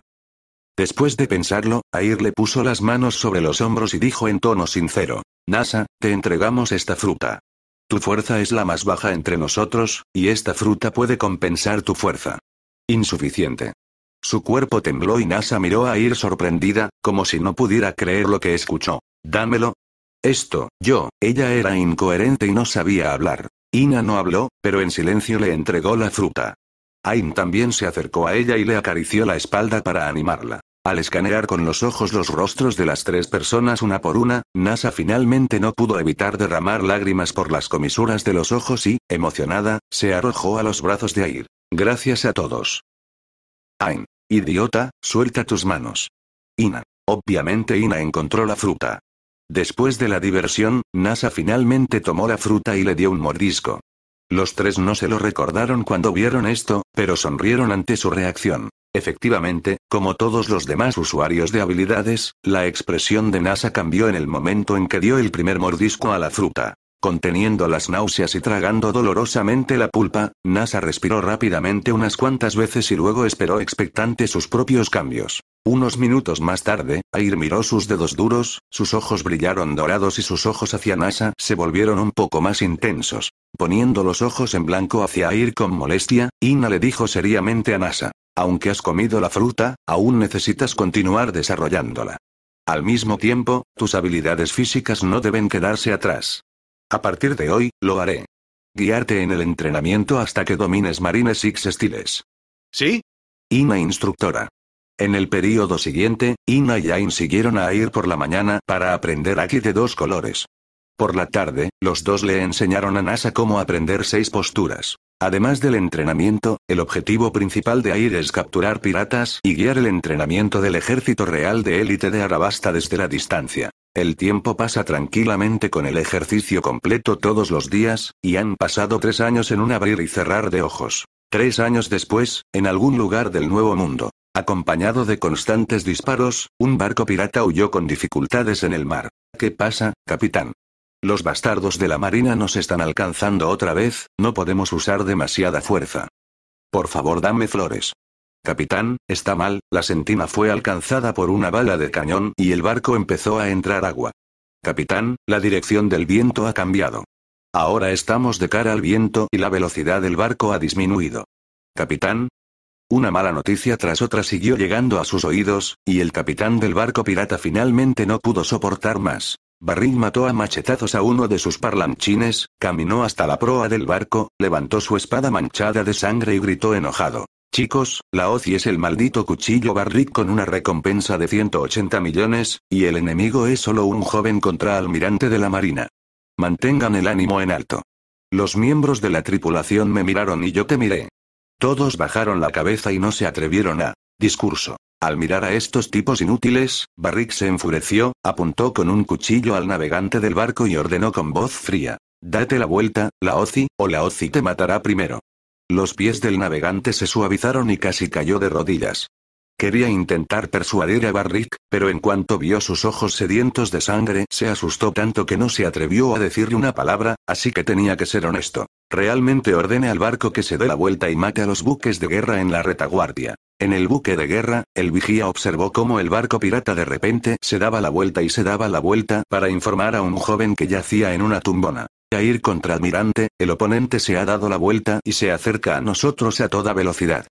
Después de pensarlo, Air le puso las manos sobre los hombros y dijo en tono sincero, Nasa, te entregamos esta fruta. Tu fuerza es la más baja entre nosotros, y esta fruta puede compensar tu fuerza. Insuficiente. Su cuerpo tembló y Nasa miró a Ir sorprendida, como si no pudiera creer lo que escuchó. Dámelo, esto, yo, ella era incoherente y no sabía hablar. Ina no habló, pero en silencio le entregó la fruta. Ain también se acercó a ella y le acarició la espalda para animarla. Al escanear con los ojos los rostros de las tres personas una por una, Nasa finalmente no pudo evitar derramar lágrimas por las comisuras de los ojos y, emocionada, se arrojó a los brazos de Air. Gracias a todos. Ain. Idiota, suelta tus manos. Ina. Obviamente Ina encontró la fruta. Después de la diversión, NASA finalmente tomó la fruta y le dio un mordisco. Los tres no se lo recordaron cuando vieron esto, pero sonrieron ante su reacción. Efectivamente, como todos los demás usuarios de habilidades, la expresión de NASA cambió en el momento en que dio el primer mordisco a la fruta. Conteniendo las náuseas y tragando dolorosamente la pulpa, Nasa respiró rápidamente unas cuantas veces y luego esperó expectante sus propios cambios. Unos minutos más tarde, Air miró sus dedos duros, sus ojos brillaron dorados y sus ojos hacia Nasa se volvieron un poco más intensos. Poniendo los ojos en blanco hacia Air con molestia, Ina le dijo seriamente a Nasa. Aunque has comido la fruta, aún necesitas continuar desarrollándola. Al mismo tiempo, tus habilidades físicas no deben quedarse atrás. A partir de hoy, lo haré. Guiarte en el entrenamiento hasta que domines Marines Six Estiles. ¿Sí? Ina instructora. En el período siguiente, Ina y Ain siguieron a ir por la mañana para aprender aquí de dos colores. Por la tarde, los dos le enseñaron a Nasa cómo aprender seis posturas. Además del entrenamiento, el objetivo principal de Air es capturar piratas y guiar el entrenamiento del ejército real de élite de Arabasta desde la distancia. El tiempo pasa tranquilamente con el ejercicio completo todos los días, y han pasado tres años en un abrir y cerrar de ojos. Tres años después, en algún lugar del Nuevo Mundo, acompañado de constantes disparos, un barco pirata huyó con dificultades en el mar. ¿Qué pasa, capitán? Los bastardos de la Marina nos están alcanzando otra vez, no podemos usar demasiada fuerza. Por favor, dame flores. Capitán, está mal, la sentina fue alcanzada por una bala de cañón y el barco empezó a entrar agua. Capitán, la dirección del viento ha cambiado. Ahora estamos de cara al viento y la velocidad del barco ha disminuido. Capitán. Una mala noticia tras otra siguió llegando a sus oídos, y el capitán del barco pirata finalmente no pudo soportar más. Barril mató a machetazos a uno de sus parlanchines, caminó hasta la proa del barco, levantó su espada manchada de sangre y gritó enojado. Chicos, la OCI es el maldito cuchillo Barrick con una recompensa de 180 millones, y el enemigo es solo un joven contraalmirante de la Marina. Mantengan el ánimo en alto. Los miembros de la tripulación me miraron y yo te miré. Todos bajaron la cabeza y no se atrevieron a discurso. Al mirar a estos tipos inútiles, Barrick se enfureció, apuntó con un cuchillo al navegante del barco y ordenó con voz fría. Date la vuelta, la OCI, o la OCI te matará primero. Los pies del navegante se suavizaron y casi cayó de rodillas. Quería intentar persuadir a Barrick, pero en cuanto vio sus ojos sedientos de sangre, se asustó tanto que no se atrevió a decirle una palabra, así que tenía que ser honesto. Realmente ordene al barco que se dé la vuelta y mate a los buques de guerra en la retaguardia. En el buque de guerra, el vigía observó cómo el barco pirata de repente se daba la vuelta y se daba la vuelta para informar a un joven que yacía en una tumbona a ir contra Almirante, el oponente se ha dado la vuelta y se acerca a nosotros a toda velocidad.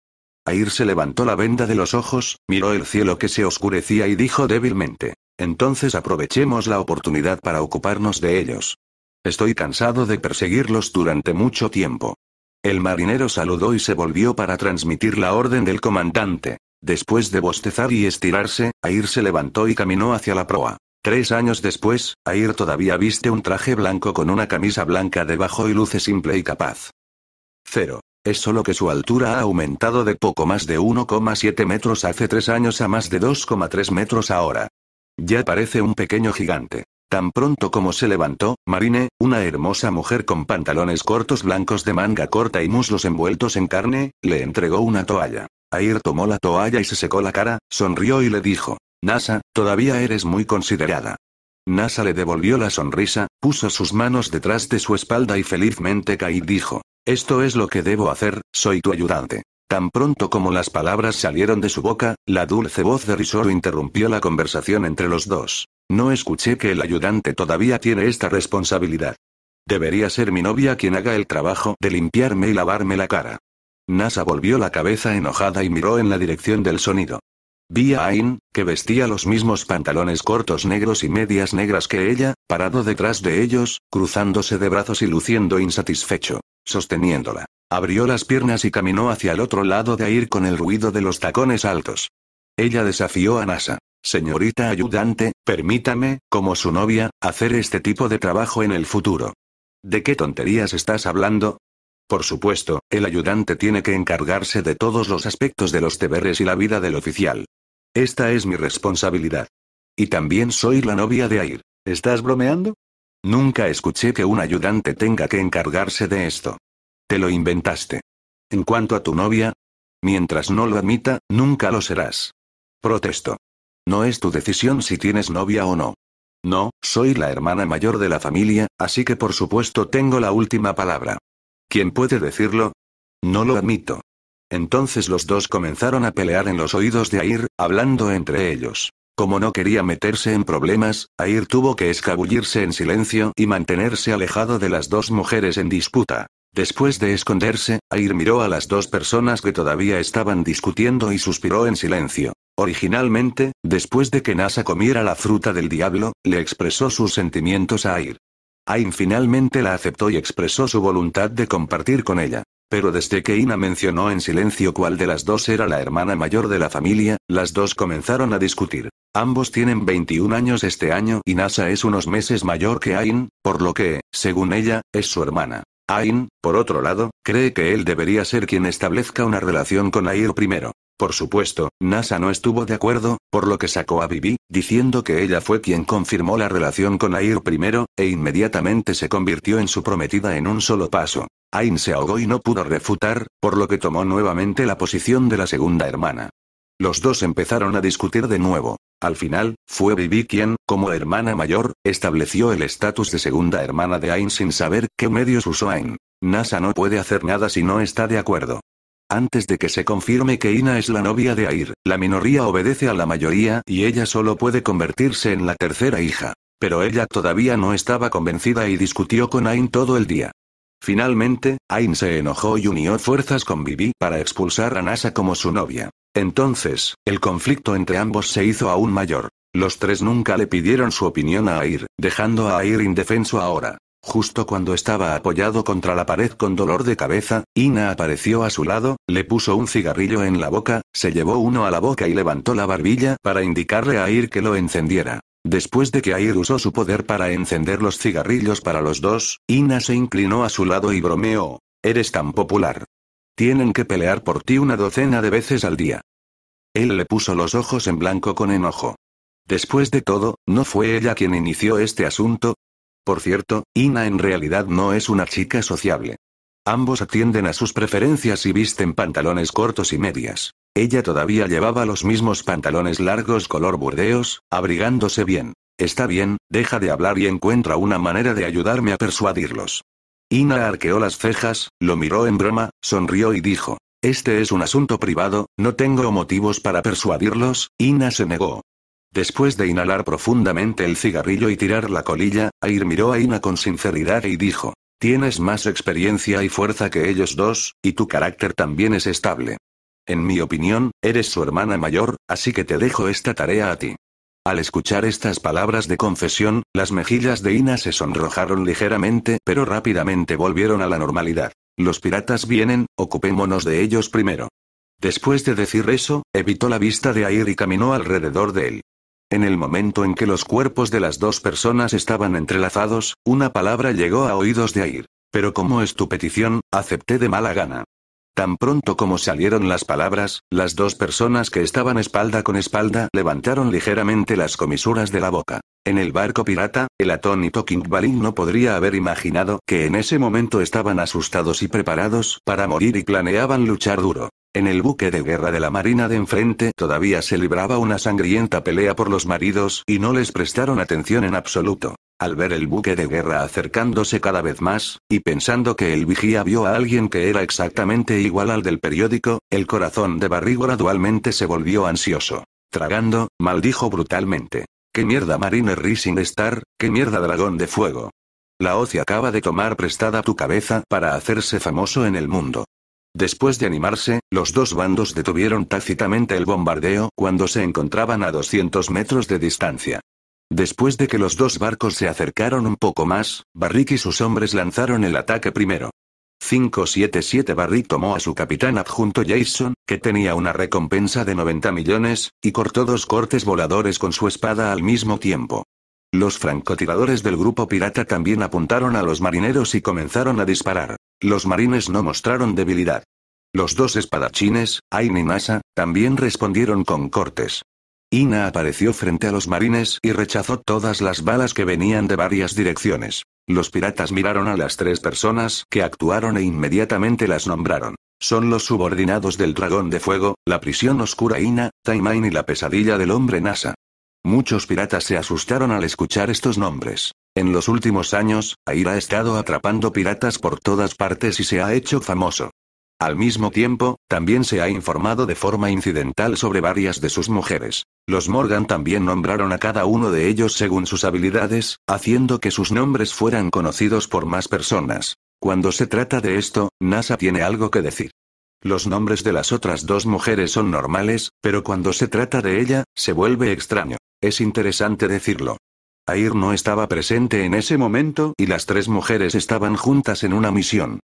Air se levantó la venda de los ojos, miró el cielo que se oscurecía y dijo débilmente. Entonces aprovechemos la oportunidad para ocuparnos de ellos. Estoy cansado de perseguirlos durante mucho tiempo. El marinero saludó y se volvió para transmitir la orden del comandante. Después de bostezar y estirarse, Air se levantó y caminó hacia la proa. Tres años después, Air todavía viste un traje blanco con una camisa blanca debajo y luce simple y capaz. Cero. Es solo que su altura ha aumentado de poco más de 1,7 metros hace tres años a más de 2,3 metros ahora. Ya parece un pequeño gigante. Tan pronto como se levantó, Marine, una hermosa mujer con pantalones cortos blancos de manga corta y muslos envueltos en carne, le entregó una toalla. Air tomó la toalla y se secó la cara, sonrió y le dijo, Nasa, todavía eres muy considerada. Nasa le devolvió la sonrisa, puso sus manos detrás de su espalda y felizmente caí dijo, esto es lo que debo hacer, soy tu ayudante. Tan pronto como las palabras salieron de su boca, la dulce voz de Risoro interrumpió la conversación entre los dos. No escuché que el ayudante todavía tiene esta responsabilidad. Debería ser mi novia quien haga el trabajo de limpiarme y lavarme la cara. Nasa volvió la cabeza enojada y miró en la dirección del sonido. Vi a Ain, que vestía los mismos pantalones cortos negros y medias negras que ella, parado detrás de ellos, cruzándose de brazos y luciendo insatisfecho. Sosteniéndola. Abrió las piernas y caminó hacia el otro lado de Air con el ruido de los tacones altos. Ella desafió a Nasa. Señorita ayudante, permítame, como su novia, hacer este tipo de trabajo en el futuro. ¿De qué tonterías estás hablando? Por supuesto, el ayudante tiene que encargarse de todos los aspectos de los deberes y la vida del oficial. Esta es mi responsabilidad. Y también soy la novia de Air. ¿Estás bromeando? Nunca escuché que un ayudante tenga que encargarse de esto. Te lo inventaste. En cuanto a tu novia, mientras no lo admita, nunca lo serás. Protesto. No es tu decisión si tienes novia o no. No, soy la hermana mayor de la familia, así que por supuesto tengo la última palabra. ¿Quién puede decirlo? No lo admito. Entonces los dos comenzaron a pelear en los oídos de Air, hablando entre ellos. Como no quería meterse en problemas, Air tuvo que escabullirse en silencio y mantenerse alejado de las dos mujeres en disputa. Después de esconderse, Air miró a las dos personas que todavía estaban discutiendo y suspiró en silencio. Originalmente, después de que Nasa comiera la fruta del diablo, le expresó sus sentimientos a Air. Ain finalmente la aceptó y expresó su voluntad de compartir con ella. Pero desde que Ina mencionó en silencio cuál de las dos era la hermana mayor de la familia, las dos comenzaron a discutir. Ambos tienen 21 años este año y Nasa es unos meses mayor que Ain, por lo que, según ella, es su hermana. Ain, por otro lado, cree que él debería ser quien establezca una relación con Air primero. Por supuesto, Nasa no estuvo de acuerdo, por lo que sacó a Bibi, diciendo que ella fue quien confirmó la relación con Air primero, e inmediatamente se convirtió en su prometida en un solo paso. Ain se ahogó y no pudo refutar, por lo que tomó nuevamente la posición de la segunda hermana. Los dos empezaron a discutir de nuevo. Al final, fue Vivi quien, como hermana mayor, estableció el estatus de segunda hermana de Ain sin saber qué medios usó Ain. NASA no puede hacer nada si no está de acuerdo. Antes de que se confirme que Ina es la novia de Air, la minoría obedece a la mayoría y ella solo puede convertirse en la tercera hija. Pero ella todavía no estaba convencida y discutió con Ain todo el día. Finalmente, Ain se enojó y unió fuerzas con Vivi para expulsar a Nasa como su novia. Entonces, el conflicto entre ambos se hizo aún mayor. Los tres nunca le pidieron su opinión a Air, dejando a Air indefenso ahora. Justo cuando estaba apoyado contra la pared con dolor de cabeza, Ina apareció a su lado, le puso un cigarrillo en la boca, se llevó uno a la boca y levantó la barbilla para indicarle a Air que lo encendiera. Después de que Air usó su poder para encender los cigarrillos para los dos, Ina se inclinó a su lado y bromeó. Eres tan popular. Tienen que pelear por ti una docena de veces al día. Él le puso los ojos en blanco con enojo. Después de todo, ¿no fue ella quien inició este asunto? Por cierto, Ina en realidad no es una chica sociable. Ambos atienden a sus preferencias y visten pantalones cortos y medias. Ella todavía llevaba los mismos pantalones largos color burdeos, abrigándose bien. Está bien, deja de hablar y encuentra una manera de ayudarme a persuadirlos. Ina arqueó las cejas, lo miró en broma, sonrió y dijo, Este es un asunto privado, no tengo motivos para persuadirlos, Ina se negó. Después de inhalar profundamente el cigarrillo y tirar la colilla, Air miró a Ina con sinceridad y dijo, Tienes más experiencia y fuerza que ellos dos, y tu carácter también es estable. En mi opinión, eres su hermana mayor, así que te dejo esta tarea a ti. Al escuchar estas palabras de confesión, las mejillas de Ina se sonrojaron ligeramente, pero rápidamente volvieron a la normalidad. Los piratas vienen, ocupémonos de ellos primero. Después de decir eso, evitó la vista de Air y caminó alrededor de él. En el momento en que los cuerpos de las dos personas estaban entrelazados, una palabra llegó a oídos de Ayr. Pero como es tu petición, acepté de mala gana. Tan pronto como salieron las palabras, las dos personas que estaban espalda con espalda levantaron ligeramente las comisuras de la boca. En el barco pirata, el atónito King Balin no podría haber imaginado que en ese momento estaban asustados y preparados para morir y planeaban luchar duro. En el buque de guerra de la Marina de enfrente todavía se libraba una sangrienta pelea por los maridos y no les prestaron atención en absoluto. Al ver el buque de guerra acercándose cada vez más, y pensando que el vigía vio a alguien que era exactamente igual al del periódico, el corazón de barrigo gradualmente se volvió ansioso. Tragando, maldijo brutalmente. ¿Qué mierda Marine Rising Star? ¿Qué mierda Dragón de Fuego? La OCI acaba de tomar prestada tu cabeza para hacerse famoso en el mundo. Después de animarse, los dos bandos detuvieron tácitamente el bombardeo cuando se encontraban a 200 metros de distancia. Después de que los dos barcos se acercaron un poco más, Barrick y sus hombres lanzaron el ataque primero. 577 Barry tomó a su capitán adjunto Jason, que tenía una recompensa de 90 millones, y cortó dos cortes voladores con su espada al mismo tiempo. Los francotiradores del grupo pirata también apuntaron a los marineros y comenzaron a disparar. Los marines no mostraron debilidad. Los dos espadachines, Ain y Nasa, también respondieron con cortes. Ina apareció frente a los marines y rechazó todas las balas que venían de varias direcciones. Los piratas miraron a las tres personas que actuaron e inmediatamente las nombraron. Son los subordinados del dragón de fuego, la prisión oscura Ina, Taimain y la pesadilla del hombre Nasa. Muchos piratas se asustaron al escuchar estos nombres. En los últimos años, Aira ha estado atrapando piratas por todas partes y se ha hecho famoso. Al mismo tiempo, también se ha informado de forma incidental sobre varias de sus mujeres. Los Morgan también nombraron a cada uno de ellos según sus habilidades, haciendo que sus nombres fueran conocidos por más personas. Cuando se trata de esto, NASA tiene algo que decir. Los nombres de las otras dos mujeres son normales, pero cuando se trata de ella, se vuelve extraño. Es interesante decirlo. Air no estaba presente en ese momento y las tres mujeres estaban juntas en una misión.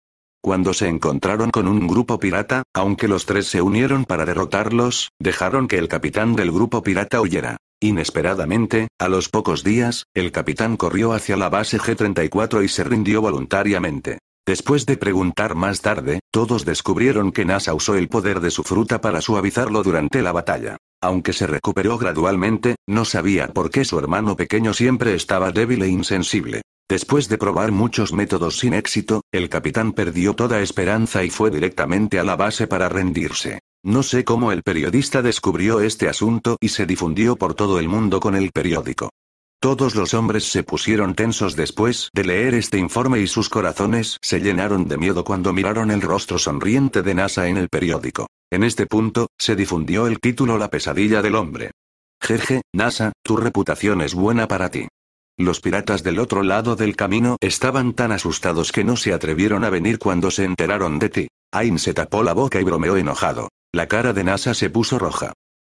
Cuando se encontraron con un grupo pirata, aunque los tres se unieron para derrotarlos, dejaron que el capitán del grupo pirata huyera. Inesperadamente, a los pocos días, el capitán corrió hacia la base G-34 y se rindió voluntariamente. Después de preguntar más tarde, todos descubrieron que NASA usó el poder de su fruta para suavizarlo durante la batalla. Aunque se recuperó gradualmente, no sabía por qué su hermano pequeño siempre estaba débil e insensible. Después de probar muchos métodos sin éxito, el capitán perdió toda esperanza y fue directamente a la base para rendirse. No sé cómo el periodista descubrió este asunto y se difundió por todo el mundo con el periódico. Todos los hombres se pusieron tensos después de leer este informe y sus corazones se llenaron de miedo cuando miraron el rostro sonriente de NASA en el periódico. En este punto, se difundió el título La pesadilla del hombre. Jeje, NASA, tu reputación es buena para ti. Los piratas del otro lado del camino estaban tan asustados que no se atrevieron a venir cuando se enteraron de ti. Ain se tapó la boca y bromeó enojado. La cara de Nasa se puso roja.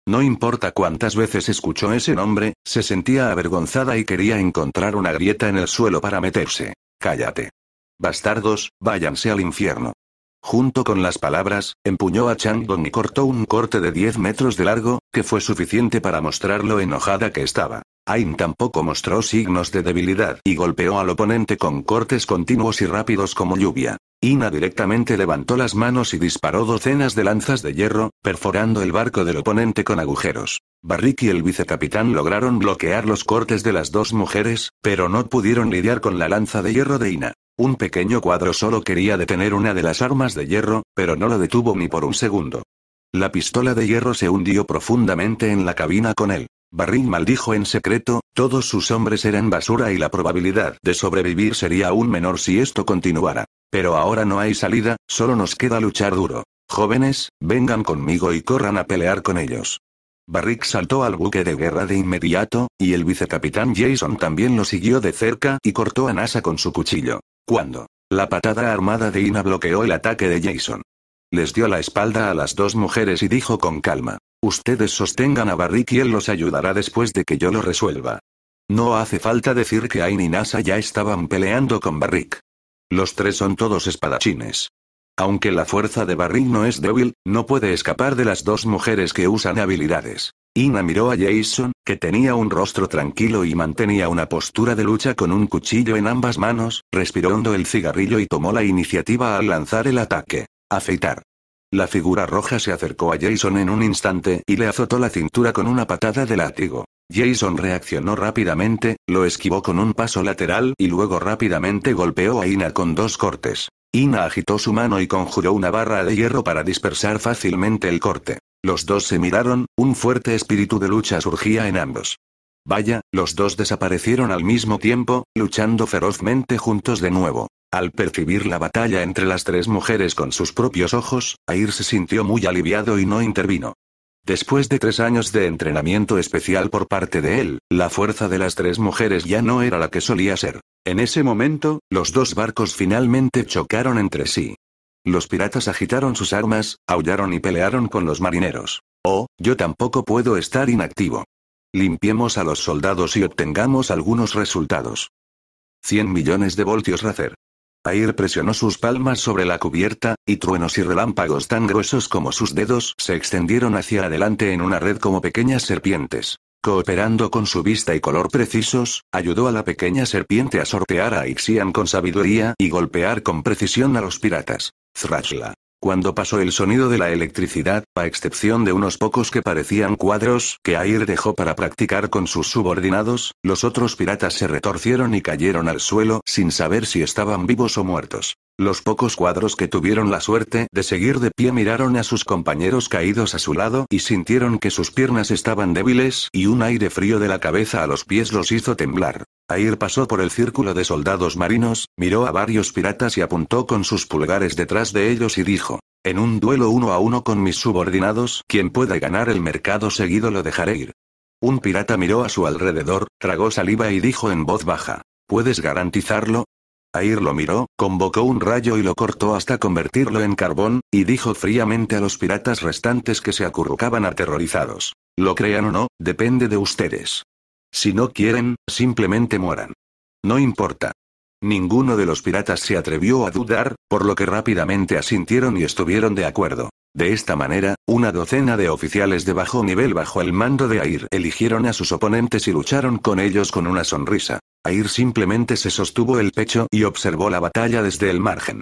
No importa cuántas veces escuchó ese nombre, se sentía avergonzada y quería encontrar una grieta en el suelo para meterse. Cállate. Bastardos, váyanse al infierno. Junto con las palabras, empuñó a Chang Dong y cortó un corte de 10 metros de largo, que fue suficiente para mostrar lo enojada que estaba. Ain tampoco mostró signos de debilidad y golpeó al oponente con cortes continuos y rápidos como lluvia. Ina directamente levantó las manos y disparó docenas de lanzas de hierro, perforando el barco del oponente con agujeros. Barrick y el vicecapitán lograron bloquear los cortes de las dos mujeres, pero no pudieron lidiar con la lanza de hierro de Ina. Un pequeño cuadro solo quería detener una de las armas de hierro, pero no lo detuvo ni por un segundo. La pistola de hierro se hundió profundamente en la cabina con él. Barrick maldijo en secreto, todos sus hombres eran basura y la probabilidad de sobrevivir sería aún menor si esto continuara. Pero ahora no hay salida, solo nos queda luchar duro. Jóvenes, vengan conmigo y corran a pelear con ellos. Barrick saltó al buque de guerra de inmediato, y el vicecapitán Jason también lo siguió de cerca y cortó a NASA con su cuchillo. Cuando la patada armada de Ina bloqueó el ataque de Jason. Les dio la espalda a las dos mujeres y dijo con calma. Ustedes sostengan a Barrick y él los ayudará después de que yo lo resuelva. No hace falta decir que Ain y Nasa ya estaban peleando con Barrick. Los tres son todos espadachines. Aunque la fuerza de Barrick no es débil, no puede escapar de las dos mujeres que usan habilidades. Ina miró a Jason, tenía un rostro tranquilo y mantenía una postura de lucha con un cuchillo en ambas manos, respiró hondo el cigarrillo y tomó la iniciativa al lanzar el ataque. Afeitar. La figura roja se acercó a Jason en un instante y le azotó la cintura con una patada de látigo. Jason reaccionó rápidamente, lo esquivó con un paso lateral y luego rápidamente golpeó a Ina con dos cortes. Ina agitó su mano y conjuró una barra de hierro para dispersar fácilmente el corte. Los dos se miraron, un fuerte espíritu de lucha surgía en ambos. Vaya, los dos desaparecieron al mismo tiempo, luchando ferozmente juntos de nuevo. Al percibir la batalla entre las tres mujeres con sus propios ojos, Air se sintió muy aliviado y no intervino. Después de tres años de entrenamiento especial por parte de él, la fuerza de las tres mujeres ya no era la que solía ser. En ese momento, los dos barcos finalmente chocaron entre sí. Los piratas agitaron sus armas, aullaron y pelearon con los marineros. Oh, yo tampoco puedo estar inactivo. Limpiemos a los soldados y obtengamos algunos resultados. 100 millones de voltios Racer. Air presionó sus palmas sobre la cubierta, y truenos y relámpagos tan gruesos como sus dedos se extendieron hacia adelante en una red como pequeñas serpientes. Cooperando con su vista y color precisos, ayudó a la pequeña serpiente a sortear a Ixian con sabiduría y golpear con precisión a los piratas. Thrashla. Cuando pasó el sonido de la electricidad, a excepción de unos pocos que parecían cuadros que Air dejó para practicar con sus subordinados, los otros piratas se retorcieron y cayeron al suelo sin saber si estaban vivos o muertos. Los pocos cuadros que tuvieron la suerte de seguir de pie miraron a sus compañeros caídos a su lado y sintieron que sus piernas estaban débiles y un aire frío de la cabeza a los pies los hizo temblar. Air pasó por el círculo de soldados marinos, miró a varios piratas y apuntó con sus pulgares detrás de ellos y dijo, en un duelo uno a uno con mis subordinados, quien pueda ganar el mercado seguido lo dejaré ir. Un pirata miró a su alrededor, tragó saliva y dijo en voz baja, ¿puedes garantizarlo? Air lo miró, convocó un rayo y lo cortó hasta convertirlo en carbón, y dijo fríamente a los piratas restantes que se acurrucaban aterrorizados. Lo crean o no, depende de ustedes. Si no quieren, simplemente mueran. No importa. Ninguno de los piratas se atrevió a dudar, por lo que rápidamente asintieron y estuvieron de acuerdo. De esta manera, una docena de oficiales de bajo nivel bajo el mando de Air eligieron a sus oponentes y lucharon con ellos con una sonrisa. Air simplemente se sostuvo el pecho y observó la batalla desde el margen.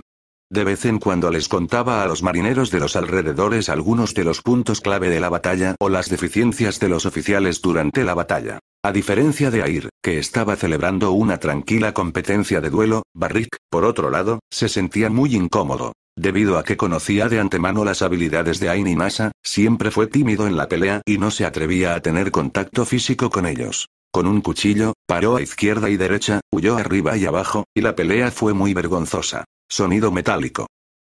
De vez en cuando les contaba a los marineros de los alrededores algunos de los puntos clave de la batalla o las deficiencias de los oficiales durante la batalla. A diferencia de Air, que estaba celebrando una tranquila competencia de duelo, Barrick, por otro lado, se sentía muy incómodo. Debido a que conocía de antemano las habilidades de Ain y Masa, siempre fue tímido en la pelea y no se atrevía a tener contacto físico con ellos. Con un cuchillo, paró a izquierda y derecha, huyó arriba y abajo, y la pelea fue muy vergonzosa. Sonido metálico.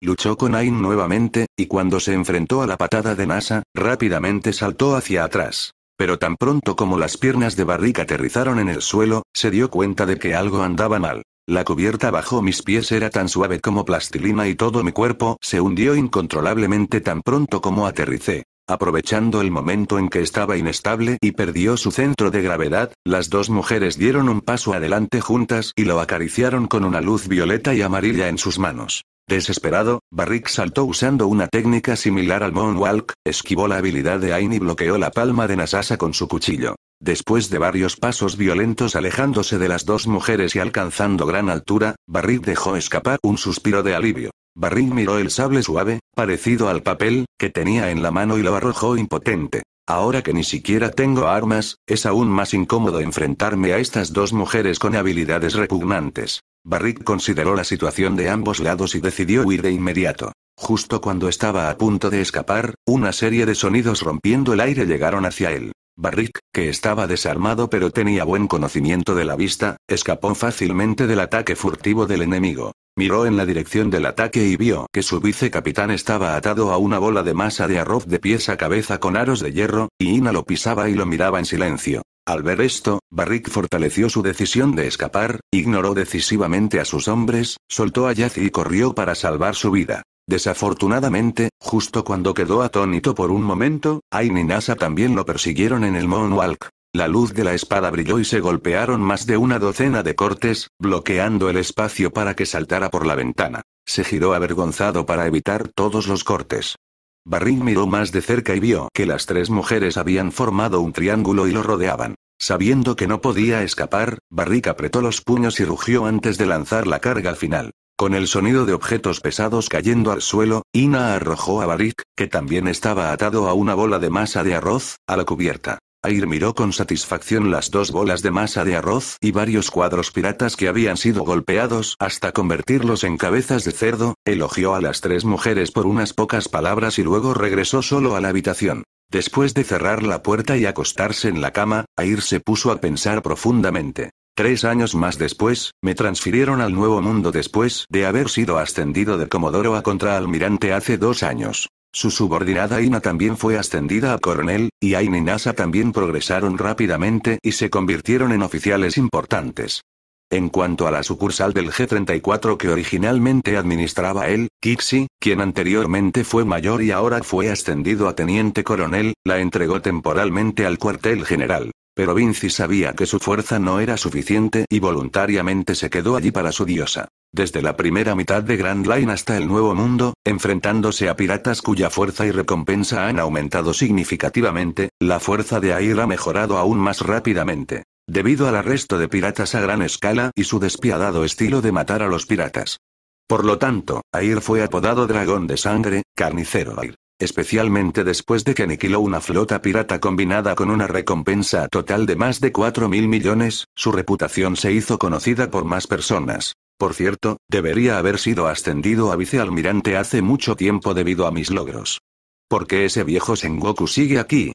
Luchó con Ain nuevamente, y cuando se enfrentó a la patada de Nasa, rápidamente saltó hacia atrás. Pero tan pronto como las piernas de Barrick aterrizaron en el suelo, se dio cuenta de que algo andaba mal. La cubierta bajo mis pies era tan suave como plastilina y todo mi cuerpo se hundió incontrolablemente tan pronto como aterricé. Aprovechando el momento en que estaba inestable y perdió su centro de gravedad, las dos mujeres dieron un paso adelante juntas y lo acariciaron con una luz violeta y amarilla en sus manos. Desesperado, Barrick saltó usando una técnica similar al Moonwalk, esquivó la habilidad de Ain y bloqueó la palma de Nasasa con su cuchillo. Después de varios pasos violentos alejándose de las dos mujeres y alcanzando gran altura, Barrick dejó escapar un suspiro de alivio. Barrick miró el sable suave, parecido al papel, que tenía en la mano y lo arrojó impotente. Ahora que ni siquiera tengo armas, es aún más incómodo enfrentarme a estas dos mujeres con habilidades repugnantes. Barrick consideró la situación de ambos lados y decidió huir de inmediato. Justo cuando estaba a punto de escapar, una serie de sonidos rompiendo el aire llegaron hacia él. Barrick, que estaba desarmado pero tenía buen conocimiento de la vista, escapó fácilmente del ataque furtivo del enemigo. Miró en la dirección del ataque y vio que su vicecapitán estaba atado a una bola de masa de arroz de pies a cabeza con aros de hierro, y Ina lo pisaba y lo miraba en silencio. Al ver esto, Barrick fortaleció su decisión de escapar, ignoró decisivamente a sus hombres, soltó a Yazi y corrió para salvar su vida. Desafortunadamente, justo cuando quedó atónito por un momento, Ain y Nasa también lo persiguieron en el Moonwalk. La luz de la espada brilló y se golpearon más de una docena de cortes, bloqueando el espacio para que saltara por la ventana. Se giró avergonzado para evitar todos los cortes. Barrick miró más de cerca y vio que las tres mujeres habían formado un triángulo y lo rodeaban. Sabiendo que no podía escapar, Barrick apretó los puños y rugió antes de lanzar la carga final. Con el sonido de objetos pesados cayendo al suelo, Ina arrojó a Barrick, que también estaba atado a una bola de masa de arroz, a la cubierta. Air miró con satisfacción las dos bolas de masa de arroz y varios cuadros piratas que habían sido golpeados hasta convertirlos en cabezas de cerdo, elogió a las tres mujeres por unas pocas palabras y luego regresó solo a la habitación. Después de cerrar la puerta y acostarse en la cama, Air se puso a pensar profundamente. Tres años más después, me transfirieron al Nuevo Mundo después de haber sido ascendido de Comodoro a Contraalmirante hace dos años. Su subordinada Ina también fue ascendida a coronel, y Ain y Nasa también progresaron rápidamente y se convirtieron en oficiales importantes. En cuanto a la sucursal del G-34 que originalmente administraba él, Kixi, quien anteriormente fue mayor y ahora fue ascendido a teniente coronel, la entregó temporalmente al cuartel general. Pero Vinci sabía que su fuerza no era suficiente y voluntariamente se quedó allí para su diosa desde la primera mitad de Grand Line hasta el Nuevo Mundo, enfrentándose a piratas cuya fuerza y recompensa han aumentado significativamente, la fuerza de Air ha mejorado aún más rápidamente. Debido al arresto de piratas a gran escala y su despiadado estilo de matar a los piratas. Por lo tanto, Air fue apodado Dragón de Sangre, Carnicero Air. Especialmente después de que aniquiló una flota pirata combinada con una recompensa total de más de 4 mil millones, su reputación se hizo conocida por más personas. Por cierto, debería haber sido ascendido a vicealmirante hace mucho tiempo debido a mis logros. ¿Por qué ese viejo Sengoku sigue aquí?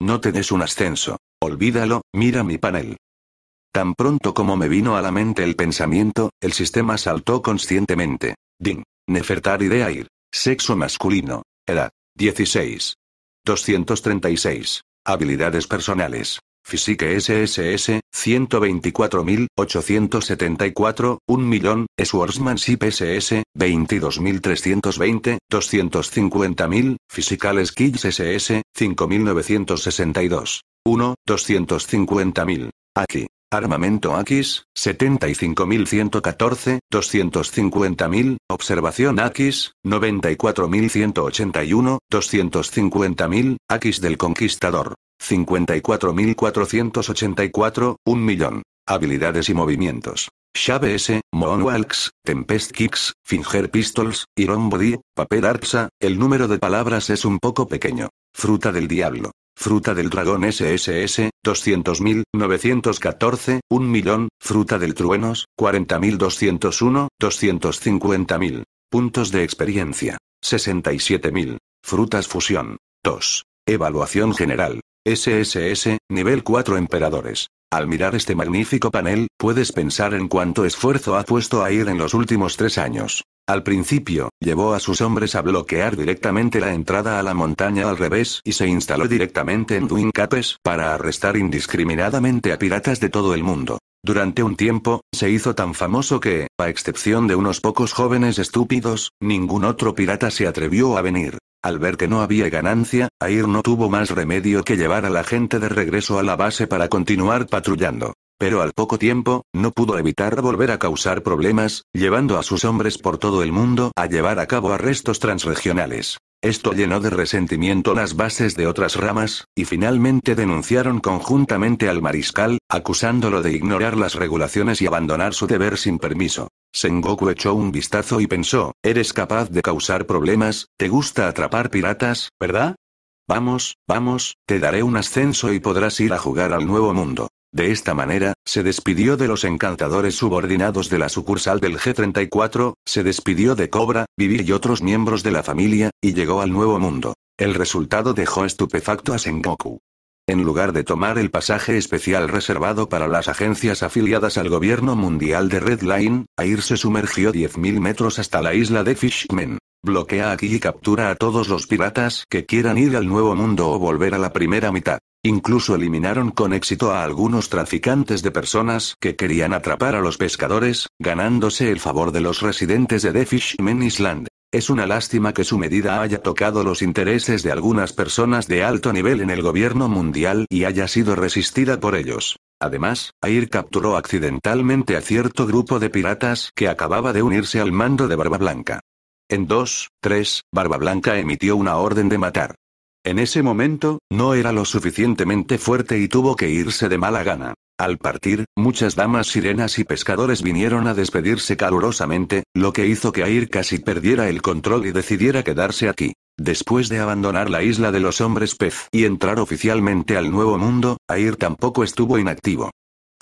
No tenés un ascenso. Olvídalo, mira mi panel. Tan pronto como me vino a la mente el pensamiento, el sistema saltó conscientemente. Ding. Nefertari de Air. Sexo masculino. Edad. 16. 236. Habilidades personales. Physique SSS, 124.874, 1 millón, Swordsmanship SS, 22.320, 250.000, Physical Skills SS, 5.962. 1, 250.000. Aquí. Armamento X, 75.114, 250.000, Observación X, 94.181, 250.000, X del Conquistador. 54.484, 1 millón. Habilidades y movimientos. Shave S, Moonwalks, Tempest Kicks, Finger Pistols, Iron Body, Paper Arpsa, el número de palabras es un poco pequeño. Fruta del Diablo. Fruta del Dragón SSS, 200.914, 1 millón, Fruta del Truenos, 40.201, 250.000. Puntos de experiencia, 67.000. Frutas Fusión. 2. Evaluación general. SSS, nivel 4 emperadores. Al mirar este magnífico panel, puedes pensar en cuánto esfuerzo ha puesto a ir en los últimos tres años. Al principio, llevó a sus hombres a bloquear directamente la entrada a la montaña al revés y se instaló directamente en Duin Capes para arrestar indiscriminadamente a piratas de todo el mundo. Durante un tiempo, se hizo tan famoso que, a excepción de unos pocos jóvenes estúpidos, ningún otro pirata se atrevió a venir. Al ver que no había ganancia, Air no tuvo más remedio que llevar a la gente de regreso a la base para continuar patrullando. Pero al poco tiempo, no pudo evitar volver a causar problemas, llevando a sus hombres por todo el mundo a llevar a cabo arrestos transregionales. Esto llenó de resentimiento las bases de otras ramas, y finalmente denunciaron conjuntamente al mariscal, acusándolo de ignorar las regulaciones y abandonar su deber sin permiso. Sengoku echó un vistazo y pensó, eres capaz de causar problemas, te gusta atrapar piratas, ¿verdad? Vamos, vamos, te daré un ascenso y podrás ir a jugar al nuevo mundo. De esta manera, se despidió de los encantadores subordinados de la sucursal del G34, se despidió de Cobra, Vivi y otros miembros de la familia, y llegó al Nuevo Mundo. El resultado dejó estupefacto a Sengoku. En lugar de tomar el pasaje especial reservado para las agencias afiliadas al gobierno mundial de Red Line, Air se sumergió 10.000 metros hasta la isla de Fishman. Bloquea aquí y captura a todos los piratas que quieran ir al Nuevo Mundo o volver a la primera mitad. Incluso eliminaron con éxito a algunos traficantes de personas que querían atrapar a los pescadores, ganándose el favor de los residentes de The Fishman Island. Es una lástima que su medida haya tocado los intereses de algunas personas de alto nivel en el gobierno mundial y haya sido resistida por ellos. Además, Air capturó accidentalmente a cierto grupo de piratas que acababa de unirse al mando de Barba Blanca. En dos, tres, Barba Blanca emitió una orden de matar. En ese momento, no era lo suficientemente fuerte y tuvo que irse de mala gana. Al partir, muchas damas sirenas y pescadores vinieron a despedirse calurosamente, lo que hizo que Air casi perdiera el control y decidiera quedarse aquí. Después de abandonar la isla de los hombres pez y entrar oficialmente al nuevo mundo, Air tampoco estuvo inactivo.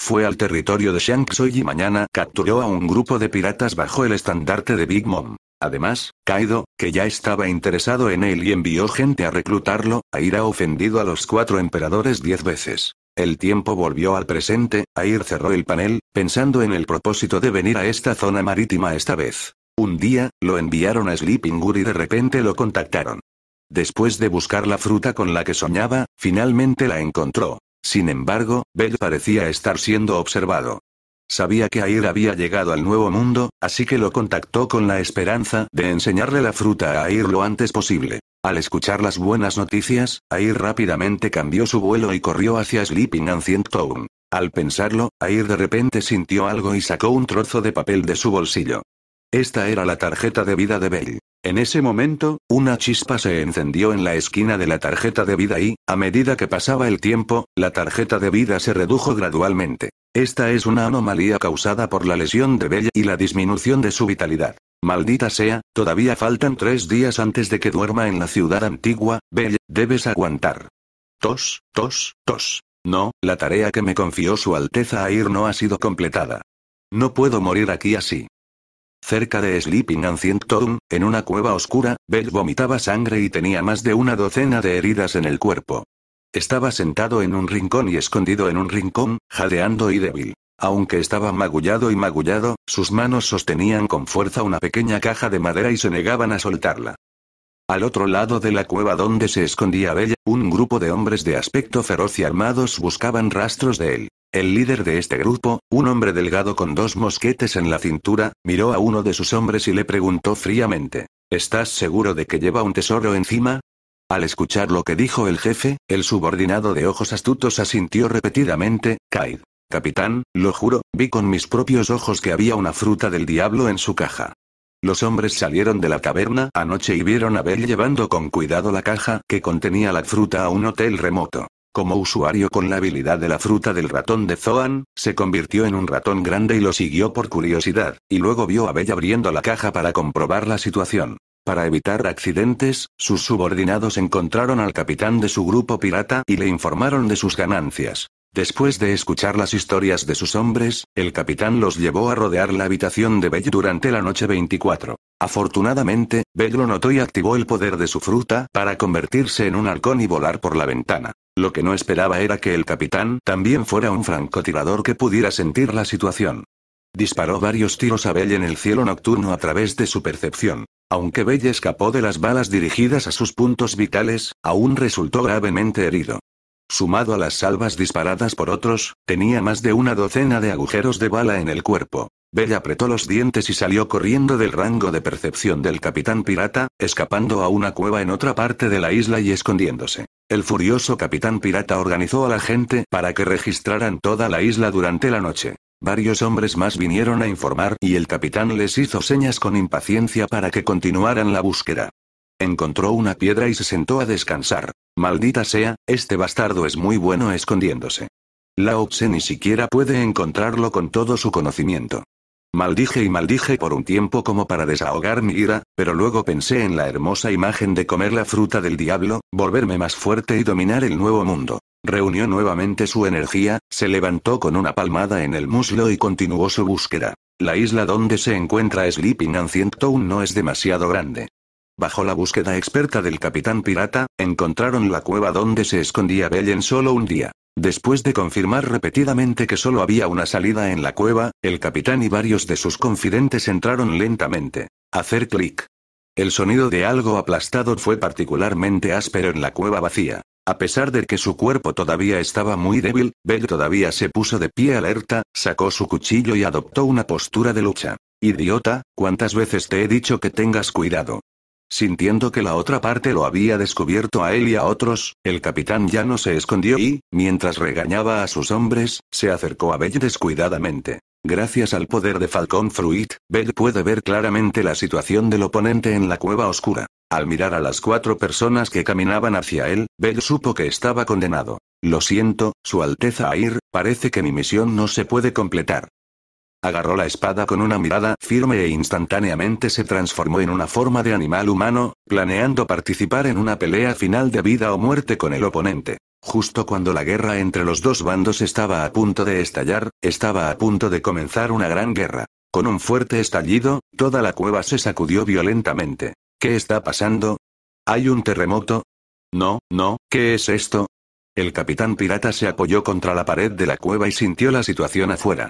Fue al territorio de Shang Tsui y mañana capturó a un grupo de piratas bajo el estandarte de Big Mom. Además, Kaido, que ya estaba interesado en él y envió gente a reclutarlo, Aira ofendido a los cuatro emperadores diez veces. El tiempo volvió al presente, Air cerró el panel, pensando en el propósito de venir a esta zona marítima esta vez. Un día, lo enviaron a Sleeping Good y de repente lo contactaron. Después de buscar la fruta con la que soñaba, finalmente la encontró. Sin embargo, Bell parecía estar siendo observado. Sabía que Air había llegado al nuevo mundo, así que lo contactó con la esperanza de enseñarle la fruta a Air lo antes posible. Al escuchar las buenas noticias, Air rápidamente cambió su vuelo y corrió hacia Sleeping Ancient Town. Al pensarlo, Air de repente sintió algo y sacó un trozo de papel de su bolsillo. Esta era la tarjeta de vida de Bell. En ese momento, una chispa se encendió en la esquina de la tarjeta de vida y, a medida que pasaba el tiempo, la tarjeta de vida se redujo gradualmente. Esta es una anomalía causada por la lesión de Bell y la disminución de su vitalidad. Maldita sea, todavía faltan tres días antes de que duerma en la ciudad antigua, Bell, debes aguantar. Tos, tos, tos. No, la tarea que me confió Su Alteza a ir no ha sido completada. No puedo morir aquí así. Cerca de Sleeping Ancient Tomb, en una cueva oscura, Bell vomitaba sangre y tenía más de una docena de heridas en el cuerpo. Estaba sentado en un rincón y escondido en un rincón, jadeando y débil. Aunque estaba magullado y magullado, sus manos sostenían con fuerza una pequeña caja de madera y se negaban a soltarla. Al otro lado de la cueva donde se escondía Bella, un grupo de hombres de aspecto feroz y armados buscaban rastros de él. El líder de este grupo, un hombre delgado con dos mosquetes en la cintura, miró a uno de sus hombres y le preguntó fríamente, ¿Estás seguro de que lleva un tesoro encima? Al escuchar lo que dijo el jefe, el subordinado de ojos astutos asintió repetidamente, Kaid. Capitán, lo juro, vi con mis propios ojos que había una fruta del diablo en su caja. Los hombres salieron de la caverna anoche y vieron a Bell llevando con cuidado la caja que contenía la fruta a un hotel remoto. Como usuario con la habilidad de la fruta del ratón de Zoan, se convirtió en un ratón grande y lo siguió por curiosidad, y luego vio a Bell abriendo la caja para comprobar la situación. Para evitar accidentes, sus subordinados encontraron al capitán de su grupo pirata y le informaron de sus ganancias. Después de escuchar las historias de sus hombres, el capitán los llevó a rodear la habitación de Bell durante la noche 24. Afortunadamente, Bell lo notó y activó el poder de su fruta para convertirse en un halcón y volar por la ventana. Lo que no esperaba era que el capitán también fuera un francotirador que pudiera sentir la situación. Disparó varios tiros a Bell en el cielo nocturno a través de su percepción. Aunque Bella escapó de las balas dirigidas a sus puntos vitales, aún resultó gravemente herido. Sumado a las salvas disparadas por otros, tenía más de una docena de agujeros de bala en el cuerpo. Bella apretó los dientes y salió corriendo del rango de percepción del capitán pirata, escapando a una cueva en otra parte de la isla y escondiéndose. El furioso capitán pirata organizó a la gente para que registraran toda la isla durante la noche. Varios hombres más vinieron a informar y el capitán les hizo señas con impaciencia para que continuaran la búsqueda. Encontró una piedra y se sentó a descansar. Maldita sea, este bastardo es muy bueno escondiéndose. Lao Tse ni siquiera puede encontrarlo con todo su conocimiento. Maldije y maldije por un tiempo como para desahogar mi ira, pero luego pensé en la hermosa imagen de comer la fruta del diablo, volverme más fuerte y dominar el nuevo mundo. Reunió nuevamente su energía, se levantó con una palmada en el muslo y continuó su búsqueda. La isla donde se encuentra Sleeping Ancient Town no es demasiado grande. Bajo la búsqueda experta del capitán pirata, encontraron la cueva donde se escondía Bell en solo un día. Después de confirmar repetidamente que solo había una salida en la cueva, el capitán y varios de sus confidentes entraron lentamente. Hacer clic. El sonido de algo aplastado fue particularmente áspero en la cueva vacía. A pesar de que su cuerpo todavía estaba muy débil, Bell todavía se puso de pie alerta, sacó su cuchillo y adoptó una postura de lucha. Idiota, ¿cuántas veces te he dicho que tengas cuidado? Sintiendo que la otra parte lo había descubierto a él y a otros, el capitán ya no se escondió y, mientras regañaba a sus hombres, se acercó a Bell descuidadamente. Gracias al poder de Falcón Fruit, Bell puede ver claramente la situación del oponente en la cueva oscura. Al mirar a las cuatro personas que caminaban hacia él, Bell supo que estaba condenado. Lo siento, Su Alteza Air, parece que mi misión no se puede completar. Agarró la espada con una mirada firme e instantáneamente se transformó en una forma de animal humano, planeando participar en una pelea final de vida o muerte con el oponente. Justo cuando la guerra entre los dos bandos estaba a punto de estallar, estaba a punto de comenzar una gran guerra. Con un fuerte estallido, toda la cueva se sacudió violentamente. ¿Qué está pasando? ¿Hay un terremoto? No, no, ¿qué es esto? El capitán pirata se apoyó contra la pared de la cueva y sintió la situación afuera.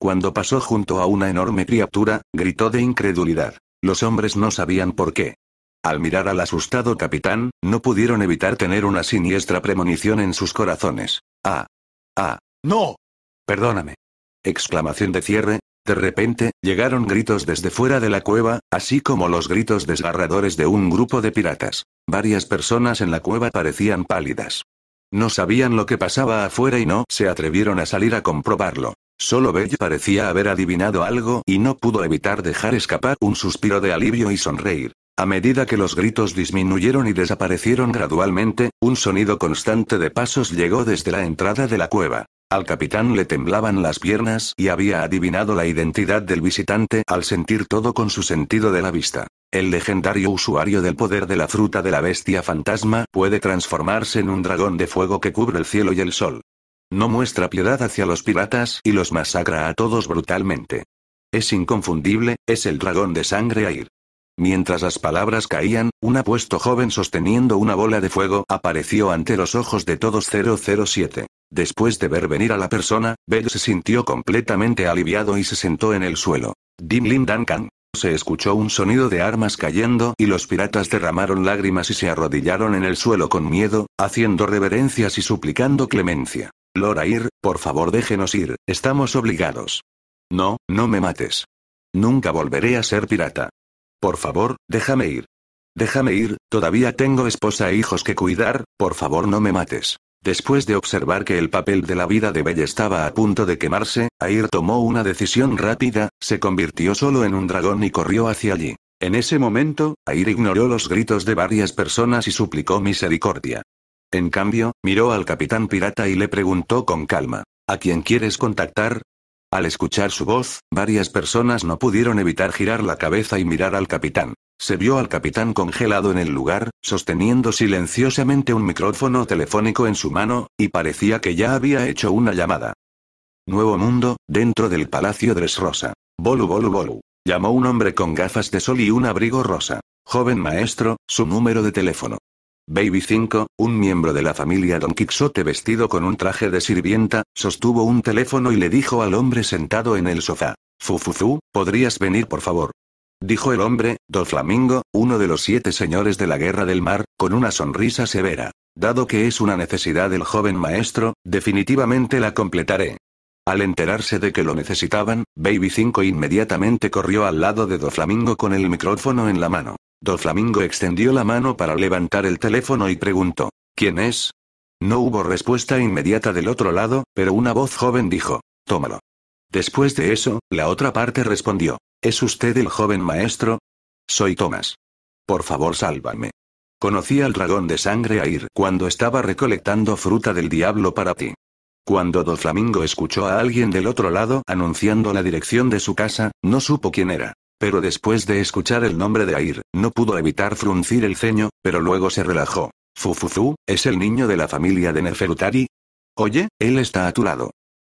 Cuando pasó junto a una enorme criatura, gritó de incredulidad. Los hombres no sabían por qué. Al mirar al asustado capitán, no pudieron evitar tener una siniestra premonición en sus corazones. ¡Ah! ¡Ah! ¡No! Perdóname. Exclamación de cierre. De repente, llegaron gritos desde fuera de la cueva, así como los gritos desgarradores de un grupo de piratas. Varias personas en la cueva parecían pálidas. No sabían lo que pasaba afuera y no se atrevieron a salir a comprobarlo. Solo Bell parecía haber adivinado algo y no pudo evitar dejar escapar un suspiro de alivio y sonreír. A medida que los gritos disminuyeron y desaparecieron gradualmente, un sonido constante de pasos llegó desde la entrada de la cueva. Al capitán le temblaban las piernas y había adivinado la identidad del visitante al sentir todo con su sentido de la vista. El legendario usuario del poder de la fruta de la bestia fantasma puede transformarse en un dragón de fuego que cubre el cielo y el sol. No muestra piedad hacia los piratas y los masacra a todos brutalmente. Es inconfundible, es el dragón de sangre a ir. Mientras las palabras caían, un apuesto joven sosteniendo una bola de fuego apareció ante los ojos de todos 007. Después de ver venir a la persona, Bell se sintió completamente aliviado y se sentó en el suelo. Dim Lim Duncan. Se escuchó un sonido de armas cayendo y los piratas derramaron lágrimas y se arrodillaron en el suelo con miedo, haciendo reverencias y suplicando clemencia ir, por favor déjenos ir, estamos obligados. No, no me mates. Nunca volveré a ser pirata. Por favor, déjame ir. Déjame ir, todavía tengo esposa e hijos que cuidar, por favor no me mates. Después de observar que el papel de la vida de Belle estaba a punto de quemarse, Air tomó una decisión rápida, se convirtió solo en un dragón y corrió hacia allí. En ese momento, Air ignoró los gritos de varias personas y suplicó misericordia. En cambio, miró al capitán pirata y le preguntó con calma. ¿A quién quieres contactar? Al escuchar su voz, varias personas no pudieron evitar girar la cabeza y mirar al capitán. Se vio al capitán congelado en el lugar, sosteniendo silenciosamente un micrófono telefónico en su mano, y parecía que ya había hecho una llamada. Nuevo Mundo, dentro del Palacio Rosa. Bolu Bolu Bolu. Llamó un hombre con gafas de sol y un abrigo rosa. Joven maestro, su número de teléfono. Baby 5, un miembro de la familia Don Quixote vestido con un traje de sirvienta, sostuvo un teléfono y le dijo al hombre sentado en el sofá. Fufufu, ¿podrías venir por favor? Dijo el hombre, Do Flamingo, uno de los siete señores de la Guerra del Mar, con una sonrisa severa. Dado que es una necesidad del joven maestro, definitivamente la completaré. Al enterarse de que lo necesitaban, Baby 5 inmediatamente corrió al lado de Flamingo con el micrófono en la mano. Doflamingo Flamingo extendió la mano para levantar el teléfono y preguntó, ¿quién es? No hubo respuesta inmediata del otro lado, pero una voz joven dijo, tómalo. Después de eso, la otra parte respondió, ¿es usted el joven maestro? Soy Tomás. Por favor, sálvame. Conocí al dragón de sangre a ir cuando estaba recolectando fruta del diablo para ti. Cuando Doflamingo escuchó a alguien del otro lado anunciando la dirección de su casa, no supo quién era. Pero después de escuchar el nombre de Air, no pudo evitar fruncir el ceño, pero luego se relajó. Fufufu, ¿es el niño de la familia de Neferutari? Oye, él está a tu lado.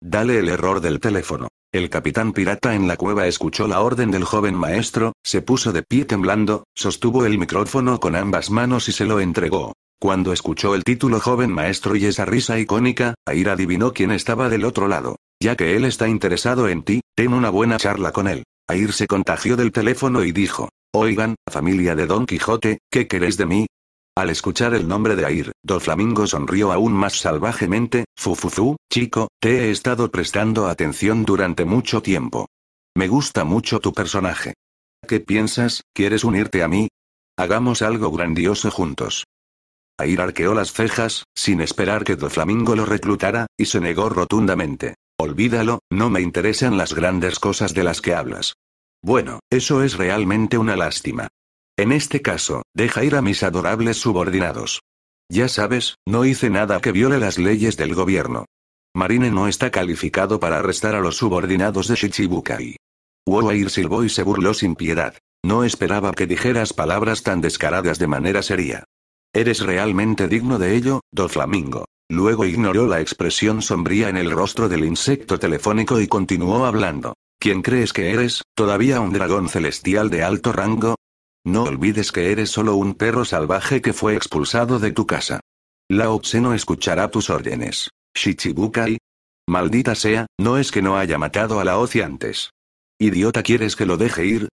Dale el error del teléfono. El capitán pirata en la cueva escuchó la orden del joven maestro, se puso de pie temblando, sostuvo el micrófono con ambas manos y se lo entregó. Cuando escuchó el título joven maestro y esa risa icónica, Air adivinó quién estaba del otro lado. Ya que él está interesado en ti, ten una buena charla con él. Air se contagió del teléfono y dijo, Oigan, familia de Don Quijote, ¿qué queréis de mí? Al escuchar el nombre de Air, Doflamingo sonrió aún más salvajemente, Fufufu, chico, te he estado prestando atención durante mucho tiempo. Me gusta mucho tu personaje. ¿Qué piensas? ¿Quieres unirte a mí? Hagamos algo grandioso juntos. Air arqueó las cejas, sin esperar que Doflamingo lo reclutara, y se negó rotundamente. Olvídalo, no me interesan las grandes cosas de las que hablas. Bueno, eso es realmente una lástima. En este caso, deja ir a mis adorables subordinados. Ya sabes, no hice nada que viole las leyes del gobierno. Marine no está calificado para arrestar a los subordinados de Shichibukai. Wuair silbó y se burló sin piedad. No esperaba que dijeras palabras tan descaradas de manera seria. Eres realmente digno de ello, Doflamingo. Luego ignoró la expresión sombría en el rostro del insecto telefónico y continuó hablando. ¿Quién crees que eres, todavía un dragón celestial de alto rango? No olvides que eres solo un perro salvaje que fue expulsado de tu casa. La Tse no escuchará tus órdenes. Shichibukai. Maldita sea, no es que no haya matado a la Oci antes. Idiota, ¿quieres que lo deje ir?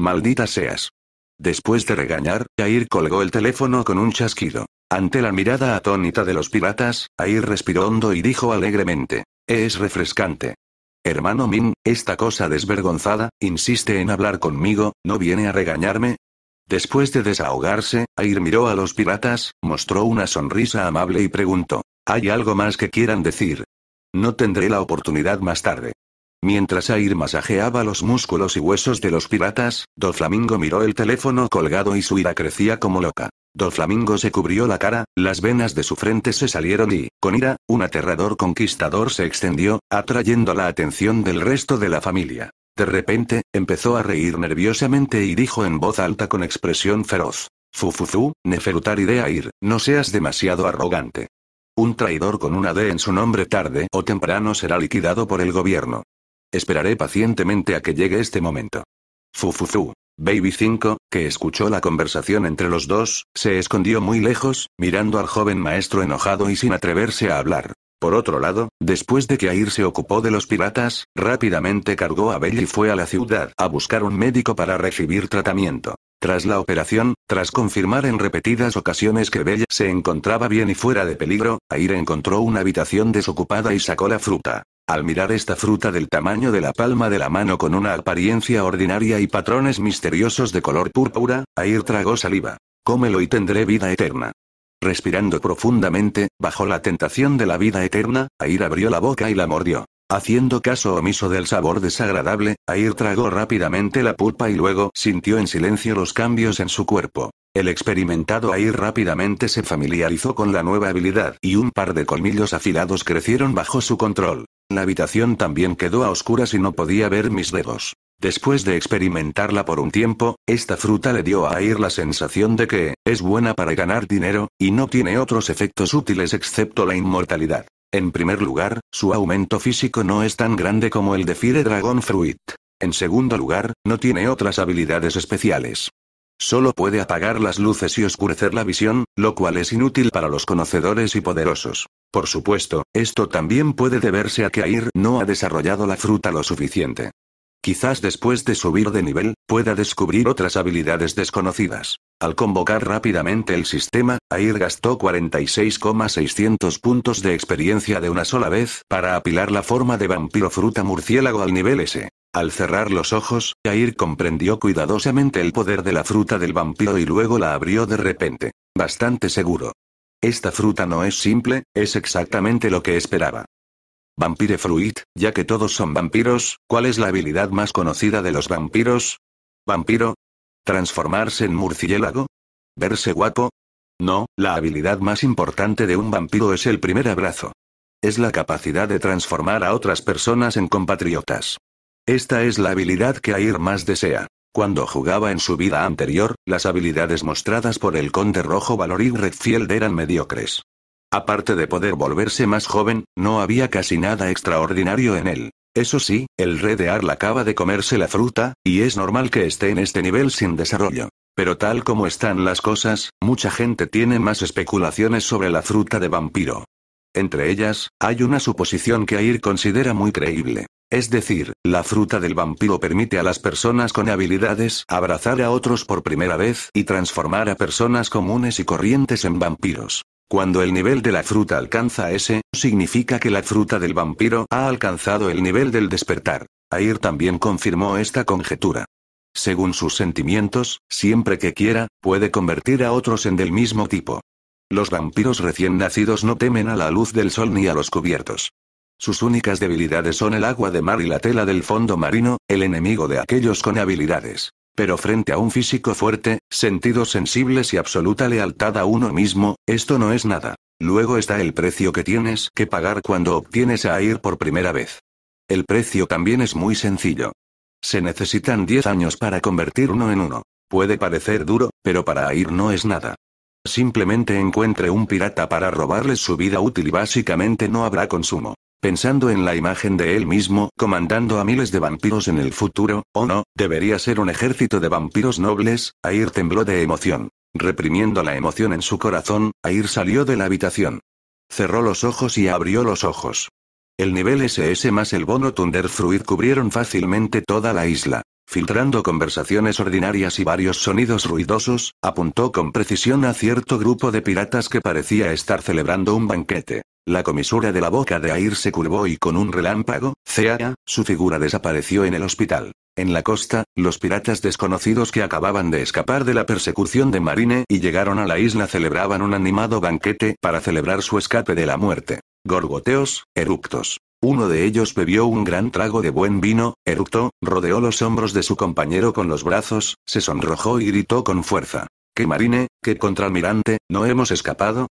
Maldita seas. Después de regañar, Kair colgó el teléfono con un chasquido. Ante la mirada atónita de los piratas, Air respiró hondo y dijo alegremente. Es refrescante. Hermano Min, esta cosa desvergonzada, insiste en hablar conmigo, ¿no viene a regañarme? Después de desahogarse, Air miró a los piratas, mostró una sonrisa amable y preguntó. ¿Hay algo más que quieran decir? No tendré la oportunidad más tarde. Mientras Air masajeaba los músculos y huesos de los piratas, Doflamingo miró el teléfono colgado y su ira crecía como loca. Don Flamingo se cubrió la cara, las venas de su frente se salieron y, con ira, un aterrador conquistador se extendió, atrayendo la atención del resto de la familia. De repente, empezó a reír nerviosamente y dijo en voz alta con expresión feroz. de ir, no seas demasiado arrogante. Un traidor con una D en su nombre tarde o temprano será liquidado por el gobierno. Esperaré pacientemente a que llegue este momento. Fufuzú. Baby 5, que escuchó la conversación entre los dos, se escondió muy lejos, mirando al joven maestro enojado y sin atreverse a hablar. Por otro lado, después de que Air se ocupó de los piratas, rápidamente cargó a Bella y fue a la ciudad a buscar un médico para recibir tratamiento. Tras la operación, tras confirmar en repetidas ocasiones que Bella se encontraba bien y fuera de peligro, Air encontró una habitación desocupada y sacó la fruta. Al mirar esta fruta del tamaño de la palma de la mano con una apariencia ordinaria y patrones misteriosos de color púrpura, Air tragó saliva. Cómelo y tendré vida eterna. Respirando profundamente, bajo la tentación de la vida eterna, Air abrió la boca y la mordió. Haciendo caso omiso del sabor desagradable, Air tragó rápidamente la pulpa y luego sintió en silencio los cambios en su cuerpo. El experimentado Air rápidamente se familiarizó con la nueva habilidad y un par de colmillos afilados crecieron bajo su control. La habitación también quedó a oscuras y no podía ver mis dedos. Después de experimentarla por un tiempo, esta fruta le dio a Air la sensación de que, es buena para ganar dinero, y no tiene otros efectos útiles excepto la inmortalidad. En primer lugar, su aumento físico no es tan grande como el de Fire Dragon Fruit. En segundo lugar, no tiene otras habilidades especiales. Solo puede apagar las luces y oscurecer la visión, lo cual es inútil para los conocedores y poderosos. Por supuesto, esto también puede deberse a que Air no ha desarrollado la fruta lo suficiente. Quizás después de subir de nivel, pueda descubrir otras habilidades desconocidas. Al convocar rápidamente el sistema, Air gastó 46,600 puntos de experiencia de una sola vez para apilar la forma de vampiro fruta murciélago al nivel S. Al cerrar los ojos, Jair comprendió cuidadosamente el poder de la fruta del vampiro y luego la abrió de repente. Bastante seguro. Esta fruta no es simple, es exactamente lo que esperaba. Vampire Fruit, ya que todos son vampiros, ¿cuál es la habilidad más conocida de los vampiros? ¿Vampiro? ¿Transformarse en murciélago? ¿Verse guapo? No, la habilidad más importante de un vampiro es el primer abrazo. Es la capacidad de transformar a otras personas en compatriotas. Esta es la habilidad que Air más desea. Cuando jugaba en su vida anterior, las habilidades mostradas por el conde rojo Valorín Redfield eran mediocres. Aparte de poder volverse más joven, no había casi nada extraordinario en él. Eso sí, el rey de Arl acaba de comerse la fruta, y es normal que esté en este nivel sin desarrollo. Pero tal como están las cosas, mucha gente tiene más especulaciones sobre la fruta de vampiro. Entre ellas, hay una suposición que Air considera muy creíble. Es decir, la fruta del vampiro permite a las personas con habilidades abrazar a otros por primera vez y transformar a personas comunes y corrientes en vampiros. Cuando el nivel de la fruta alcanza ese, significa que la fruta del vampiro ha alcanzado el nivel del despertar. Air también confirmó esta conjetura. Según sus sentimientos, siempre que quiera, puede convertir a otros en del mismo tipo. Los vampiros recién nacidos no temen a la luz del sol ni a los cubiertos. Sus únicas debilidades son el agua de mar y la tela del fondo marino, el enemigo de aquellos con habilidades. Pero frente a un físico fuerte, sentidos sensibles y absoluta lealtad a uno mismo, esto no es nada. Luego está el precio que tienes que pagar cuando obtienes a ir por primera vez. El precio también es muy sencillo. Se necesitan 10 años para convertir uno en uno. Puede parecer duro, pero para ir no es nada. Simplemente encuentre un pirata para robarle su vida útil y básicamente no habrá consumo pensando en la imagen de él mismo, comandando a miles de vampiros en el futuro, o no, debería ser un ejército de vampiros nobles, Air tembló de emoción. Reprimiendo la emoción en su corazón, Air salió de la habitación. Cerró los ojos y abrió los ojos. El nivel SS más el bono Fruit cubrieron fácilmente toda la isla. Filtrando conversaciones ordinarias y varios sonidos ruidosos, apuntó con precisión a cierto grupo de piratas que parecía estar celebrando un banquete. La comisura de la boca de Air se curvó y con un relámpago, Cea, su figura desapareció en el hospital. En la costa, los piratas desconocidos que acababan de escapar de la persecución de Marine y llegaron a la isla celebraban un animado banquete para celebrar su escape de la muerte. Gorgoteos, eructos. Uno de ellos bebió un gran trago de buen vino, eructó, rodeó los hombros de su compañero con los brazos, se sonrojó y gritó con fuerza. ¿Qué Marine, qué contralmirante, no hemos escapado?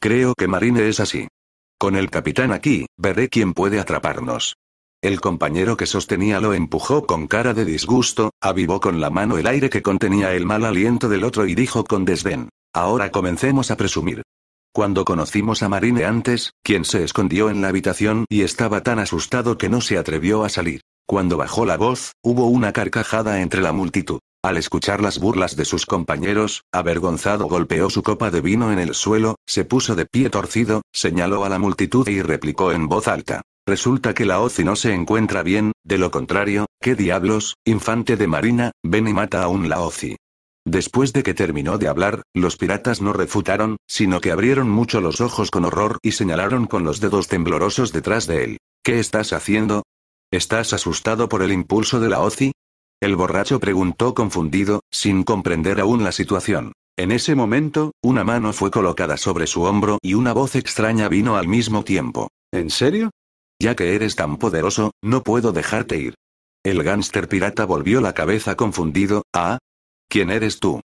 Creo que Marine es así. Con el capitán aquí, veré quién puede atraparnos. El compañero que sostenía lo empujó con cara de disgusto, avivó con la mano el aire que contenía el mal aliento del otro y dijo con desdén. Ahora comencemos a presumir. Cuando conocimos a Marine antes, quien se escondió en la habitación y estaba tan asustado que no se atrevió a salir. Cuando bajó la voz, hubo una carcajada entre la multitud. Al escuchar las burlas de sus compañeros, avergonzado golpeó su copa de vino en el suelo, se puso de pie torcido, señaló a la multitud y replicó en voz alta. Resulta que la OCI no se encuentra bien, de lo contrario, ¿qué diablos, infante de marina, ven y mata a un OCI. Después de que terminó de hablar, los piratas no refutaron, sino que abrieron mucho los ojos con horror y señalaron con los dedos temblorosos detrás de él. ¿Qué estás haciendo? ¿Estás asustado por el impulso de la OCI? El borracho preguntó confundido, sin comprender aún la situación. En ese momento, una mano fue colocada sobre su hombro y una voz extraña vino al mismo tiempo. ¿En serio? Ya que eres tan poderoso, no puedo dejarte ir. El gánster pirata volvió la cabeza confundido. ¿Ah? ¿Quién eres tú?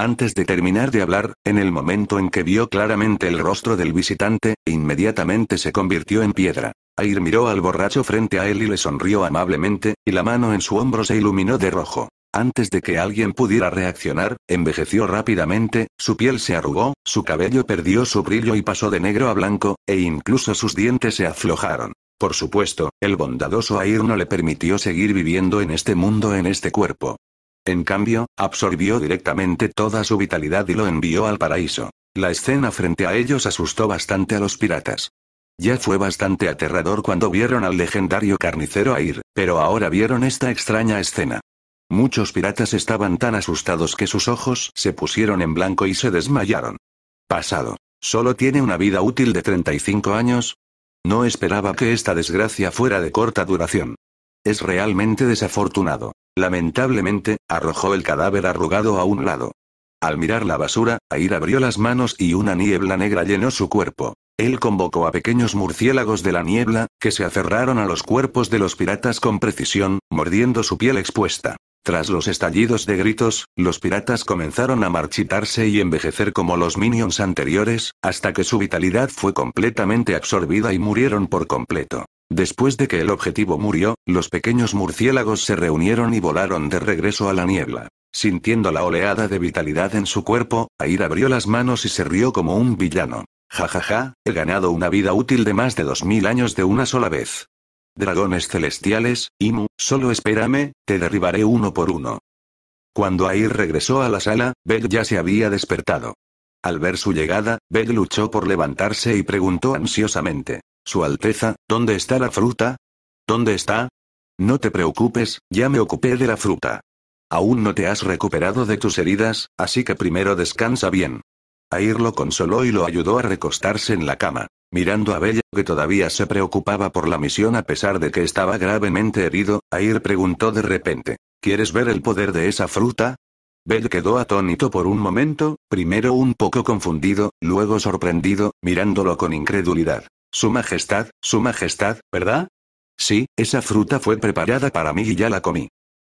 Antes de terminar de hablar, en el momento en que vio claramente el rostro del visitante, inmediatamente se convirtió en piedra. Air miró al borracho frente a él y le sonrió amablemente, y la mano en su hombro se iluminó de rojo. Antes de que alguien pudiera reaccionar, envejeció rápidamente, su piel se arrugó, su cabello perdió su brillo y pasó de negro a blanco, e incluso sus dientes se aflojaron. Por supuesto, el bondadoso Air no le permitió seguir viviendo en este mundo en este cuerpo. En cambio, absorbió directamente toda su vitalidad y lo envió al paraíso. La escena frente a ellos asustó bastante a los piratas. Ya fue bastante aterrador cuando vieron al legendario carnicero ir, pero ahora vieron esta extraña escena. Muchos piratas estaban tan asustados que sus ojos se pusieron en blanco y se desmayaron. Pasado. Solo tiene una vida útil de 35 años. No esperaba que esta desgracia fuera de corta duración. Es realmente desafortunado. Lamentablemente, arrojó el cadáver arrugado a un lado. Al mirar la basura, Air abrió las manos y una niebla negra llenó su cuerpo. Él convocó a pequeños murciélagos de la niebla, que se aferraron a los cuerpos de los piratas con precisión, mordiendo su piel expuesta. Tras los estallidos de gritos, los piratas comenzaron a marchitarse y envejecer como los minions anteriores, hasta que su vitalidad fue completamente absorbida y murieron por completo. Después de que el objetivo murió, los pequeños murciélagos se reunieron y volaron de regreso a la niebla. Sintiendo la oleada de vitalidad en su cuerpo, Air abrió las manos y se rió como un villano. Ja ja ja, he ganado una vida útil de más de dos mil años de una sola vez. Dragones celestiales, Imu, solo espérame, te derribaré uno por uno. Cuando Air regresó a la sala, Bell ya se había despertado. Al ver su llegada, Bell luchó por levantarse y preguntó ansiosamente. Su Alteza, ¿dónde está la fruta? ¿Dónde está? No te preocupes, ya me ocupé de la fruta. Aún no te has recuperado de tus heridas, así que primero descansa bien. Air lo consoló y lo ayudó a recostarse en la cama, mirando a Bella, que todavía se preocupaba por la misión a pesar de que estaba gravemente herido, Air preguntó de repente, ¿quieres ver el poder de esa fruta? Bell quedó atónito por un momento, primero un poco confundido, luego sorprendido, mirándolo con incredulidad. Su Majestad, Su Majestad, ¿verdad? Sí, esa fruta fue preparada para mí y ya la comí.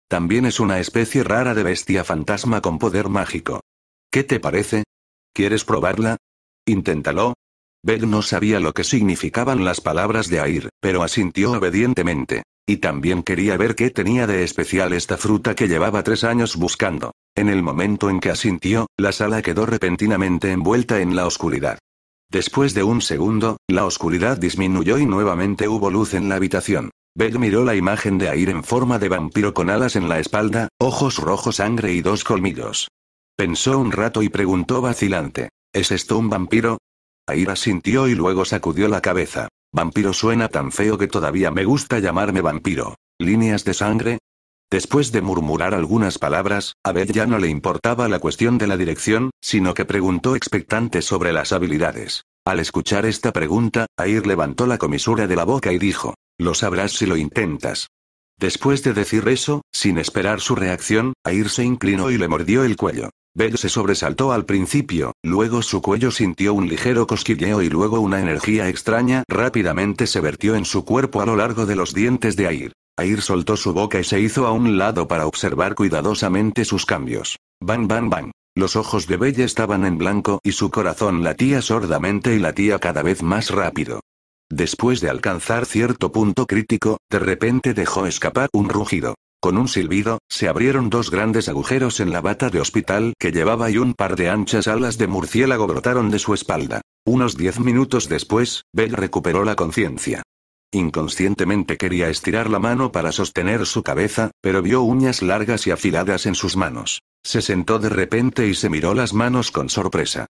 También es una especie rara de bestia fantasma con poder mágico. ¿Qué te parece? ¿Quieres probarla? Inténtalo. Beg no sabía lo que significaban las palabras de Air, pero asintió obedientemente. Y también quería ver qué tenía de especial esta fruta que llevaba tres años buscando. En el momento en que asintió, la sala quedó repentinamente envuelta en la oscuridad. Después de un segundo, la oscuridad disminuyó y nuevamente hubo luz en la habitación. Bell miró la imagen de Air en forma de vampiro con alas en la espalda, ojos rojos sangre y dos colmillos. Pensó un rato y preguntó vacilante: ¿Es esto un vampiro? Aira asintió y luego sacudió la cabeza. Vampiro suena tan feo que todavía me gusta llamarme vampiro. ¿Líneas de sangre? Después de murmurar algunas palabras, a Abed ya no le importaba la cuestión de la dirección, sino que preguntó expectante sobre las habilidades. Al escuchar esta pregunta, Air levantó la comisura de la boca y dijo, lo sabrás si lo intentas. Después de decir eso, sin esperar su reacción, Air se inclinó y le mordió el cuello. Bell se sobresaltó al principio, luego su cuello sintió un ligero cosquilleo y luego una energía extraña rápidamente se vertió en su cuerpo a lo largo de los dientes de Air. Air soltó su boca y se hizo a un lado para observar cuidadosamente sus cambios. Bang, bang, bang. Los ojos de Bella estaban en blanco y su corazón latía sordamente y latía cada vez más rápido. Después de alcanzar cierto punto crítico, de repente dejó escapar un rugido. Con un silbido, se abrieron dos grandes agujeros en la bata de hospital que llevaba y un par de anchas alas de murciélago brotaron de su espalda. Unos diez minutos después, Bell recuperó la conciencia. Inconscientemente quería estirar la mano para sostener su cabeza, pero vio uñas largas y afiladas en sus manos. Se sentó de repente y se miró las manos con sorpresa.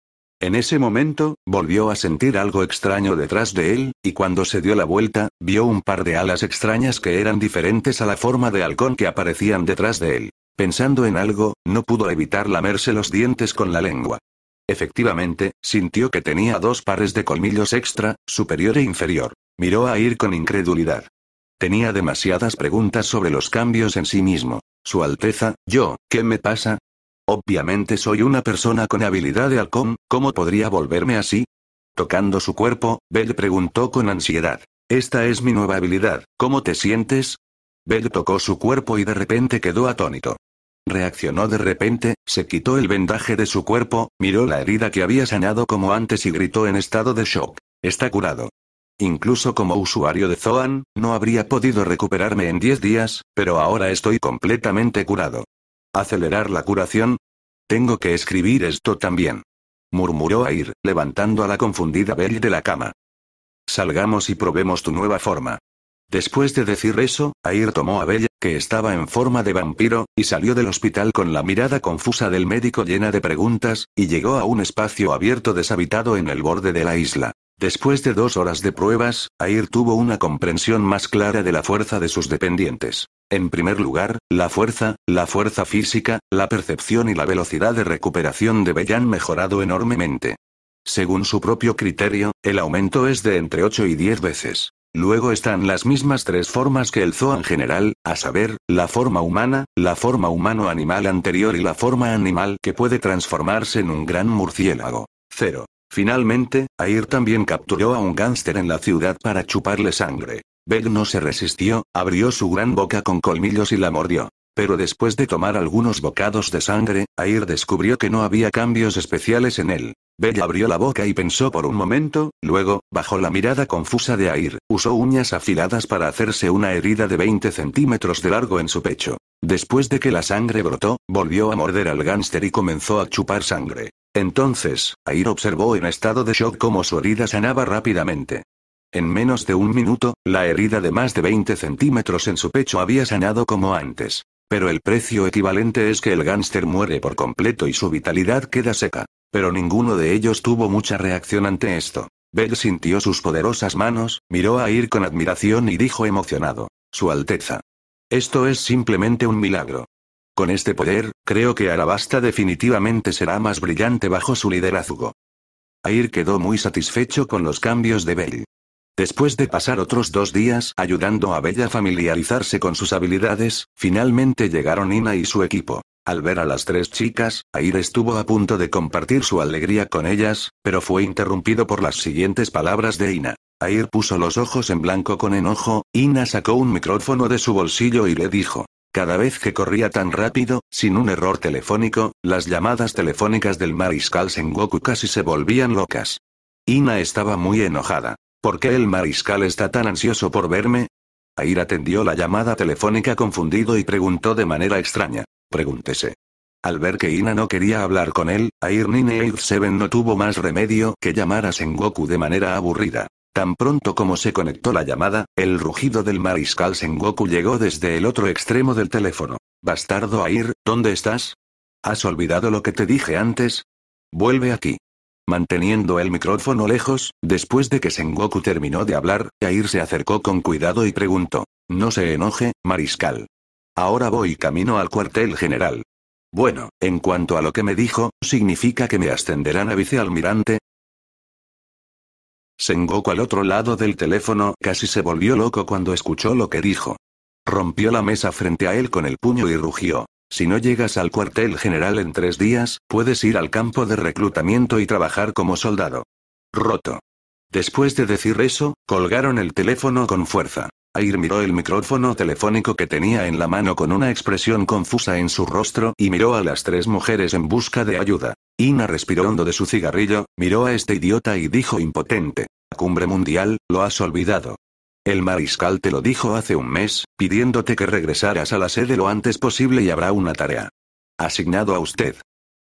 En ese momento, volvió a sentir algo extraño detrás de él, y cuando se dio la vuelta, vio un par de alas extrañas que eran diferentes a la forma de halcón que aparecían detrás de él. Pensando en algo, no pudo evitar lamerse los dientes con la lengua. Efectivamente, sintió que tenía dos pares de colmillos extra, superior e inferior. Miró a Ir con incredulidad. Tenía demasiadas preguntas sobre los cambios en sí mismo. Su Alteza, yo, ¿qué me pasa? Obviamente soy una persona con habilidad de halcón, ¿cómo podría volverme así? Tocando su cuerpo, Bell preguntó con ansiedad. Esta es mi nueva habilidad, ¿cómo te sientes? Bell tocó su cuerpo y de repente quedó atónito. Reaccionó de repente, se quitó el vendaje de su cuerpo, miró la herida que había sanado como antes y gritó en estado de shock. Está curado. Incluso como usuario de Zoan, no habría podido recuperarme en 10 días, pero ahora estoy completamente curado. ¿Acelerar la curación? Tengo que escribir esto también. Murmuró Air, levantando a la confundida Belle de la cama. Salgamos y probemos tu nueva forma. Después de decir eso, Air tomó a Bella, que estaba en forma de vampiro, y salió del hospital con la mirada confusa del médico llena de preguntas, y llegó a un espacio abierto deshabitado en el borde de la isla. Después de dos horas de pruebas, Air tuvo una comprensión más clara de la fuerza de sus dependientes. En primer lugar, la fuerza, la fuerza física, la percepción y la velocidad de recuperación de Bella han mejorado enormemente. Según su propio criterio, el aumento es de entre 8 y 10 veces. Luego están las mismas tres formas que el zoo en general, a saber, la forma humana, la forma humano-animal anterior y la forma animal que puede transformarse en un gran murciélago. Cero. Finalmente, Air también capturó a un gángster en la ciudad para chuparle sangre. Beck no se resistió, abrió su gran boca con colmillos y la mordió. Pero después de tomar algunos bocados de sangre, Air descubrió que no había cambios especiales en él. Bella abrió la boca y pensó por un momento, luego, bajo la mirada confusa de Air, usó uñas afiladas para hacerse una herida de 20 centímetros de largo en su pecho. Después de que la sangre brotó, volvió a morder al gánster y comenzó a chupar sangre. Entonces, Air observó en estado de shock cómo su herida sanaba rápidamente. En menos de un minuto, la herida de más de 20 centímetros en su pecho había sanado como antes. Pero el precio equivalente es que el gánster muere por completo y su vitalidad queda seca. Pero ninguno de ellos tuvo mucha reacción ante esto. Bell sintió sus poderosas manos, miró a Ir con admiración y dijo emocionado. Su Alteza. Esto es simplemente un milagro. Con este poder, creo que Arabasta definitivamente será más brillante bajo su liderazgo. Air quedó muy satisfecho con los cambios de Bell. Después de pasar otros dos días ayudando a Bella a familiarizarse con sus habilidades, finalmente llegaron Ina y su equipo. Al ver a las tres chicas, Air estuvo a punto de compartir su alegría con ellas, pero fue interrumpido por las siguientes palabras de Ina. Air puso los ojos en blanco con enojo, Ina sacó un micrófono de su bolsillo y le dijo. Cada vez que corría tan rápido, sin un error telefónico, las llamadas telefónicas del mariscal Sengoku casi se volvían locas. Ina estaba muy enojada. ¿Por qué el mariscal está tan ansioso por verme? Air atendió la llamada telefónica confundido y preguntó de manera extraña. Pregúntese. Al ver que Ina no quería hablar con él, Air Nine Seven no tuvo más remedio que llamar a Sengoku de manera aburrida. Tan pronto como se conectó la llamada, el rugido del mariscal Sengoku llegó desde el otro extremo del teléfono. Bastardo Air, ¿dónde estás? ¿Has olvidado lo que te dije antes? Vuelve aquí manteniendo el micrófono lejos, después de que Sengoku terminó de hablar, Air se acercó con cuidado y preguntó. No se enoje, mariscal. Ahora voy camino al cuartel general. Bueno, en cuanto a lo que me dijo, ¿significa que me ascenderán a vicealmirante? Sengoku al otro lado del teléfono casi se volvió loco cuando escuchó lo que dijo. Rompió la mesa frente a él con el puño y rugió. Si no llegas al cuartel general en tres días, puedes ir al campo de reclutamiento y trabajar como soldado. Roto. Después de decir eso, colgaron el teléfono con fuerza. Air miró el micrófono telefónico que tenía en la mano con una expresión confusa en su rostro y miró a las tres mujeres en busca de ayuda. Ina respiró hondo de su cigarrillo, miró a este idiota y dijo impotente. Cumbre mundial, lo has olvidado. El mariscal te lo dijo hace un mes, pidiéndote que regresaras a la sede lo antes posible y habrá una tarea. Asignado a usted.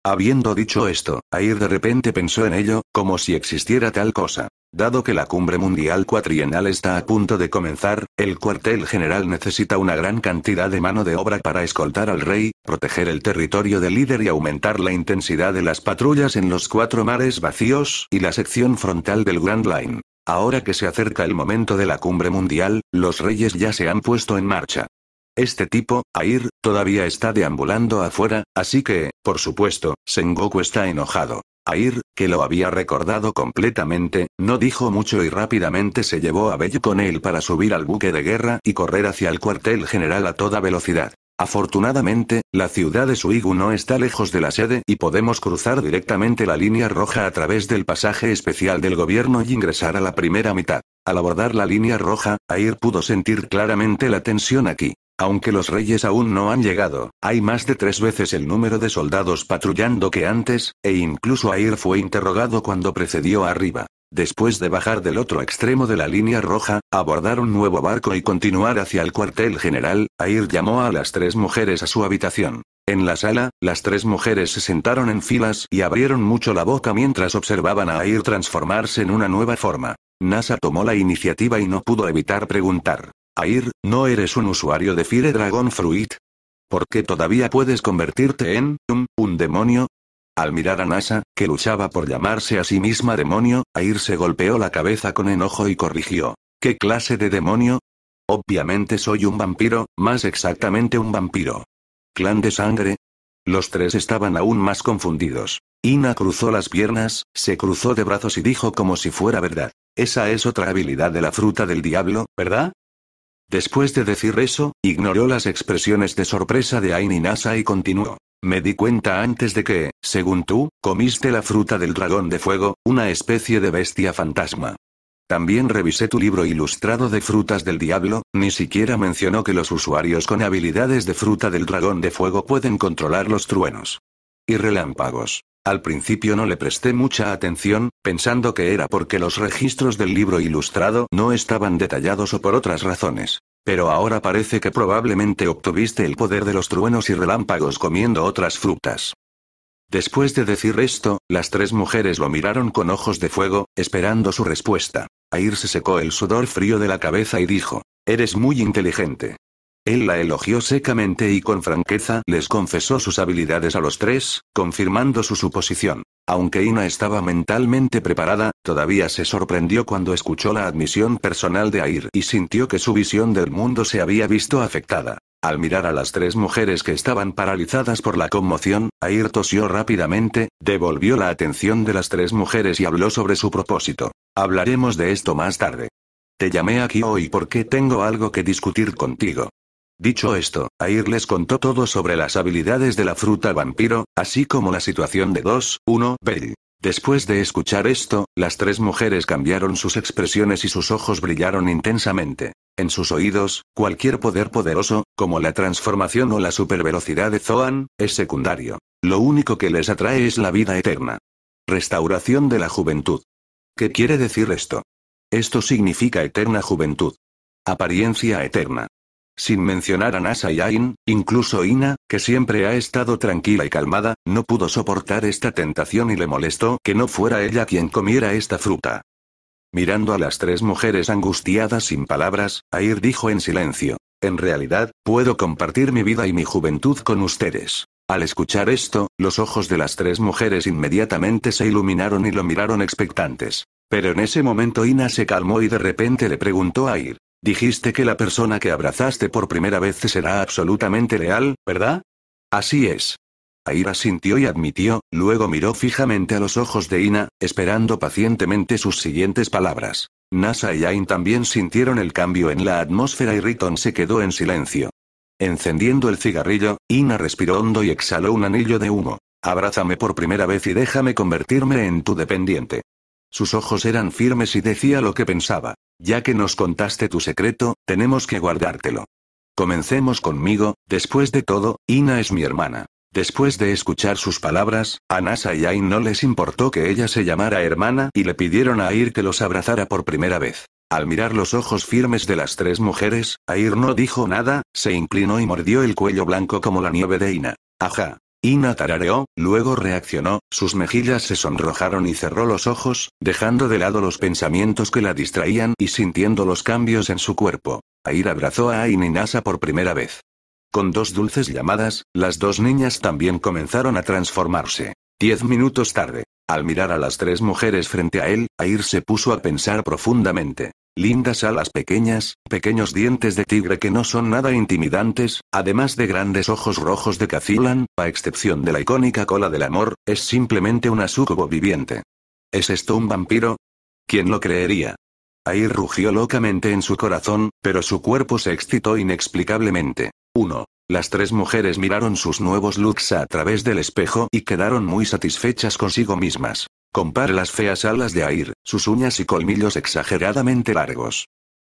Habiendo dicho esto, Air de repente pensó en ello, como si existiera tal cosa. Dado que la cumbre mundial cuatrienal está a punto de comenzar, el cuartel general necesita una gran cantidad de mano de obra para escoltar al rey, proteger el territorio del líder y aumentar la intensidad de las patrullas en los cuatro mares vacíos y la sección frontal del Grand Line. Ahora que se acerca el momento de la cumbre mundial, los reyes ya se han puesto en marcha. Este tipo, Air, todavía está deambulando afuera, así que, por supuesto, Sengoku está enojado. Air, que lo había recordado completamente, no dijo mucho y rápidamente se llevó a Bell con él para subir al buque de guerra y correr hacia el cuartel general a toda velocidad. Afortunadamente, la ciudad de Suigu no está lejos de la sede y podemos cruzar directamente la línea roja a través del pasaje especial del gobierno y ingresar a la primera mitad. Al abordar la línea roja, Air pudo sentir claramente la tensión aquí. Aunque los reyes aún no han llegado, hay más de tres veces el número de soldados patrullando que antes, e incluso Air fue interrogado cuando precedió arriba. Después de bajar del otro extremo de la línea roja, abordar un nuevo barco y continuar hacia el cuartel general, Air llamó a las tres mujeres a su habitación. En la sala, las tres mujeres se sentaron en filas y abrieron mucho la boca mientras observaban a Air transformarse en una nueva forma. NASA tomó la iniciativa y no pudo evitar preguntar. Air, ¿no eres un usuario de Fire Dragon Fruit? ¿Por qué todavía puedes convertirte en, un demonio? Al mirar a Nasa, que luchaba por llamarse a sí misma demonio, Air se golpeó la cabeza con enojo y corrigió. ¿Qué clase de demonio? Obviamente soy un vampiro, más exactamente un vampiro. ¿Clan de sangre? Los tres estaban aún más confundidos. Ina cruzó las piernas, se cruzó de brazos y dijo como si fuera verdad. Esa es otra habilidad de la fruta del diablo, ¿verdad? Después de decir eso, ignoró las expresiones de sorpresa de Ain y Nasa y continuó. Me di cuenta antes de que, según tú, comiste la fruta del dragón de fuego, una especie de bestia fantasma. También revisé tu libro ilustrado de frutas del diablo, ni siquiera mencionó que los usuarios con habilidades de fruta del dragón de fuego pueden controlar los truenos. Y relámpagos. Al principio no le presté mucha atención, pensando que era porque los registros del libro ilustrado no estaban detallados o por otras razones. Pero ahora parece que probablemente obtuviste el poder de los truenos y relámpagos comiendo otras frutas. Después de decir esto, las tres mujeres lo miraron con ojos de fuego, esperando su respuesta. Air se secó el sudor frío de la cabeza y dijo, Eres muy inteligente. Él la elogió secamente y con franqueza les confesó sus habilidades a los tres, confirmando su suposición. Aunque Ina estaba mentalmente preparada, todavía se sorprendió cuando escuchó la admisión personal de Air y sintió que su visión del mundo se había visto afectada. Al mirar a las tres mujeres que estaban paralizadas por la conmoción, Air tosió rápidamente, devolvió la atención de las tres mujeres y habló sobre su propósito. Hablaremos de esto más tarde. Te llamé aquí hoy porque tengo algo que discutir contigo. Dicho esto, Air les contó todo sobre las habilidades de la fruta vampiro, así como la situación de 2, 1, Bell. Después de escuchar esto, las tres mujeres cambiaron sus expresiones y sus ojos brillaron intensamente. En sus oídos, cualquier poder poderoso, como la transformación o la supervelocidad de Zoan, es secundario. Lo único que les atrae es la vida eterna. Restauración de la juventud. ¿Qué quiere decir esto? Esto significa eterna juventud. Apariencia eterna. Sin mencionar a Nasa y Ain, incluso Ina, que siempre ha estado tranquila y calmada, no pudo soportar esta tentación y le molestó que no fuera ella quien comiera esta fruta. Mirando a las tres mujeres angustiadas sin palabras, Air dijo en silencio. En realidad, puedo compartir mi vida y mi juventud con ustedes. Al escuchar esto, los ojos de las tres mujeres inmediatamente se iluminaron y lo miraron expectantes. Pero en ese momento Ina se calmó y de repente le preguntó a Air. Dijiste que la persona que abrazaste por primera vez será absolutamente leal, ¿verdad? Así es. Aira sintió y admitió, luego miró fijamente a los ojos de Ina, esperando pacientemente sus siguientes palabras. Nasa y Ain también sintieron el cambio en la atmósfera y Riton se quedó en silencio. Encendiendo el cigarrillo, Ina respiró hondo y exhaló un anillo de humo. Abrázame por primera vez y déjame convertirme en tu dependiente. Sus ojos eran firmes y decía lo que pensaba. Ya que nos contaste tu secreto, tenemos que guardártelo. Comencemos conmigo, después de todo, Ina es mi hermana. Después de escuchar sus palabras, a Nasa y Ain no les importó que ella se llamara hermana y le pidieron a Air que los abrazara por primera vez. Al mirar los ojos firmes de las tres mujeres, Air no dijo nada, se inclinó y mordió el cuello blanco como la nieve de Ina. Ajá. Ina tarareó, luego reaccionó, sus mejillas se sonrojaron y cerró los ojos, dejando de lado los pensamientos que la distraían y sintiendo los cambios en su cuerpo. Air abrazó a Ain y Nasa por primera vez. Con dos dulces llamadas, las dos niñas también comenzaron a transformarse. Diez minutos tarde. Al mirar a las tres mujeres frente a él, Air se puso a pensar profundamente. Lindas alas pequeñas, pequeños dientes de tigre que no son nada intimidantes, además de grandes ojos rojos de Cacilan, a excepción de la icónica cola del amor, es simplemente una sucubo viviente. ¿Es esto un vampiro? ¿Quién lo creería? Ahí rugió locamente en su corazón, pero su cuerpo se excitó inexplicablemente. 1. Las tres mujeres miraron sus nuevos looks a través del espejo y quedaron muy satisfechas consigo mismas. Compare las feas alas de Air, sus uñas y colmillos exageradamente largos.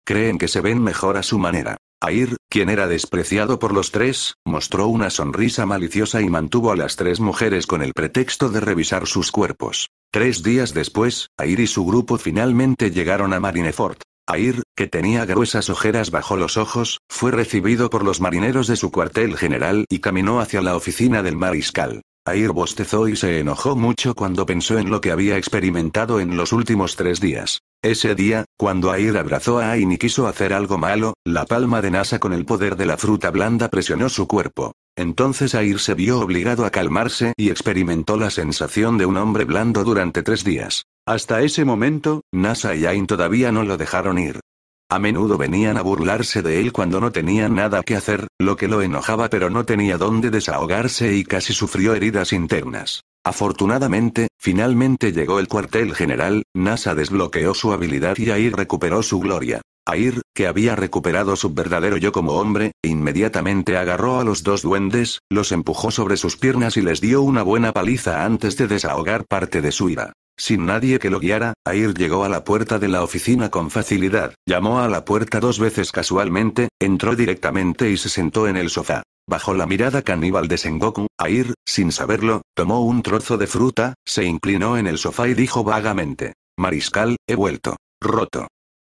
Creen que se ven mejor a su manera. Air, quien era despreciado por los tres, mostró una sonrisa maliciosa y mantuvo a las tres mujeres con el pretexto de revisar sus cuerpos. Tres días después, Air y su grupo finalmente llegaron a Marineford. Air, que tenía gruesas ojeras bajo los ojos, fue recibido por los marineros de su cuartel general y caminó hacia la oficina del mariscal. Air bostezó y se enojó mucho cuando pensó en lo que había experimentado en los últimos tres días. Ese día, cuando Air abrazó a Ain y quiso hacer algo malo, la palma de Nasa con el poder de la fruta blanda presionó su cuerpo. Entonces Air se vio obligado a calmarse y experimentó la sensación de un hombre blando durante tres días. Hasta ese momento, Nasa y Ain todavía no lo dejaron ir. A menudo venían a burlarse de él cuando no tenían nada que hacer, lo que lo enojaba pero no tenía dónde desahogarse y casi sufrió heridas internas. Afortunadamente, finalmente llegó el cuartel general, Nasa desbloqueó su habilidad y Air recuperó su gloria. Air, que había recuperado su verdadero yo como hombre, inmediatamente agarró a los dos duendes, los empujó sobre sus piernas y les dio una buena paliza antes de desahogar parte de su ira. Sin nadie que lo guiara, Air llegó a la puerta de la oficina con facilidad, llamó a la puerta dos veces casualmente, entró directamente y se sentó en el sofá. Bajo la mirada caníbal de Sengoku, Air, sin saberlo, tomó un trozo de fruta, se inclinó en el sofá y dijo vagamente. Mariscal, he vuelto. Roto.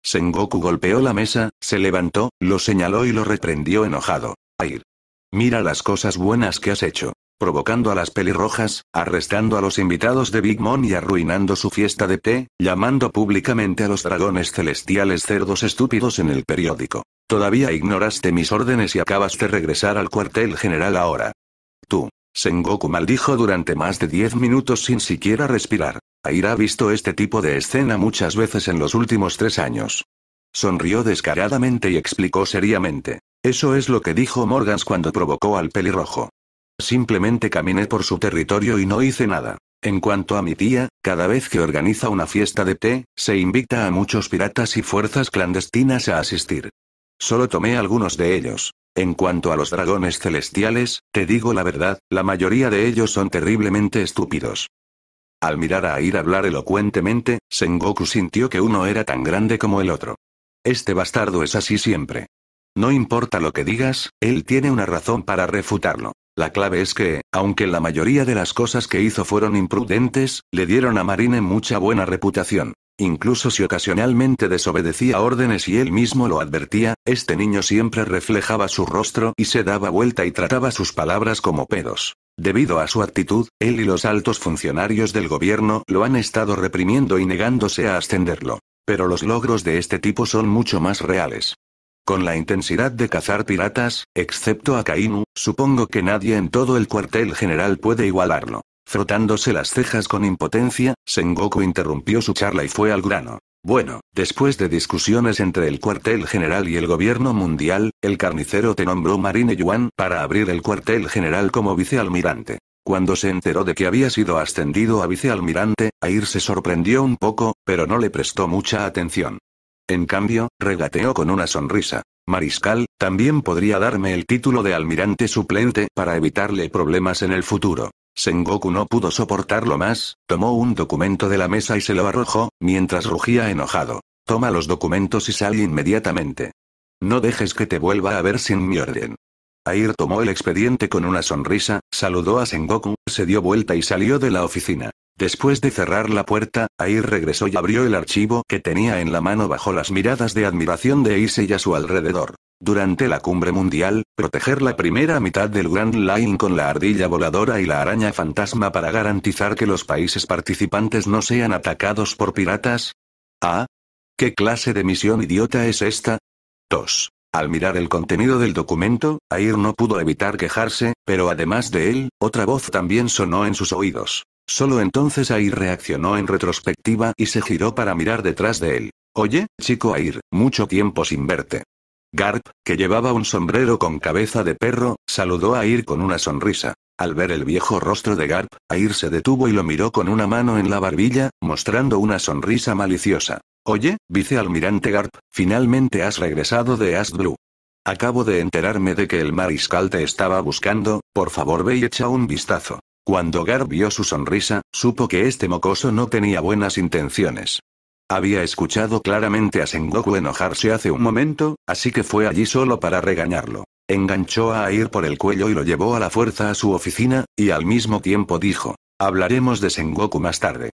Sengoku golpeó la mesa, se levantó, lo señaló y lo reprendió enojado. Air. Mira las cosas buenas que has hecho provocando a las pelirrojas, arrestando a los invitados de Big Mom y arruinando su fiesta de té, llamando públicamente a los dragones celestiales cerdos estúpidos en el periódico. Todavía ignoraste mis órdenes y acabaste de regresar al cuartel general ahora. Tú, Sengoku maldijo durante más de diez minutos sin siquiera respirar. Aira ha visto este tipo de escena muchas veces en los últimos tres años. Sonrió descaradamente y explicó seriamente. Eso es lo que dijo Morgans cuando provocó al pelirrojo. Simplemente caminé por su territorio y no hice nada. En cuanto a mi tía, cada vez que organiza una fiesta de té, se invita a muchos piratas y fuerzas clandestinas a asistir. Solo tomé algunos de ellos. En cuanto a los dragones celestiales, te digo la verdad, la mayoría de ellos son terriblemente estúpidos. Al mirar a a hablar elocuentemente, Sengoku sintió que uno era tan grande como el otro. Este bastardo es así siempre. No importa lo que digas, él tiene una razón para refutarlo. La clave es que, aunque la mayoría de las cosas que hizo fueron imprudentes, le dieron a Marine mucha buena reputación. Incluso si ocasionalmente desobedecía órdenes y él mismo lo advertía, este niño siempre reflejaba su rostro y se daba vuelta y trataba sus palabras como pedos. Debido a su actitud, él y los altos funcionarios del gobierno lo han estado reprimiendo y negándose a ascenderlo. Pero los logros de este tipo son mucho más reales. Con la intensidad de cazar piratas, excepto a Kainu, supongo que nadie en todo el cuartel general puede igualarlo. Frotándose las cejas con impotencia, Sengoku interrumpió su charla y fue al grano. Bueno, después de discusiones entre el cuartel general y el gobierno mundial, el carnicero te nombró Marine Yuan para abrir el cuartel general como vicealmirante. Cuando se enteró de que había sido ascendido a vicealmirante, Air se sorprendió un poco, pero no le prestó mucha atención. En cambio, regateó con una sonrisa. Mariscal, también podría darme el título de almirante suplente para evitarle problemas en el futuro. Sengoku no pudo soportarlo más, tomó un documento de la mesa y se lo arrojó, mientras rugía enojado. Toma los documentos y sal inmediatamente. No dejes que te vuelva a ver sin mi orden. Air tomó el expediente con una sonrisa, saludó a Sengoku, se dio vuelta y salió de la oficina. Después de cerrar la puerta, Air regresó y abrió el archivo que tenía en la mano bajo las miradas de admiración de Ise y a su alrededor. Durante la cumbre mundial, proteger la primera mitad del Grand Line con la ardilla voladora y la araña fantasma para garantizar que los países participantes no sean atacados por piratas. ¿Ah? ¿Qué clase de misión idiota es esta? 2. Al mirar el contenido del documento, Air no pudo evitar quejarse, pero además de él, otra voz también sonó en sus oídos. Solo entonces Air reaccionó en retrospectiva y se giró para mirar detrás de él. Oye, chico Air, mucho tiempo sin verte. Garp, que llevaba un sombrero con cabeza de perro, saludó a Air con una sonrisa. Al ver el viejo rostro de Garp, Air se detuvo y lo miró con una mano en la barbilla, mostrando una sonrisa maliciosa. Oye, vicealmirante Garp, finalmente has regresado de Ast Acabo de enterarme de que el mariscal te estaba buscando, por favor ve y echa un vistazo. Cuando Gar vio su sonrisa, supo que este mocoso no tenía buenas intenciones. Había escuchado claramente a Sengoku enojarse hace un momento, así que fue allí solo para regañarlo. Enganchó a Air por el cuello y lo llevó a la fuerza a su oficina, y al mismo tiempo dijo, hablaremos de Sengoku más tarde.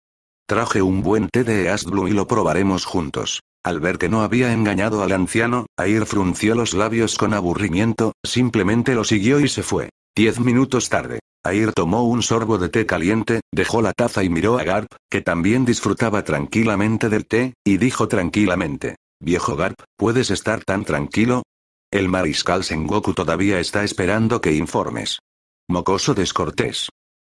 Traje un buen té de East y lo probaremos juntos. Al ver que no había engañado al anciano, Air frunció los labios con aburrimiento, simplemente lo siguió y se fue. Diez minutos tarde. Air tomó un sorbo de té caliente, dejó la taza y miró a Garp, que también disfrutaba tranquilamente del té, y dijo tranquilamente. Viejo Garp, ¿puedes estar tan tranquilo? El mariscal Sengoku todavía está esperando que informes. Mocoso descortés.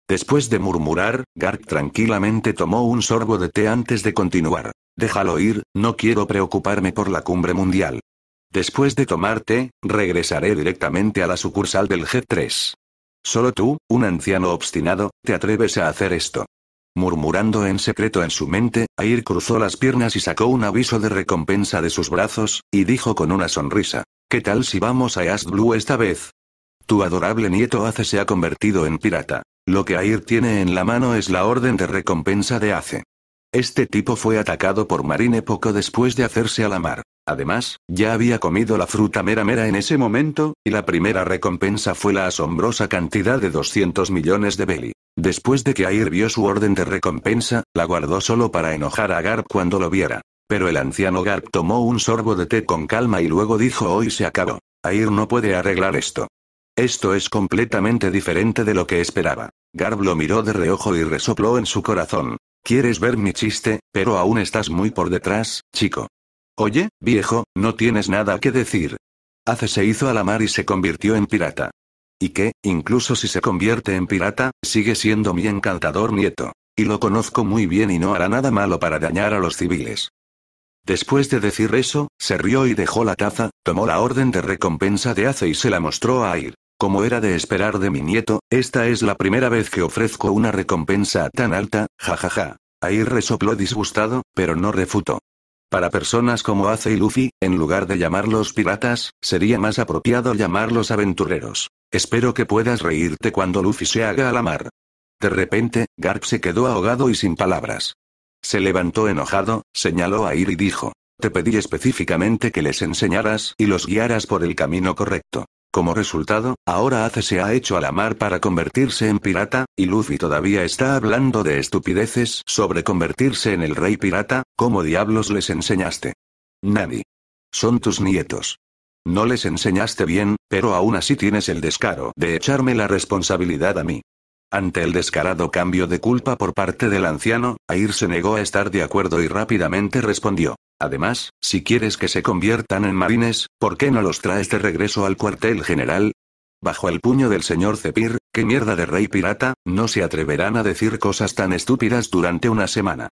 Después de murmurar, Garp tranquilamente tomó un sorbo de té antes de continuar. Déjalo ir, no quiero preocuparme por la cumbre mundial. Después de tomarte, regresaré directamente a la sucursal del G3. Solo tú, un anciano obstinado, te atreves a hacer esto. Murmurando en secreto en su mente, Air cruzó las piernas y sacó un aviso de recompensa de sus brazos, y dijo con una sonrisa, ¿qué tal si vamos a East Blue esta vez? Tu adorable nieto Ace se ha convertido en pirata. Lo que Air tiene en la mano es la orden de recompensa de Ace. Este tipo fue atacado por Marine poco después de hacerse a la mar. Además, ya había comido la fruta mera mera en ese momento, y la primera recompensa fue la asombrosa cantidad de 200 millones de belly. Después de que Air vio su orden de recompensa, la guardó solo para enojar a Garp cuando lo viera. Pero el anciano Garb tomó un sorbo de té con calma y luego dijo hoy se acabó. Air no puede arreglar esto. Esto es completamente diferente de lo que esperaba. Garb lo miró de reojo y resopló en su corazón. ¿Quieres ver mi chiste? Pero aún estás muy por detrás, chico. Oye, viejo, no tienes nada que decir. Hace se hizo a la mar y se convirtió en pirata. Y que, incluso si se convierte en pirata, sigue siendo mi encantador nieto. Y lo conozco muy bien y no hará nada malo para dañar a los civiles. Después de decir eso, se rió y dejó la taza, tomó la orden de recompensa de Ace y se la mostró a Air. Como era de esperar de mi nieto, esta es la primera vez que ofrezco una recompensa tan alta, jajaja. Ja, ja. Air resopló disgustado, pero no refutó. Para personas como Ace y Luffy, en lugar de llamarlos piratas, sería más apropiado llamarlos aventureros. Espero que puedas reírte cuando Luffy se haga a la mar. De repente, Garp se quedó ahogado y sin palabras. Se levantó enojado, señaló a Ir y dijo, te pedí específicamente que les enseñaras y los guiaras por el camino correcto. Como resultado, ahora Ace se ha hecho a la mar para convertirse en pirata, y Luffy todavía está hablando de estupideces sobre convertirse en el rey pirata, ¿cómo diablos les enseñaste? Nani. Son tus nietos. No les enseñaste bien, pero aún así tienes el descaro de echarme la responsabilidad a mí. Ante el descarado cambio de culpa por parte del anciano, Air se negó a estar de acuerdo y rápidamente respondió. Además, si quieres que se conviertan en marines, ¿por qué no los traes de regreso al cuartel general? Bajo el puño del señor Cepir, qué mierda de rey pirata, no se atreverán a decir cosas tan estúpidas durante una semana.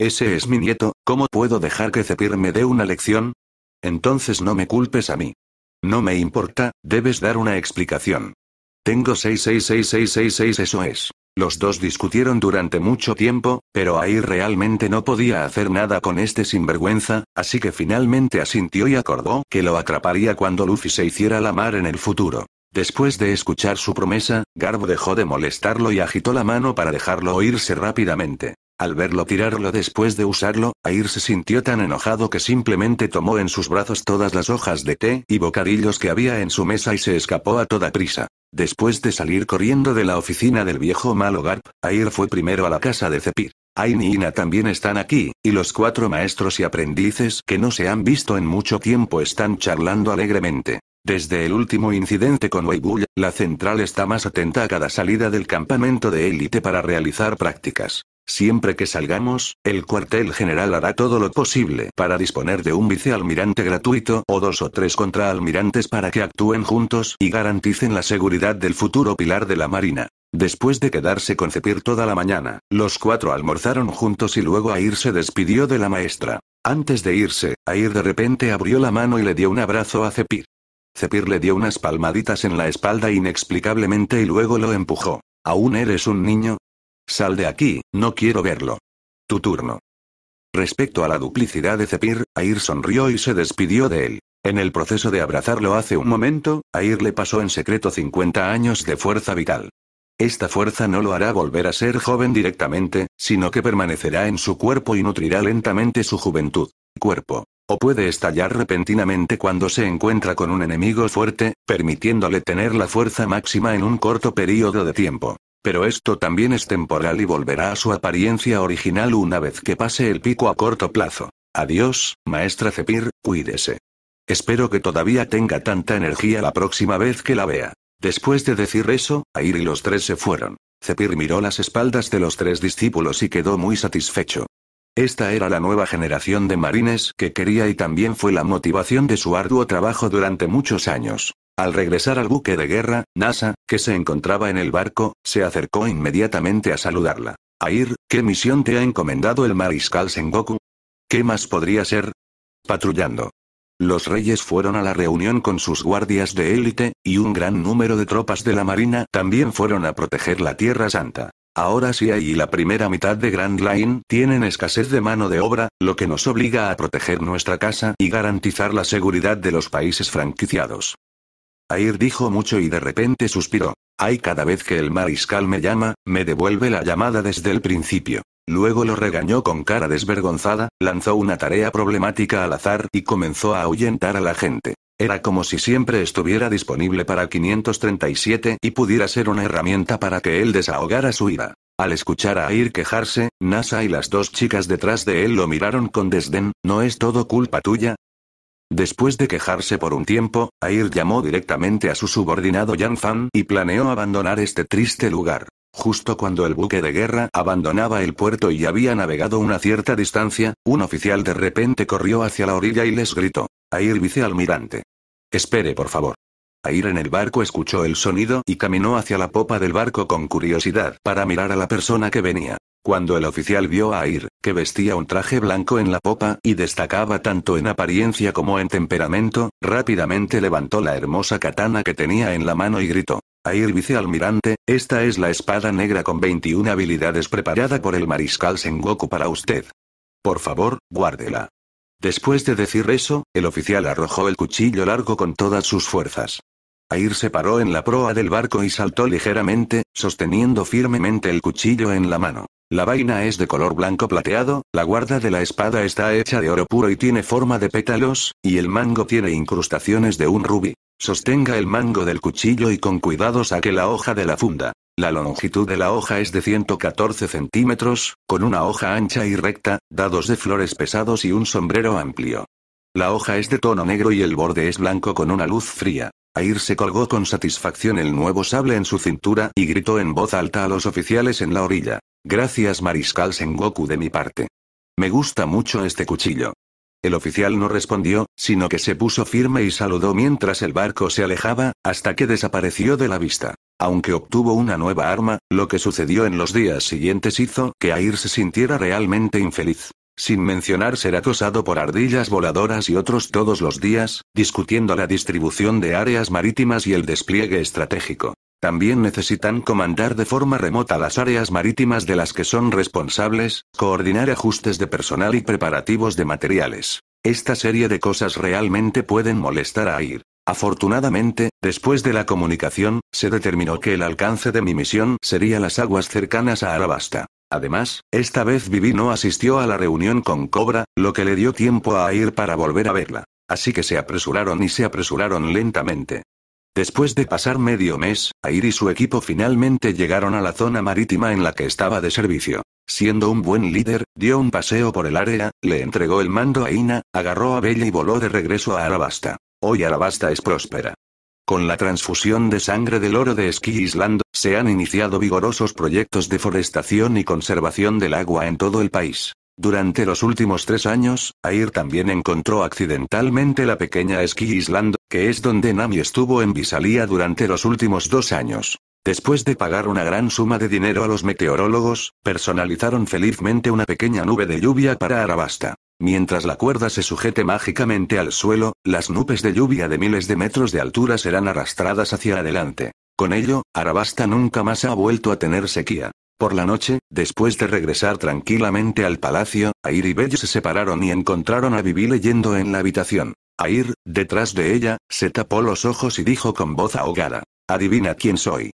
Ese es mi nieto, ¿cómo puedo dejar que Cepir me dé una lección? Entonces no me culpes a mí. No me importa, debes dar una explicación. Tengo 666666 eso es. Los dos discutieron durante mucho tiempo, pero ahí realmente no podía hacer nada con este sinvergüenza, así que finalmente asintió y acordó que lo atraparía cuando Luffy se hiciera la mar en el futuro. Después de escuchar su promesa, Garbo dejó de molestarlo y agitó la mano para dejarlo oírse rápidamente. Al verlo tirarlo después de usarlo, Air se sintió tan enojado que simplemente tomó en sus brazos todas las hojas de té y bocadillos que había en su mesa y se escapó a toda prisa. Después de salir corriendo de la oficina del viejo malo hogar, Air fue primero a la casa de Cepir. Ain y Ina también están aquí, y los cuatro maestros y aprendices que no se han visto en mucho tiempo están charlando alegremente. Desde el último incidente con Weibull, la central está más atenta a cada salida del campamento de élite para realizar prácticas. Siempre que salgamos, el cuartel general hará todo lo posible para disponer de un vicealmirante gratuito o dos o tres contraalmirantes para que actúen juntos y garanticen la seguridad del futuro pilar de la Marina. Después de quedarse con Cepir toda la mañana, los cuatro almorzaron juntos y luego Air se despidió de la maestra. Antes de irse, Air de repente abrió la mano y le dio un abrazo a Cepir. Cepir le dio unas palmaditas en la espalda inexplicablemente y luego lo empujó. Aún eres un niño, Sal de aquí, no quiero verlo. Tu turno. Respecto a la duplicidad de Cepir, Air sonrió y se despidió de él. En el proceso de abrazarlo hace un momento, Air le pasó en secreto 50 años de fuerza vital. Esta fuerza no lo hará volver a ser joven directamente, sino que permanecerá en su cuerpo y nutrirá lentamente su juventud. Cuerpo. O puede estallar repentinamente cuando se encuentra con un enemigo fuerte, permitiéndole tener la fuerza máxima en un corto periodo de tiempo. Pero esto también es temporal y volverá a su apariencia original una vez que pase el pico a corto plazo. Adiós, maestra Cepir, cuídese. Espero que todavía tenga tanta energía la próxima vez que la vea. Después de decir eso, Air y los tres se fueron. Cepir miró las espaldas de los tres discípulos y quedó muy satisfecho. Esta era la nueva generación de marines que quería y también fue la motivación de su arduo trabajo durante muchos años. Al regresar al buque de guerra, NASA, que se encontraba en el barco, se acercó inmediatamente a saludarla. Air, ¿qué misión te ha encomendado el mariscal Sengoku? ¿Qué más podría ser? Patrullando. Los reyes fueron a la reunión con sus guardias de élite, y un gran número de tropas de la Marina también fueron a proteger la Tierra Santa. Ahora sí ahí la primera mitad de Grand Line tienen escasez de mano de obra, lo que nos obliga a proteger nuestra casa y garantizar la seguridad de los países franquiciados. Air dijo mucho y de repente suspiró. Ay, cada vez que el mariscal me llama, me devuelve la llamada desde el principio. Luego lo regañó con cara desvergonzada, lanzó una tarea problemática al azar y comenzó a ahuyentar a la gente. Era como si siempre estuviera disponible para 537 y pudiera ser una herramienta para que él desahogara su ira. Al escuchar a Air quejarse, NASA y las dos chicas detrás de él lo miraron con desdén, no es todo culpa tuya, Después de quejarse por un tiempo, Air llamó directamente a su subordinado Yan Fan y planeó abandonar este triste lugar. Justo cuando el buque de guerra abandonaba el puerto y había navegado una cierta distancia, un oficial de repente corrió hacia la orilla y les gritó. Air vicealmirante. Espere por favor. Air en el barco escuchó el sonido y caminó hacia la popa del barco con curiosidad para mirar a la persona que venía. Cuando el oficial vio a Air, que vestía un traje blanco en la popa y destacaba tanto en apariencia como en temperamento, rápidamente levantó la hermosa katana que tenía en la mano y gritó. Air vicealmirante, esta es la espada negra con 21 habilidades preparada por el mariscal Sengoku para usted. Por favor, guárdela. Después de decir eso, el oficial arrojó el cuchillo largo con todas sus fuerzas. Air se paró en la proa del barco y saltó ligeramente, sosteniendo firmemente el cuchillo en la mano. La vaina es de color blanco plateado, la guarda de la espada está hecha de oro puro y tiene forma de pétalos, y el mango tiene incrustaciones de un rubí. Sostenga el mango del cuchillo y con cuidado saque la hoja de la funda. La longitud de la hoja es de 114 centímetros, con una hoja ancha y recta, dados de flores pesados y un sombrero amplio. La hoja es de tono negro y el borde es blanco con una luz fría. Air se colgó con satisfacción el nuevo sable en su cintura y gritó en voz alta a los oficiales en la orilla. Gracias Mariscal Sengoku de mi parte. Me gusta mucho este cuchillo. El oficial no respondió, sino que se puso firme y saludó mientras el barco se alejaba, hasta que desapareció de la vista. Aunque obtuvo una nueva arma, lo que sucedió en los días siguientes hizo que Air se sintiera realmente infeliz sin mencionar ser acosado por ardillas voladoras y otros todos los días, discutiendo la distribución de áreas marítimas y el despliegue estratégico. También necesitan comandar de forma remota las áreas marítimas de las que son responsables, coordinar ajustes de personal y preparativos de materiales. Esta serie de cosas realmente pueden molestar a ir. Afortunadamente, después de la comunicación, se determinó que el alcance de mi misión sería las aguas cercanas a Arabasta. Además, esta vez Vivi no asistió a la reunión con Cobra, lo que le dio tiempo a ir para volver a verla. Así que se apresuraron y se apresuraron lentamente. Después de pasar medio mes, Air y su equipo finalmente llegaron a la zona marítima en la que estaba de servicio. Siendo un buen líder, dio un paseo por el área, le entregó el mando a Ina, agarró a Bella y voló de regreso a Arabasta. Hoy Arabasta es próspera. Con la transfusión de sangre del oro de Esquí Island, se han iniciado vigorosos proyectos de forestación y conservación del agua en todo el país. Durante los últimos tres años, Air también encontró accidentalmente la pequeña Esquí Island, que es donde Nami estuvo en Visalia durante los últimos dos años. Después de pagar una gran suma de dinero a los meteorólogos, personalizaron felizmente una pequeña nube de lluvia para Arabasta. Mientras la cuerda se sujete mágicamente al suelo, las nubes de lluvia de miles de metros de altura serán arrastradas hacia adelante. Con ello, Arabasta nunca más ha vuelto a tener sequía. Por la noche, después de regresar tranquilamente al palacio, Air y Bello se separaron y encontraron a Vivi leyendo en la habitación. Air, detrás de ella, se tapó los ojos y dijo con voz ahogada, Adivina quién soy.